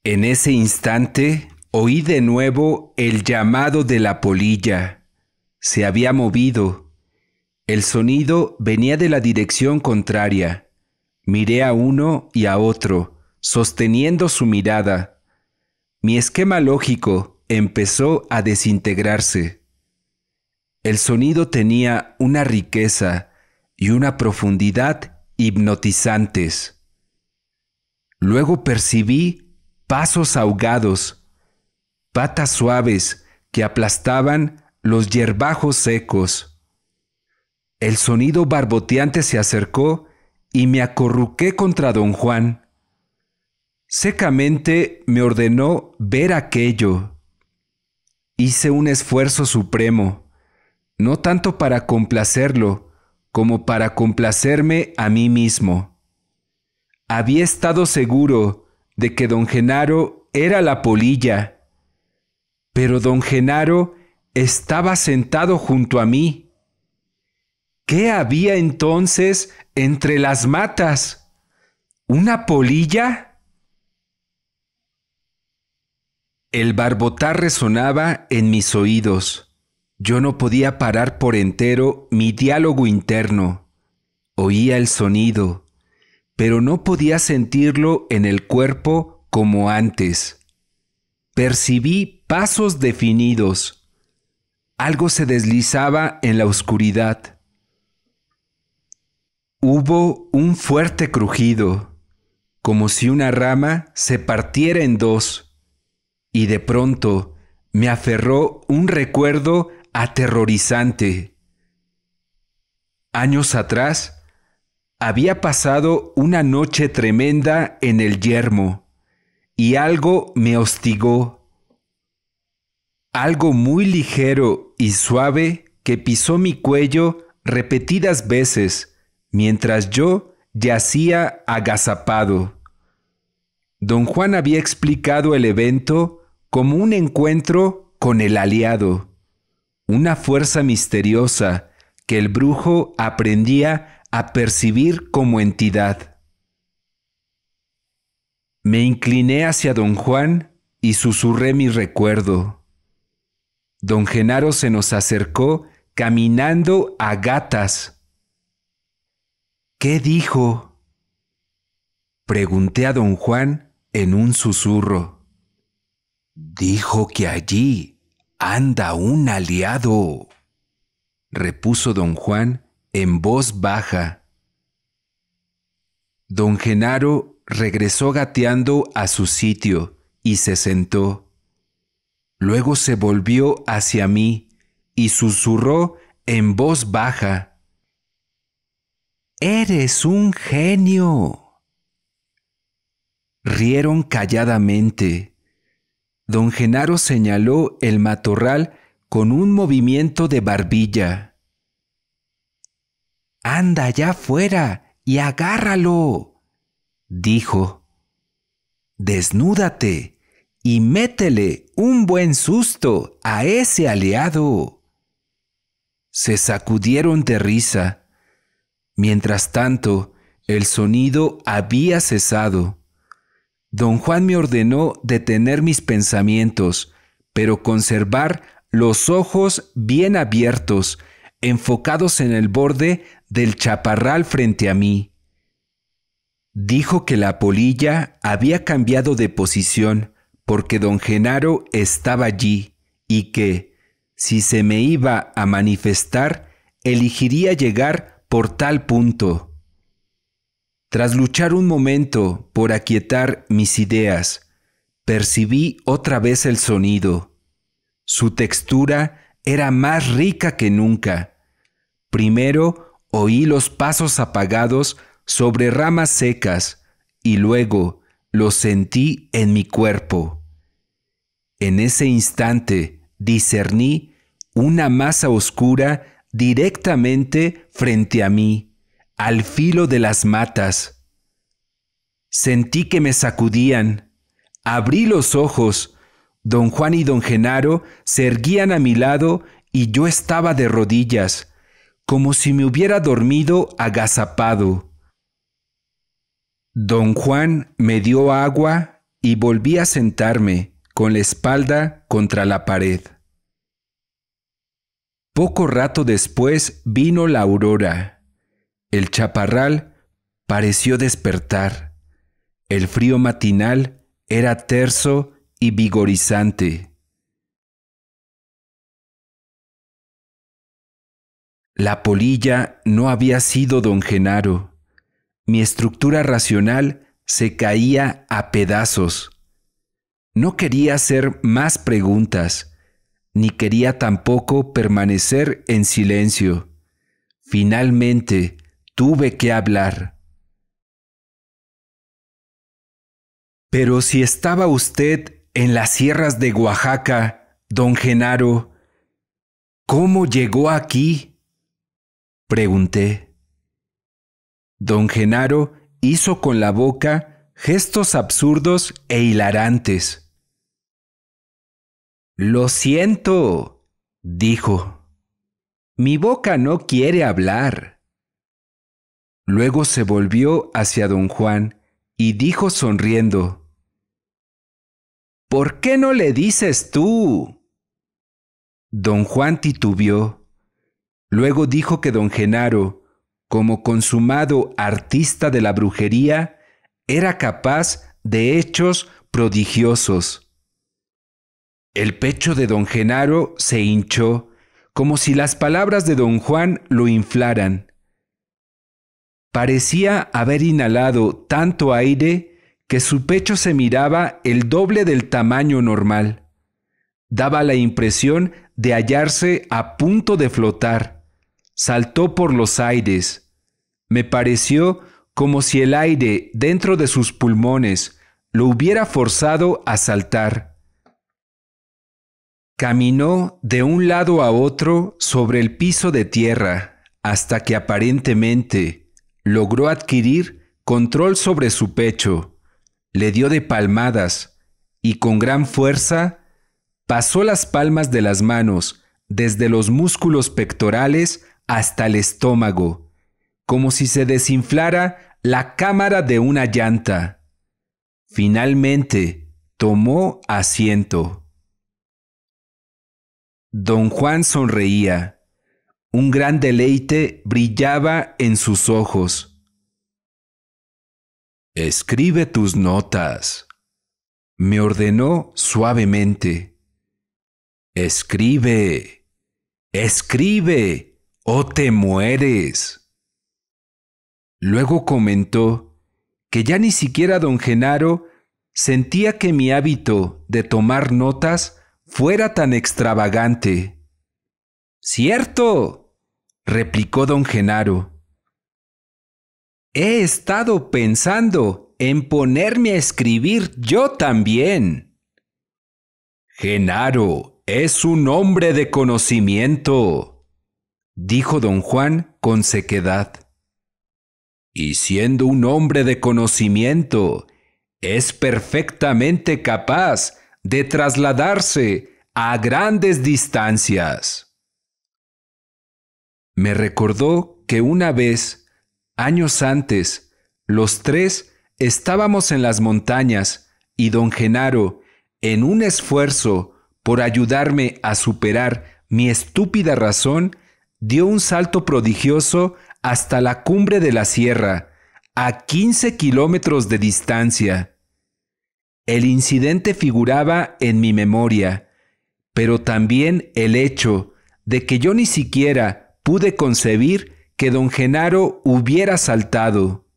En ese instante oí de nuevo el llamado de la polilla. Se había movido el sonido venía de la dirección contraria. Miré a uno y a otro, sosteniendo su mirada. Mi esquema lógico empezó a desintegrarse. El sonido tenía una riqueza y una profundidad hipnotizantes. Luego percibí pasos ahogados, patas suaves que aplastaban los yerbajos secos el sonido barboteante se acercó y me acorruqué contra don Juan. Secamente me ordenó ver aquello. Hice un esfuerzo supremo, no tanto para complacerlo, como para complacerme a mí mismo. Había estado seguro de que don Genaro era la polilla, pero don Genaro estaba sentado junto a mí ¿Qué había entonces entre las matas? ¿Una polilla? El barbotar resonaba en mis oídos. Yo no podía parar por entero mi diálogo interno. Oía el sonido, pero no podía sentirlo en el cuerpo como antes. Percibí pasos definidos. Algo se deslizaba en la oscuridad. Hubo un fuerte crujido, como si una rama se partiera en dos, y de pronto me aferró un recuerdo aterrorizante. Años atrás, había pasado una noche tremenda en el yermo, y algo me hostigó. Algo muy ligero y suave que pisó mi cuello repetidas veces, mientras yo yacía agazapado. Don Juan había explicado el evento como un encuentro con el aliado, una fuerza misteriosa que el brujo aprendía a percibir como entidad. Me incliné hacia don Juan y susurré mi recuerdo. Don Genaro se nos acercó caminando a gatas ¿Qué dijo? Pregunté a don Juan en un susurro. Dijo que allí anda un aliado, repuso don Juan en voz baja. Don Genaro regresó gateando a su sitio y se sentó. Luego se volvió hacia mí y susurró en voz baja. Eres un genio. Rieron calladamente. Don Genaro señaló el matorral con un movimiento de barbilla. Anda ya afuera y agárralo, dijo. Desnúdate y métele un buen susto a ese aliado. Se sacudieron de risa. Mientras tanto, el sonido había cesado. Don Juan me ordenó detener mis pensamientos, pero conservar los ojos bien abiertos, enfocados en el borde del chaparral frente a mí. Dijo que la polilla había cambiado de posición porque don Genaro estaba allí y que, si se me iba a manifestar, elegiría llegar a por tal punto. Tras luchar un momento por aquietar mis ideas, percibí otra vez el sonido. Su textura era más rica que nunca. Primero oí los pasos apagados sobre ramas secas y luego los sentí en mi cuerpo. En ese instante discerní una masa oscura directamente frente a mí, al filo de las matas. Sentí que me sacudían. Abrí los ojos. Don Juan y don Genaro se erguían a mi lado y yo estaba de rodillas, como si me hubiera dormido agazapado. Don Juan me dio agua y volví a sentarme con la espalda contra la pared. Poco rato después vino la aurora. El chaparral pareció despertar. El frío matinal era terso y vigorizante. La polilla no había sido don Genaro. Mi estructura racional se caía a pedazos. No quería hacer más preguntas ni quería tampoco permanecer en silencio. Finalmente tuve que hablar. Pero si estaba usted en las sierras de Oaxaca, don Genaro, ¿cómo llegó aquí? pregunté. Don Genaro hizo con la boca gestos absurdos e hilarantes. Lo siento, dijo. Mi boca no quiere hablar. Luego se volvió hacia don Juan y dijo sonriendo, ¿Por qué no le dices tú? Don Juan titubió. Luego dijo que don Genaro, como consumado artista de la brujería, era capaz de hechos prodigiosos. El pecho de don Genaro se hinchó, como si las palabras de don Juan lo inflaran. Parecía haber inhalado tanto aire que su pecho se miraba el doble del tamaño normal. Daba la impresión de hallarse a punto de flotar. Saltó por los aires. Me pareció como si el aire dentro de sus pulmones lo hubiera forzado a saltar. Caminó de un lado a otro sobre el piso de tierra hasta que aparentemente logró adquirir control sobre su pecho, le dio de palmadas y con gran fuerza pasó las palmas de las manos desde los músculos pectorales hasta el estómago, como si se desinflara la cámara de una llanta. Finalmente, tomó asiento. Don Juan sonreía. Un gran deleite brillaba en sus ojos. Escribe tus notas, me ordenó suavemente. Escribe, escribe o oh, te mueres. Luego comentó que ya ni siquiera don Genaro sentía que mi hábito de tomar notas fuera tan extravagante. Cierto, replicó don Genaro. He estado pensando en ponerme a escribir yo también. Genaro es un hombre de conocimiento, dijo don Juan con sequedad. Y siendo un hombre de conocimiento, es perfectamente capaz de trasladarse a grandes distancias. Me recordó que una vez, años antes, los tres estábamos en las montañas y don Genaro, en un esfuerzo por ayudarme a superar mi estúpida razón, dio un salto prodigioso hasta la cumbre de la sierra, a 15 kilómetros de distancia. El incidente figuraba en mi memoria, pero también el hecho de que yo ni siquiera pude concebir que don Genaro hubiera saltado.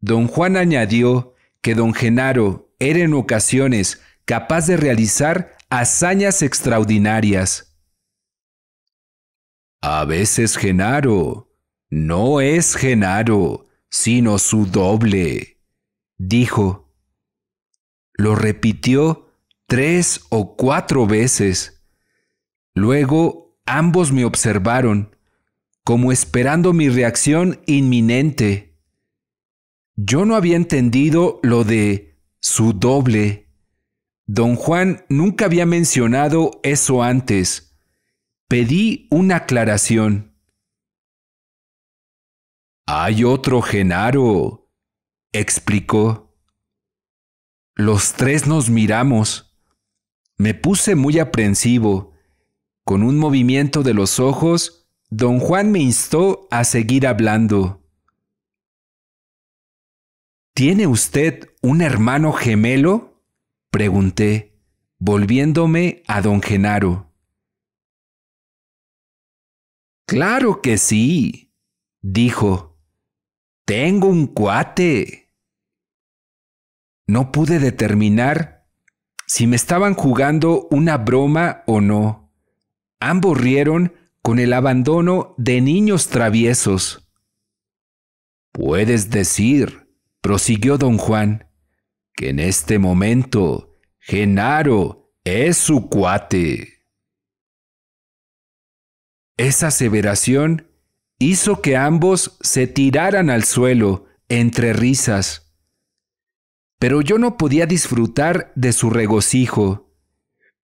Don Juan añadió que don Genaro era en ocasiones capaz de realizar hazañas extraordinarias. A veces Genaro no es Genaro, sino su doble, dijo. Lo repitió tres o cuatro veces. Luego ambos me observaron, como esperando mi reacción inminente. Yo no había entendido lo de su doble. Don Juan nunca había mencionado eso antes. Pedí una aclaración. Hay otro Genaro, explicó. Los tres nos miramos. Me puse muy aprensivo. Con un movimiento de los ojos, don Juan me instó a seguir hablando. ¿Tiene usted un hermano gemelo? pregunté, volviéndome a don Genaro. Claro que sí, dijo. Tengo un cuate. No pude determinar si me estaban jugando una broma o no. Ambos rieron con el abandono de niños traviesos. Puedes decir, prosiguió don Juan, que en este momento Genaro es su cuate. Esa aseveración hizo que ambos se tiraran al suelo entre risas pero yo no podía disfrutar de su regocijo.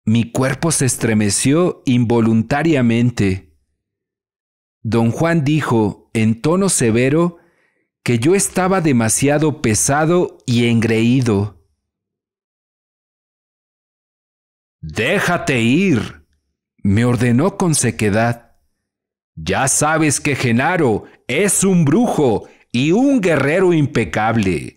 Mi cuerpo se estremeció involuntariamente. Don Juan dijo, en tono severo, que yo estaba demasiado pesado y engreído. Déjate ir, me ordenó con sequedad. Ya sabes que Genaro es un brujo y un guerrero impecable.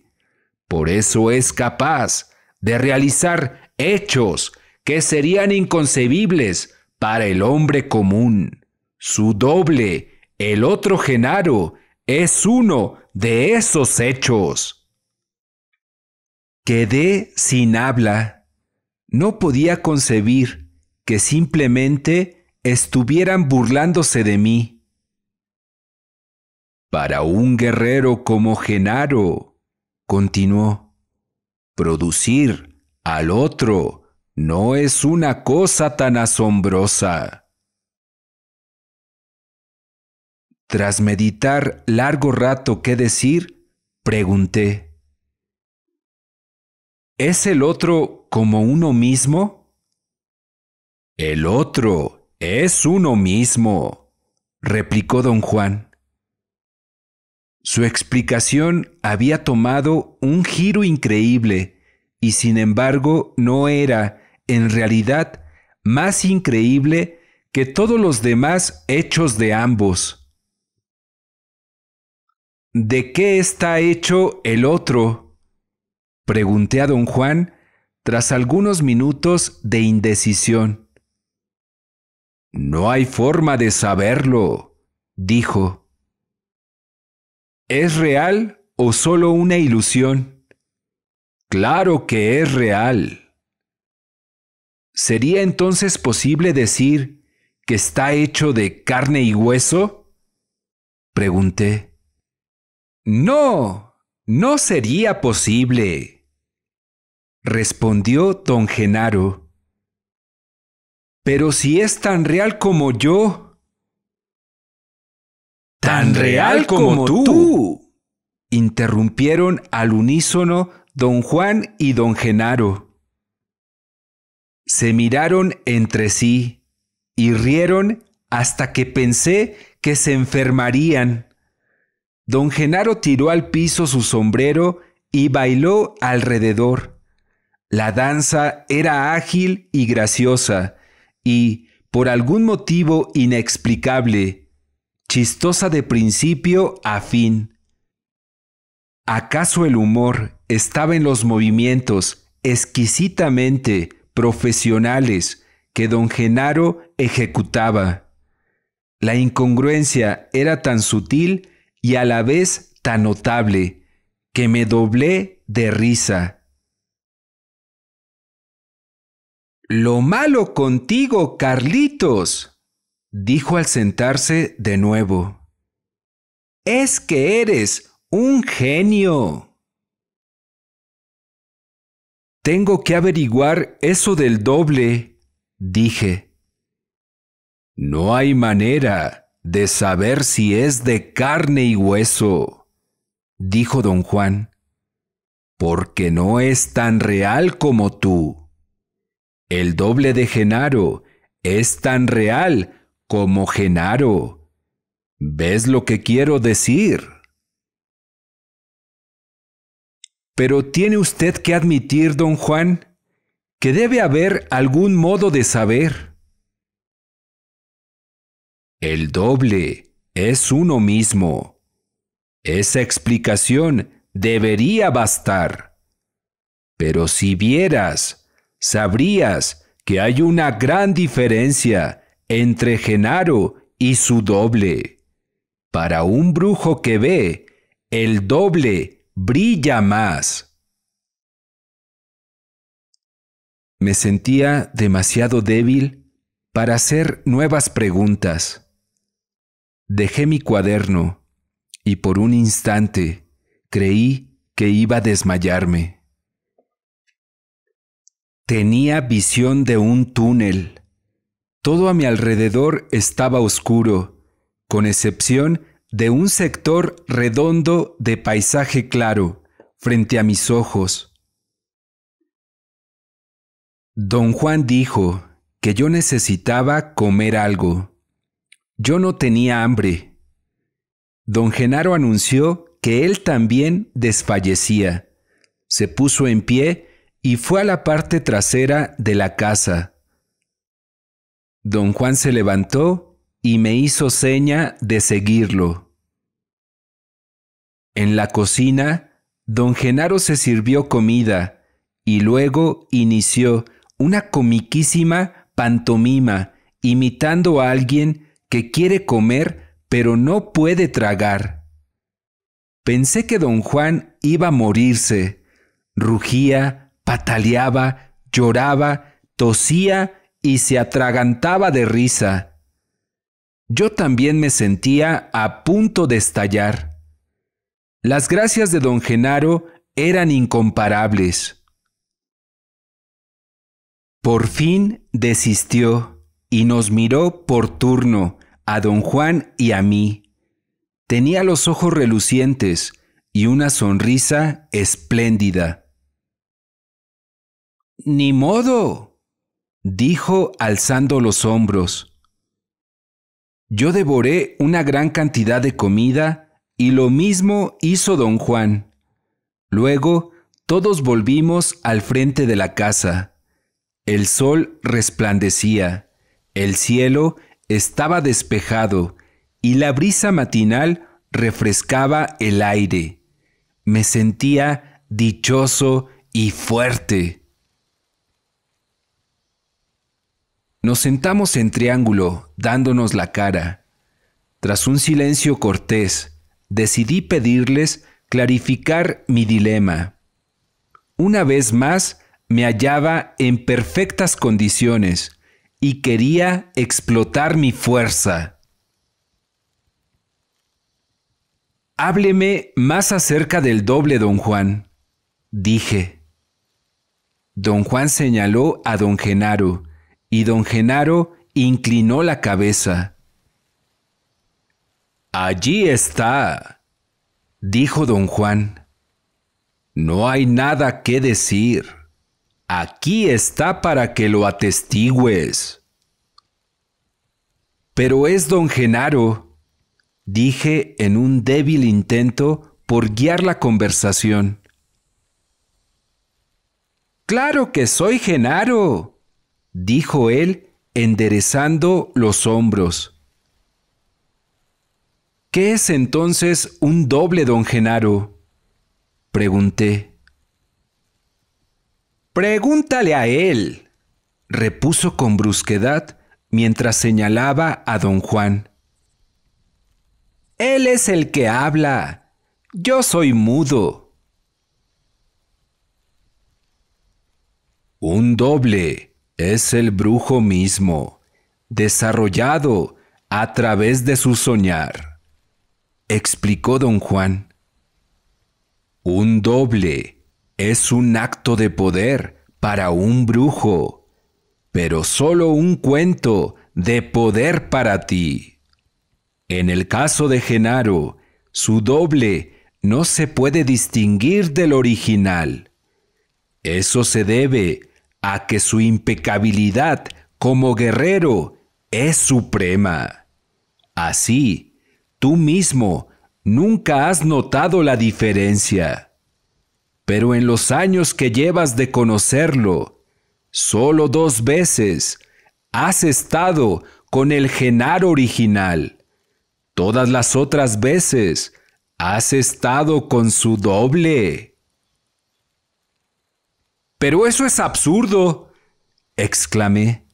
Por eso es capaz de realizar hechos que serían inconcebibles para el hombre común. Su doble, el otro Genaro, es uno de esos hechos. Quedé sin habla. No podía concebir que simplemente estuvieran burlándose de mí. Para un guerrero como Genaro, continuó, producir al otro no es una cosa tan asombrosa. Tras meditar largo rato qué decir, pregunté, ¿es el otro como uno mismo? El otro es uno mismo, replicó don Juan. Su explicación había tomado un giro increíble y sin embargo no era, en realidad, más increíble que todos los demás hechos de ambos. ¿De qué está hecho el otro? Pregunté a don Juan tras algunos minutos de indecisión. No hay forma de saberlo, dijo. ¿Es real o solo una ilusión? Claro que es real. ¿Sería entonces posible decir que está hecho de carne y hueso? Pregunté. No, no sería posible, respondió don Genaro. Pero si es tan real como yo, tan real como tú. Interrumpieron al unísono don Juan y don Genaro. Se miraron entre sí y rieron hasta que pensé que se enfermarían. Don Genaro tiró al piso su sombrero y bailó alrededor. La danza era ágil y graciosa, y, por algún motivo inexplicable, chistosa de principio a fin. ¿Acaso el humor estaba en los movimientos exquisitamente profesionales que don Genaro ejecutaba? La incongruencia era tan sutil y a la vez tan notable que me doblé de risa. Lo malo contigo, Carlitos, dijo al sentarse de nuevo. Es que eres un genio. Tengo que averiguar eso del doble, dije. No hay manera de saber si es de carne y hueso, dijo don Juan, porque no es tan real como tú. El doble de Genaro es tan real como Genaro. ¿Ves lo que quiero decir? Pero tiene usted que admitir, don Juan, que debe haber algún modo de saber. El doble es uno mismo. Esa explicación debería bastar. Pero si vieras, sabrías que hay una gran diferencia entre Genaro y su doble. Para un brujo que ve, el doble brilla más. Me sentía demasiado débil para hacer nuevas preguntas. Dejé mi cuaderno y por un instante creí que iba a desmayarme. Tenía visión de un túnel todo a mi alrededor estaba oscuro, con excepción de un sector redondo de paisaje claro frente a mis ojos. Don Juan dijo que yo necesitaba comer algo. Yo no tenía hambre. Don Genaro anunció que él también desfallecía. Se puso en pie y fue a la parte trasera de la casa. Don Juan se levantó y me hizo seña de seguirlo. En la cocina, don Genaro se sirvió comida y luego inició una comiquísima pantomima imitando a alguien que quiere comer pero no puede tragar. Pensé que don Juan iba a morirse. Rugía, pataleaba, lloraba, tosía, y se atragantaba de risa. Yo también me sentía a punto de estallar. Las gracias de don Genaro eran incomparables. Por fin desistió y nos miró por turno a don Juan y a mí. Tenía los ojos relucientes y una sonrisa espléndida. Ni modo, Dijo alzando los hombros, Yo devoré una gran cantidad de comida y lo mismo hizo don Juan. Luego todos volvimos al frente de la casa. El sol resplandecía, el cielo estaba despejado y la brisa matinal refrescaba el aire. Me sentía dichoso y fuerte. Nos sentamos en triángulo, dándonos la cara. Tras un silencio cortés, decidí pedirles clarificar mi dilema. Una vez más, me hallaba en perfectas condiciones y quería explotar mi fuerza. Hábleme más acerca del doble, don Juan, dije. Don Juan señaló a don Genaro, y don Genaro inclinó la cabeza. Allí está, dijo don Juan. No hay nada que decir. Aquí está para que lo atestigües. Pero es don Genaro, dije en un débil intento por guiar la conversación. Claro que soy Genaro, dijo él, enderezando los hombros. ¿Qué es entonces un doble, don Genaro? pregunté. Pregúntale a él, repuso con brusquedad mientras señalaba a don Juan. Él es el que habla. Yo soy mudo. Un doble, es el brujo mismo, desarrollado a través de su soñar, explicó don Juan. Un doble es un acto de poder para un brujo, pero solo un cuento de poder para ti. En el caso de Genaro, su doble no se puede distinguir del original. Eso se debe a que su impecabilidad como guerrero es suprema. Así, tú mismo nunca has notado la diferencia. Pero en los años que llevas de conocerlo, solo dos veces has estado con el genar original. Todas las otras veces has estado con su doble. Pero eso es absurdo, exclamé.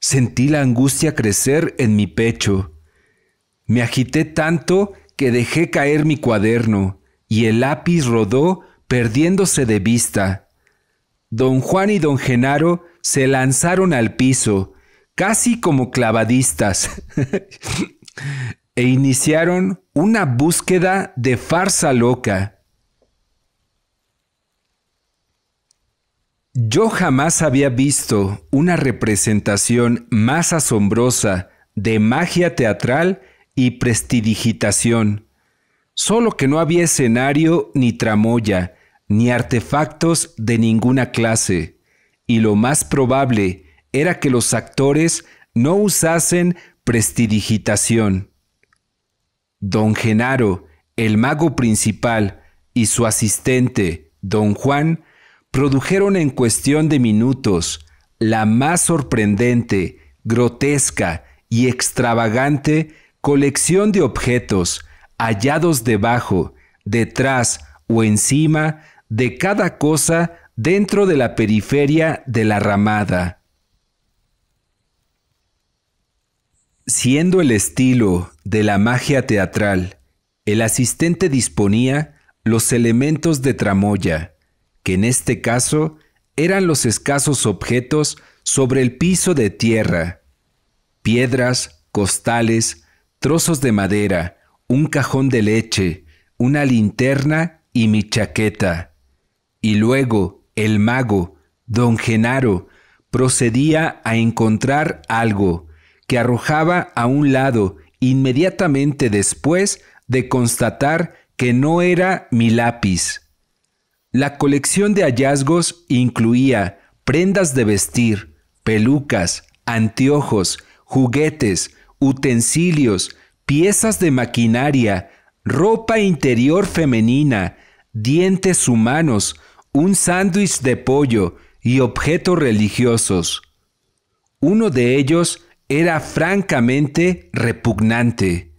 Sentí la angustia crecer en mi pecho. Me agité tanto que dejé caer mi cuaderno y el lápiz rodó perdiéndose de vista. Don Juan y don Genaro se lanzaron al piso, casi como clavadistas, e iniciaron una búsqueda de farsa loca. Yo jamás había visto una representación más asombrosa de magia teatral y prestidigitación, solo que no había escenario ni tramoya, ni artefactos de ninguna clase, y lo más probable era que los actores no usasen prestidigitación. Don Genaro, el mago principal, y su asistente, don Juan, produjeron en cuestión de minutos la más sorprendente, grotesca y extravagante colección de objetos hallados debajo, detrás o encima de cada cosa dentro de la periferia de la ramada. Siendo el estilo de la magia teatral, el asistente disponía los elementos de tramoya, que en este caso eran los escasos objetos sobre el piso de tierra, piedras, costales, trozos de madera, un cajón de leche, una linterna y mi chaqueta. Y luego el mago, don Genaro, procedía a encontrar algo que arrojaba a un lado inmediatamente después de constatar que no era mi lápiz. La colección de hallazgos incluía prendas de vestir, pelucas, anteojos, juguetes, utensilios, piezas de maquinaria, ropa interior femenina, dientes humanos, un sándwich de pollo y objetos religiosos. Uno de ellos era francamente repugnante.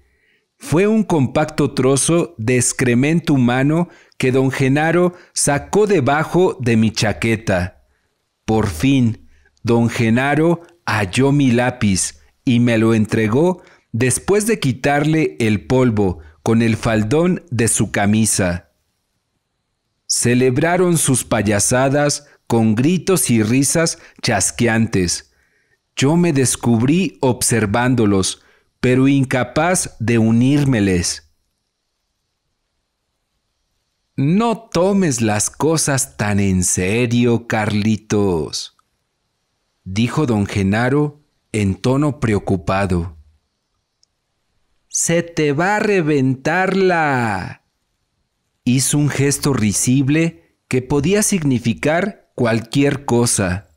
Fue un compacto trozo de excremento humano que don Genaro sacó debajo de mi chaqueta. Por fin, don Genaro halló mi lápiz y me lo entregó después de quitarle el polvo con el faldón de su camisa. Celebraron sus payasadas con gritos y risas chasqueantes. Yo me descubrí observándolos, pero incapaz de unírmeles. No tomes las cosas tan en serio, Carlitos, dijo don Genaro en tono preocupado. Se te va a reventarla. Hizo un gesto risible que podía significar cualquier cosa.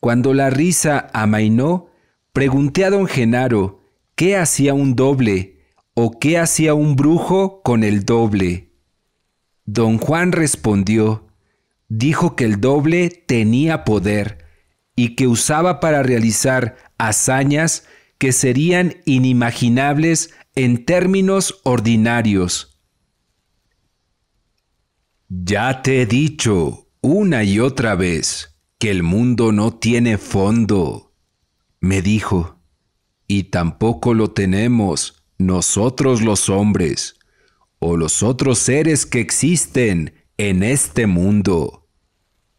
Cuando la risa amainó, pregunté a don Genaro qué hacía un doble o qué hacía un brujo con el doble. Don Juan respondió, dijo que el doble tenía poder y que usaba para realizar hazañas que serían inimaginables en términos ordinarios. Ya te he dicho una y otra vez que el mundo no tiene fondo, me dijo, y tampoco lo tenemos nosotros los hombres o los otros seres que existen en este mundo.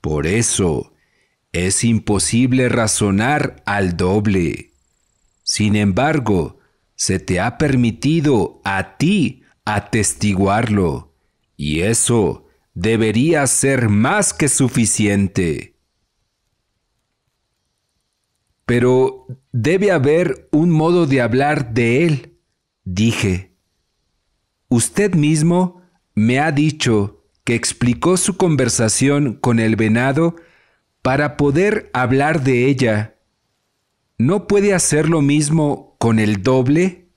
Por eso, es imposible razonar al doble. Sin embargo, se te ha permitido a ti atestiguarlo, y eso debería ser más que suficiente. Pero debe haber un modo de hablar de él, dije. Usted mismo me ha dicho que explicó su conversación con el venado para poder hablar de ella. ¿No puede hacer lo mismo con el doble?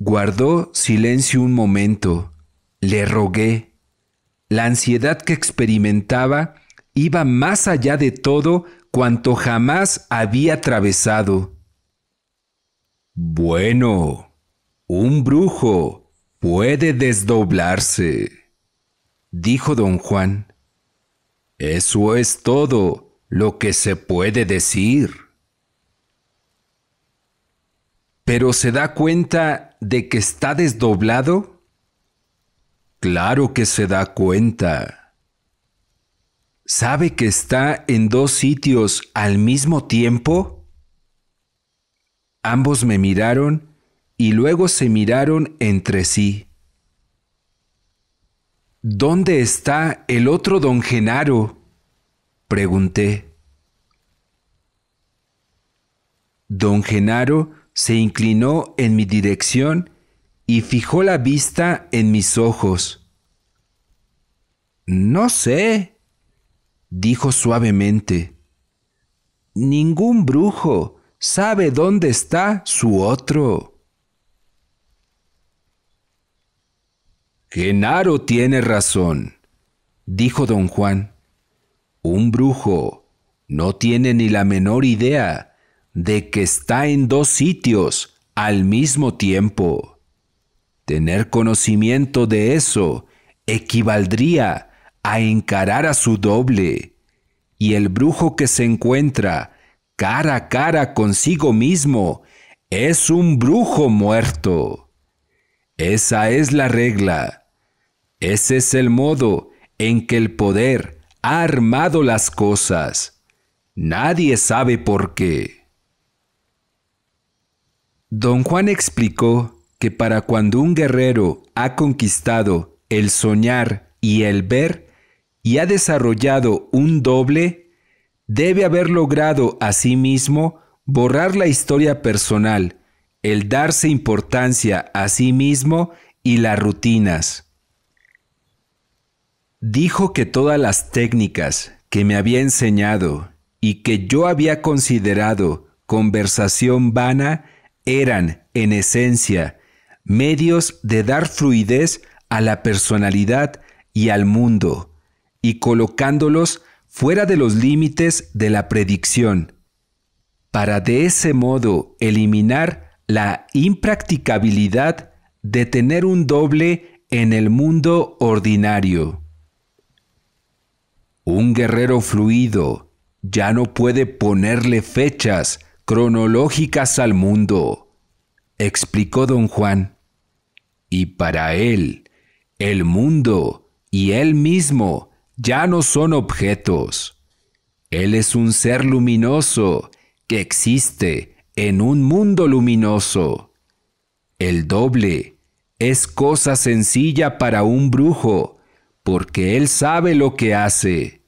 Guardó silencio un momento. Le rogué. La ansiedad que experimentaba iba más allá de todo cuanto jamás había atravesado. Bueno, un brujo puede desdoblarse, dijo don Juan. Eso es todo lo que se puede decir. ¿Pero se da cuenta de que está desdoblado? Claro que se da cuenta. ¿Sabe que está en dos sitios al mismo tiempo? Ambos me miraron y luego se miraron entre sí. ¿Dónde está el otro don Genaro? pregunté. Don Genaro se inclinó en mi dirección y fijó la vista en mis ojos. No sé, dijo suavemente. Ningún brujo sabe dónde está su otro. Genaro tiene razón, dijo don Juan. Un brujo no tiene ni la menor idea de que está en dos sitios al mismo tiempo. Tener conocimiento de eso equivaldría a encarar a su doble, y el brujo que se encuentra cara a cara consigo mismo es un brujo muerto. Esa es la regla. Ese es el modo en que el poder ha armado las cosas. Nadie sabe por qué. Don Juan explicó que para cuando un guerrero ha conquistado el soñar y el ver y ha desarrollado un doble, debe haber logrado a sí mismo borrar la historia personal, el darse importancia a sí mismo y las rutinas. Dijo que todas las técnicas que me había enseñado y que yo había considerado conversación vana eran, en esencia, medios de dar fluidez a la personalidad y al mundo, y colocándolos fuera de los límites de la predicción, para de ese modo eliminar la impracticabilidad de tener un doble en el mundo ordinario. Un guerrero fluido ya no puede ponerle fechas cronológicas al mundo, explicó don Juan. Y para él, el mundo y él mismo ya no son objetos. Él es un ser luminoso que existe en un mundo luminoso. El doble es cosa sencilla para un brujo porque Él sabe lo que hace.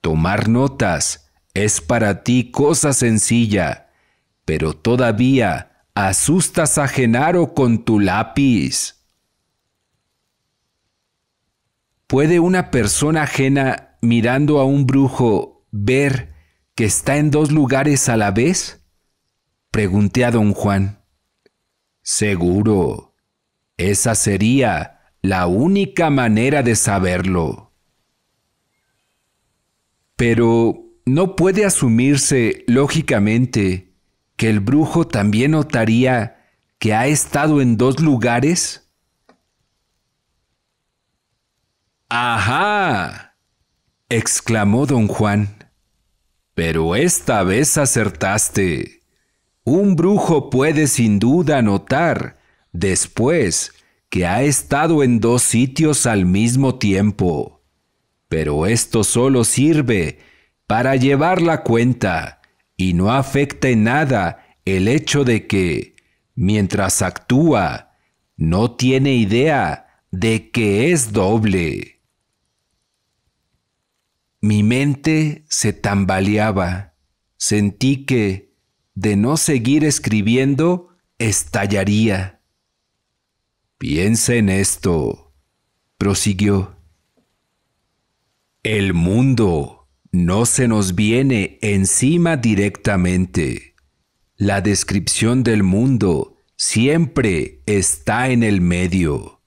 Tomar notas es para ti cosa sencilla, pero todavía asustas a Genaro con tu lápiz. ¿Puede una persona ajena mirando a un brujo ver que está en dos lugares a la vez? Pregunté a don Juan. Seguro. Esa sería la única manera de saberlo. Pero no puede asumirse, lógicamente, que el brujo también notaría que ha estado en dos lugares. ¡Ajá! exclamó don Juan. Pero esta vez acertaste. Un brujo puede sin duda notar, después, que ha estado en dos sitios al mismo tiempo. Pero esto solo sirve para llevar la cuenta y no afecta en nada el hecho de que, mientras actúa, no tiene idea de que es doble. Mi mente se tambaleaba. Sentí que, de no seguir escribiendo, estallaría. Piensa en esto, prosiguió. El mundo no se nos viene encima directamente. La descripción del mundo siempre está en el medio.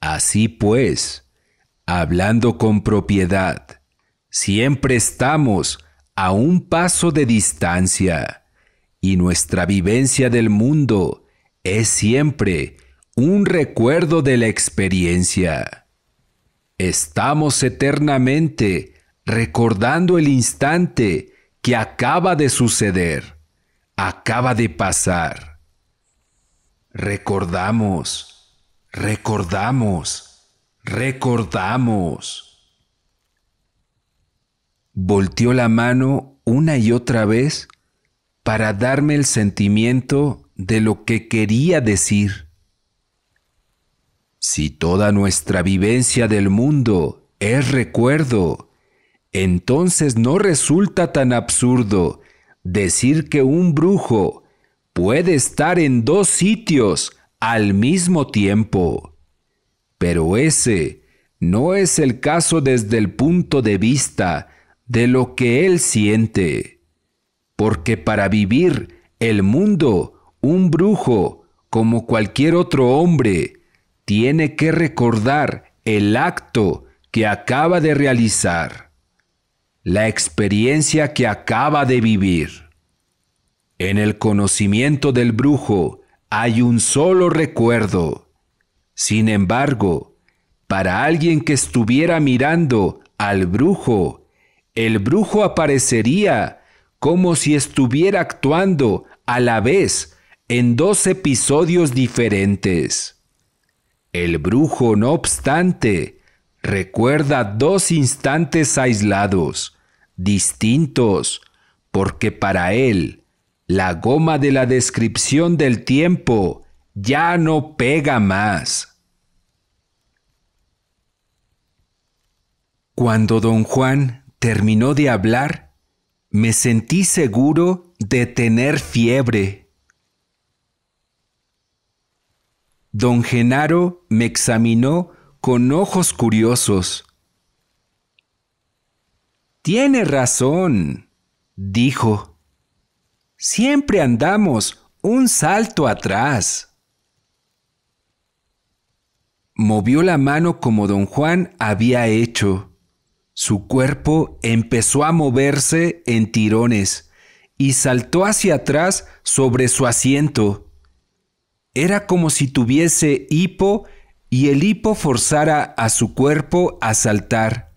Así pues, hablando con propiedad, siempre estamos a un paso de distancia y nuestra vivencia del mundo es siempre un recuerdo de la experiencia. Estamos eternamente recordando el instante que acaba de suceder, acaba de pasar. Recordamos, recordamos, recordamos. Volteó la mano una y otra vez para darme el sentimiento de lo que quería decir si toda nuestra vivencia del mundo es recuerdo, entonces no resulta tan absurdo decir que un brujo puede estar en dos sitios al mismo tiempo. Pero ese no es el caso desde el punto de vista de lo que él siente, porque para vivir el mundo, un brujo, como cualquier otro hombre, tiene que recordar el acto que acaba de realizar, la experiencia que acaba de vivir. En el conocimiento del brujo hay un solo recuerdo. Sin embargo, para alguien que estuviera mirando al brujo, el brujo aparecería como si estuviera actuando a la vez en dos episodios diferentes. El brujo, no obstante, recuerda dos instantes aislados, distintos, porque para él la goma de la descripción del tiempo ya no pega más. Cuando don Juan terminó de hablar, me sentí seguro de tener fiebre. Don Genaro me examinó con ojos curiosos. Tiene razón, dijo. Siempre andamos un salto atrás. Movió la mano como don Juan había hecho. Su cuerpo empezó a moverse en tirones y saltó hacia atrás sobre su asiento. Era como si tuviese hipo y el hipo forzara a su cuerpo a saltar.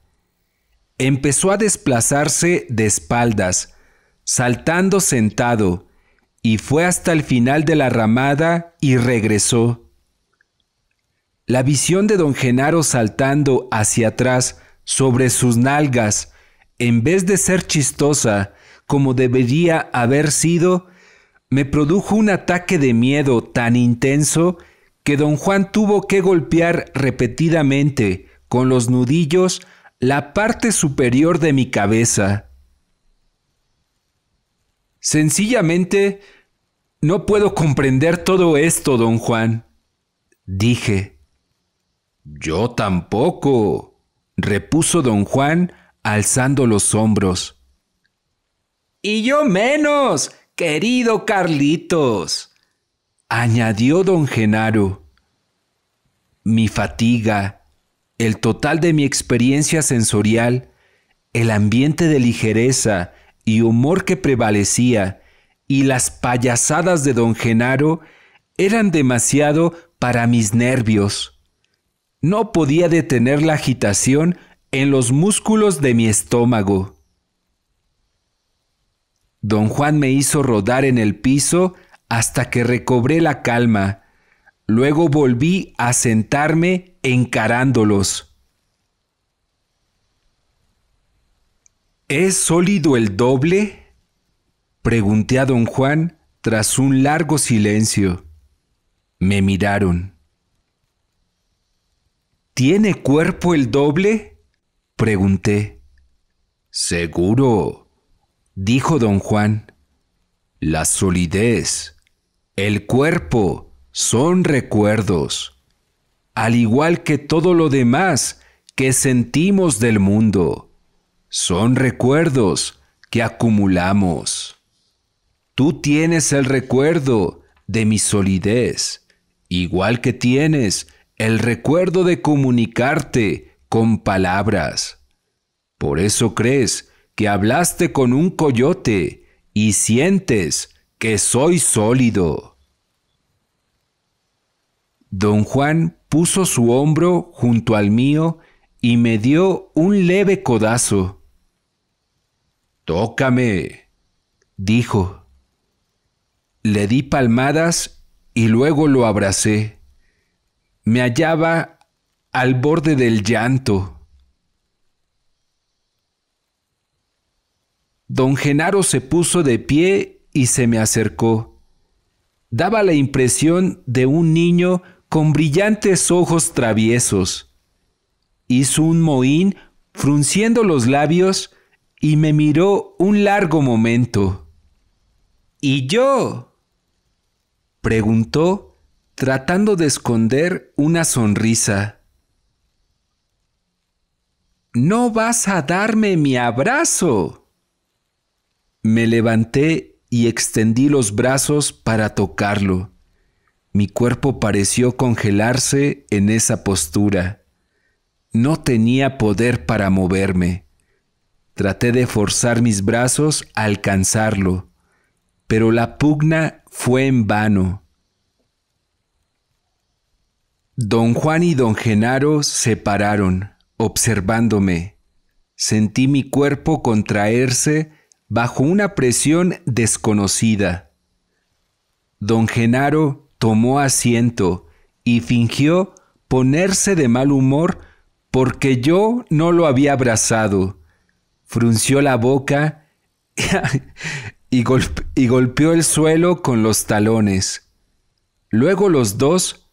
Empezó a desplazarse de espaldas, saltando sentado, y fue hasta el final de la ramada y regresó. La visión de don Genaro saltando hacia atrás sobre sus nalgas, en vez de ser chistosa, como debería haber sido, me produjo un ataque de miedo tan intenso que don Juan tuvo que golpear repetidamente con los nudillos la parte superior de mi cabeza. Sencillamente, no puedo comprender todo esto, don Juan, dije. Yo tampoco, repuso don Juan, alzando los hombros. Y yo menos, Querido Carlitos, añadió don Genaro, mi fatiga, el total de mi experiencia sensorial, el ambiente de ligereza y humor que prevalecía, y las payasadas de don Genaro eran demasiado para mis nervios. No podía detener la agitación en los músculos de mi estómago. Don Juan me hizo rodar en el piso hasta que recobré la calma. Luego volví a sentarme encarándolos. ¿Es sólido el doble? Pregunté a don Juan tras un largo silencio. Me miraron. ¿Tiene cuerpo el doble? Pregunté. Seguro, dijo don Juan, la solidez, el cuerpo son recuerdos, al igual que todo lo demás que sentimos del mundo, son recuerdos que acumulamos. Tú tienes el recuerdo de mi solidez, igual que tienes el recuerdo de comunicarte con palabras. Por eso crees que hablaste con un coyote y sientes que soy sólido. Don Juan puso su hombro junto al mío y me dio un leve codazo. Tócame, dijo. Le di palmadas y luego lo abracé. Me hallaba al borde del llanto. Don Genaro se puso de pie y se me acercó. Daba la impresión de un niño con brillantes ojos traviesos. Hizo un mohín frunciendo los labios y me miró un largo momento. ¿Y yo? preguntó, tratando de esconder una sonrisa. ¿No vas a darme mi abrazo? Me levanté y extendí los brazos para tocarlo. Mi cuerpo pareció congelarse en esa postura. No tenía poder para moverme. Traté de forzar mis brazos a alcanzarlo, pero la pugna fue en vano. Don Juan y don Genaro se pararon, observándome. Sentí mi cuerpo contraerse bajo una presión desconocida. Don Genaro tomó asiento y fingió ponerse de mal humor porque yo no lo había abrazado. Frunció la boca y, y golpeó el suelo con los talones. Luego los dos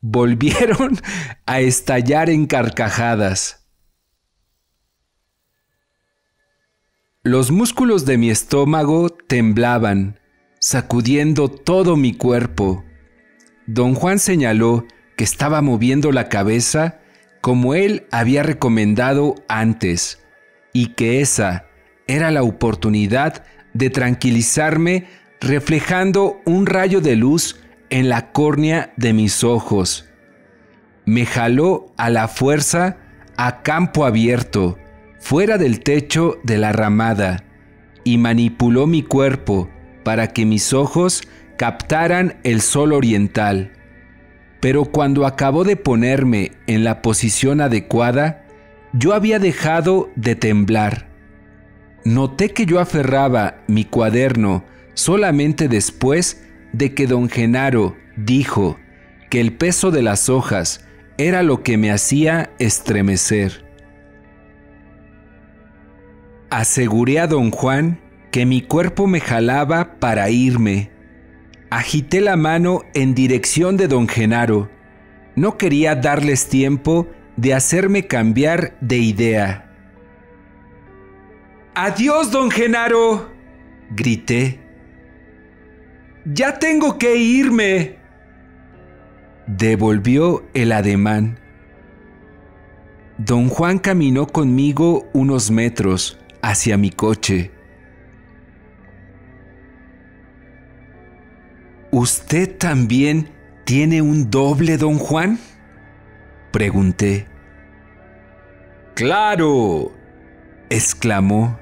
volvieron a estallar en carcajadas. Los músculos de mi estómago temblaban, sacudiendo todo mi cuerpo. Don Juan señaló que estaba moviendo la cabeza como él había recomendado antes, y que esa era la oportunidad de tranquilizarme reflejando un rayo de luz en la córnea de mis ojos. Me jaló a la fuerza a campo abierto fuera del techo de la ramada, y manipuló mi cuerpo para que mis ojos captaran el sol oriental. Pero cuando acabó de ponerme en la posición adecuada, yo había dejado de temblar. Noté que yo aferraba mi cuaderno solamente después de que don Genaro dijo que el peso de las hojas era lo que me hacía estremecer. Aseguré a don Juan que mi cuerpo me jalaba para irme. Agité la mano en dirección de don Genaro. No quería darles tiempo de hacerme cambiar de idea. ¡Adiós, don Genaro! grité. ¡Ya tengo que irme! Devolvió el ademán. Don Juan caminó conmigo unos metros hacia mi coche. ¿Usted también tiene un doble, don Juan? Pregunté. Claro, exclamó.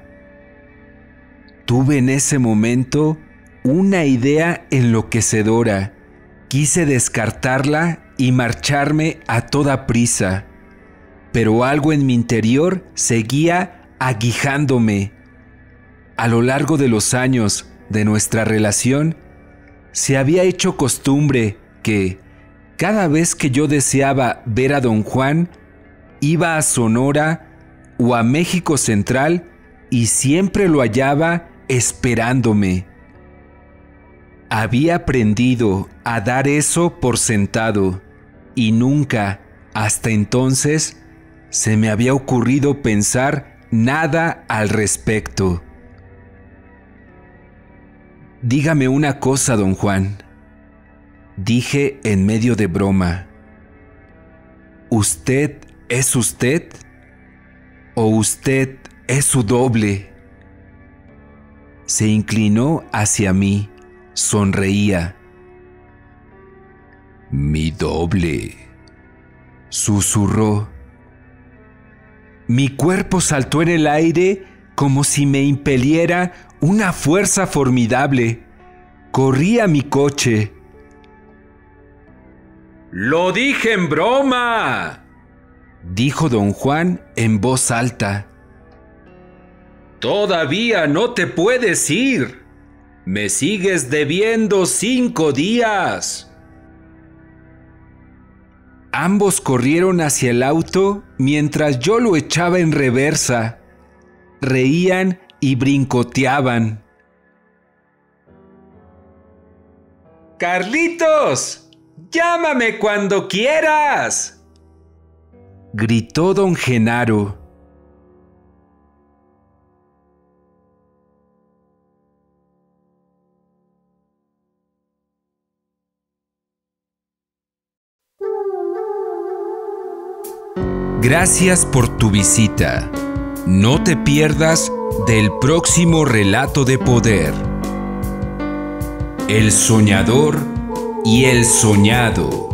Tuve en ese momento una idea enloquecedora. Quise descartarla y marcharme a toda prisa, pero algo en mi interior seguía aguijándome. A lo largo de los años de nuestra relación, se había hecho costumbre que, cada vez que yo deseaba ver a don Juan, iba a Sonora o a México Central y siempre lo hallaba esperándome. Había aprendido a dar eso por sentado y nunca, hasta entonces, se me había ocurrido pensar nada al respecto. Dígame una cosa, don Juan, dije en medio de broma. ¿Usted es usted? ¿O usted es su doble? Se inclinó hacia mí, sonreía. Mi doble, susurró. Mi cuerpo saltó en el aire como si me impeliera una fuerza formidable. Corrí a mi coche. Lo dije en broma, dijo don Juan en voz alta. Todavía no te puedes ir. Me sigues debiendo cinco días. Ambos corrieron hacia el auto mientras yo lo echaba en reversa. Reían y brincoteaban. ¡Carlitos! ¡Llámame cuando quieras! gritó don Genaro. Gracias por tu visita. No te pierdas del próximo relato de poder. El soñador y el soñado.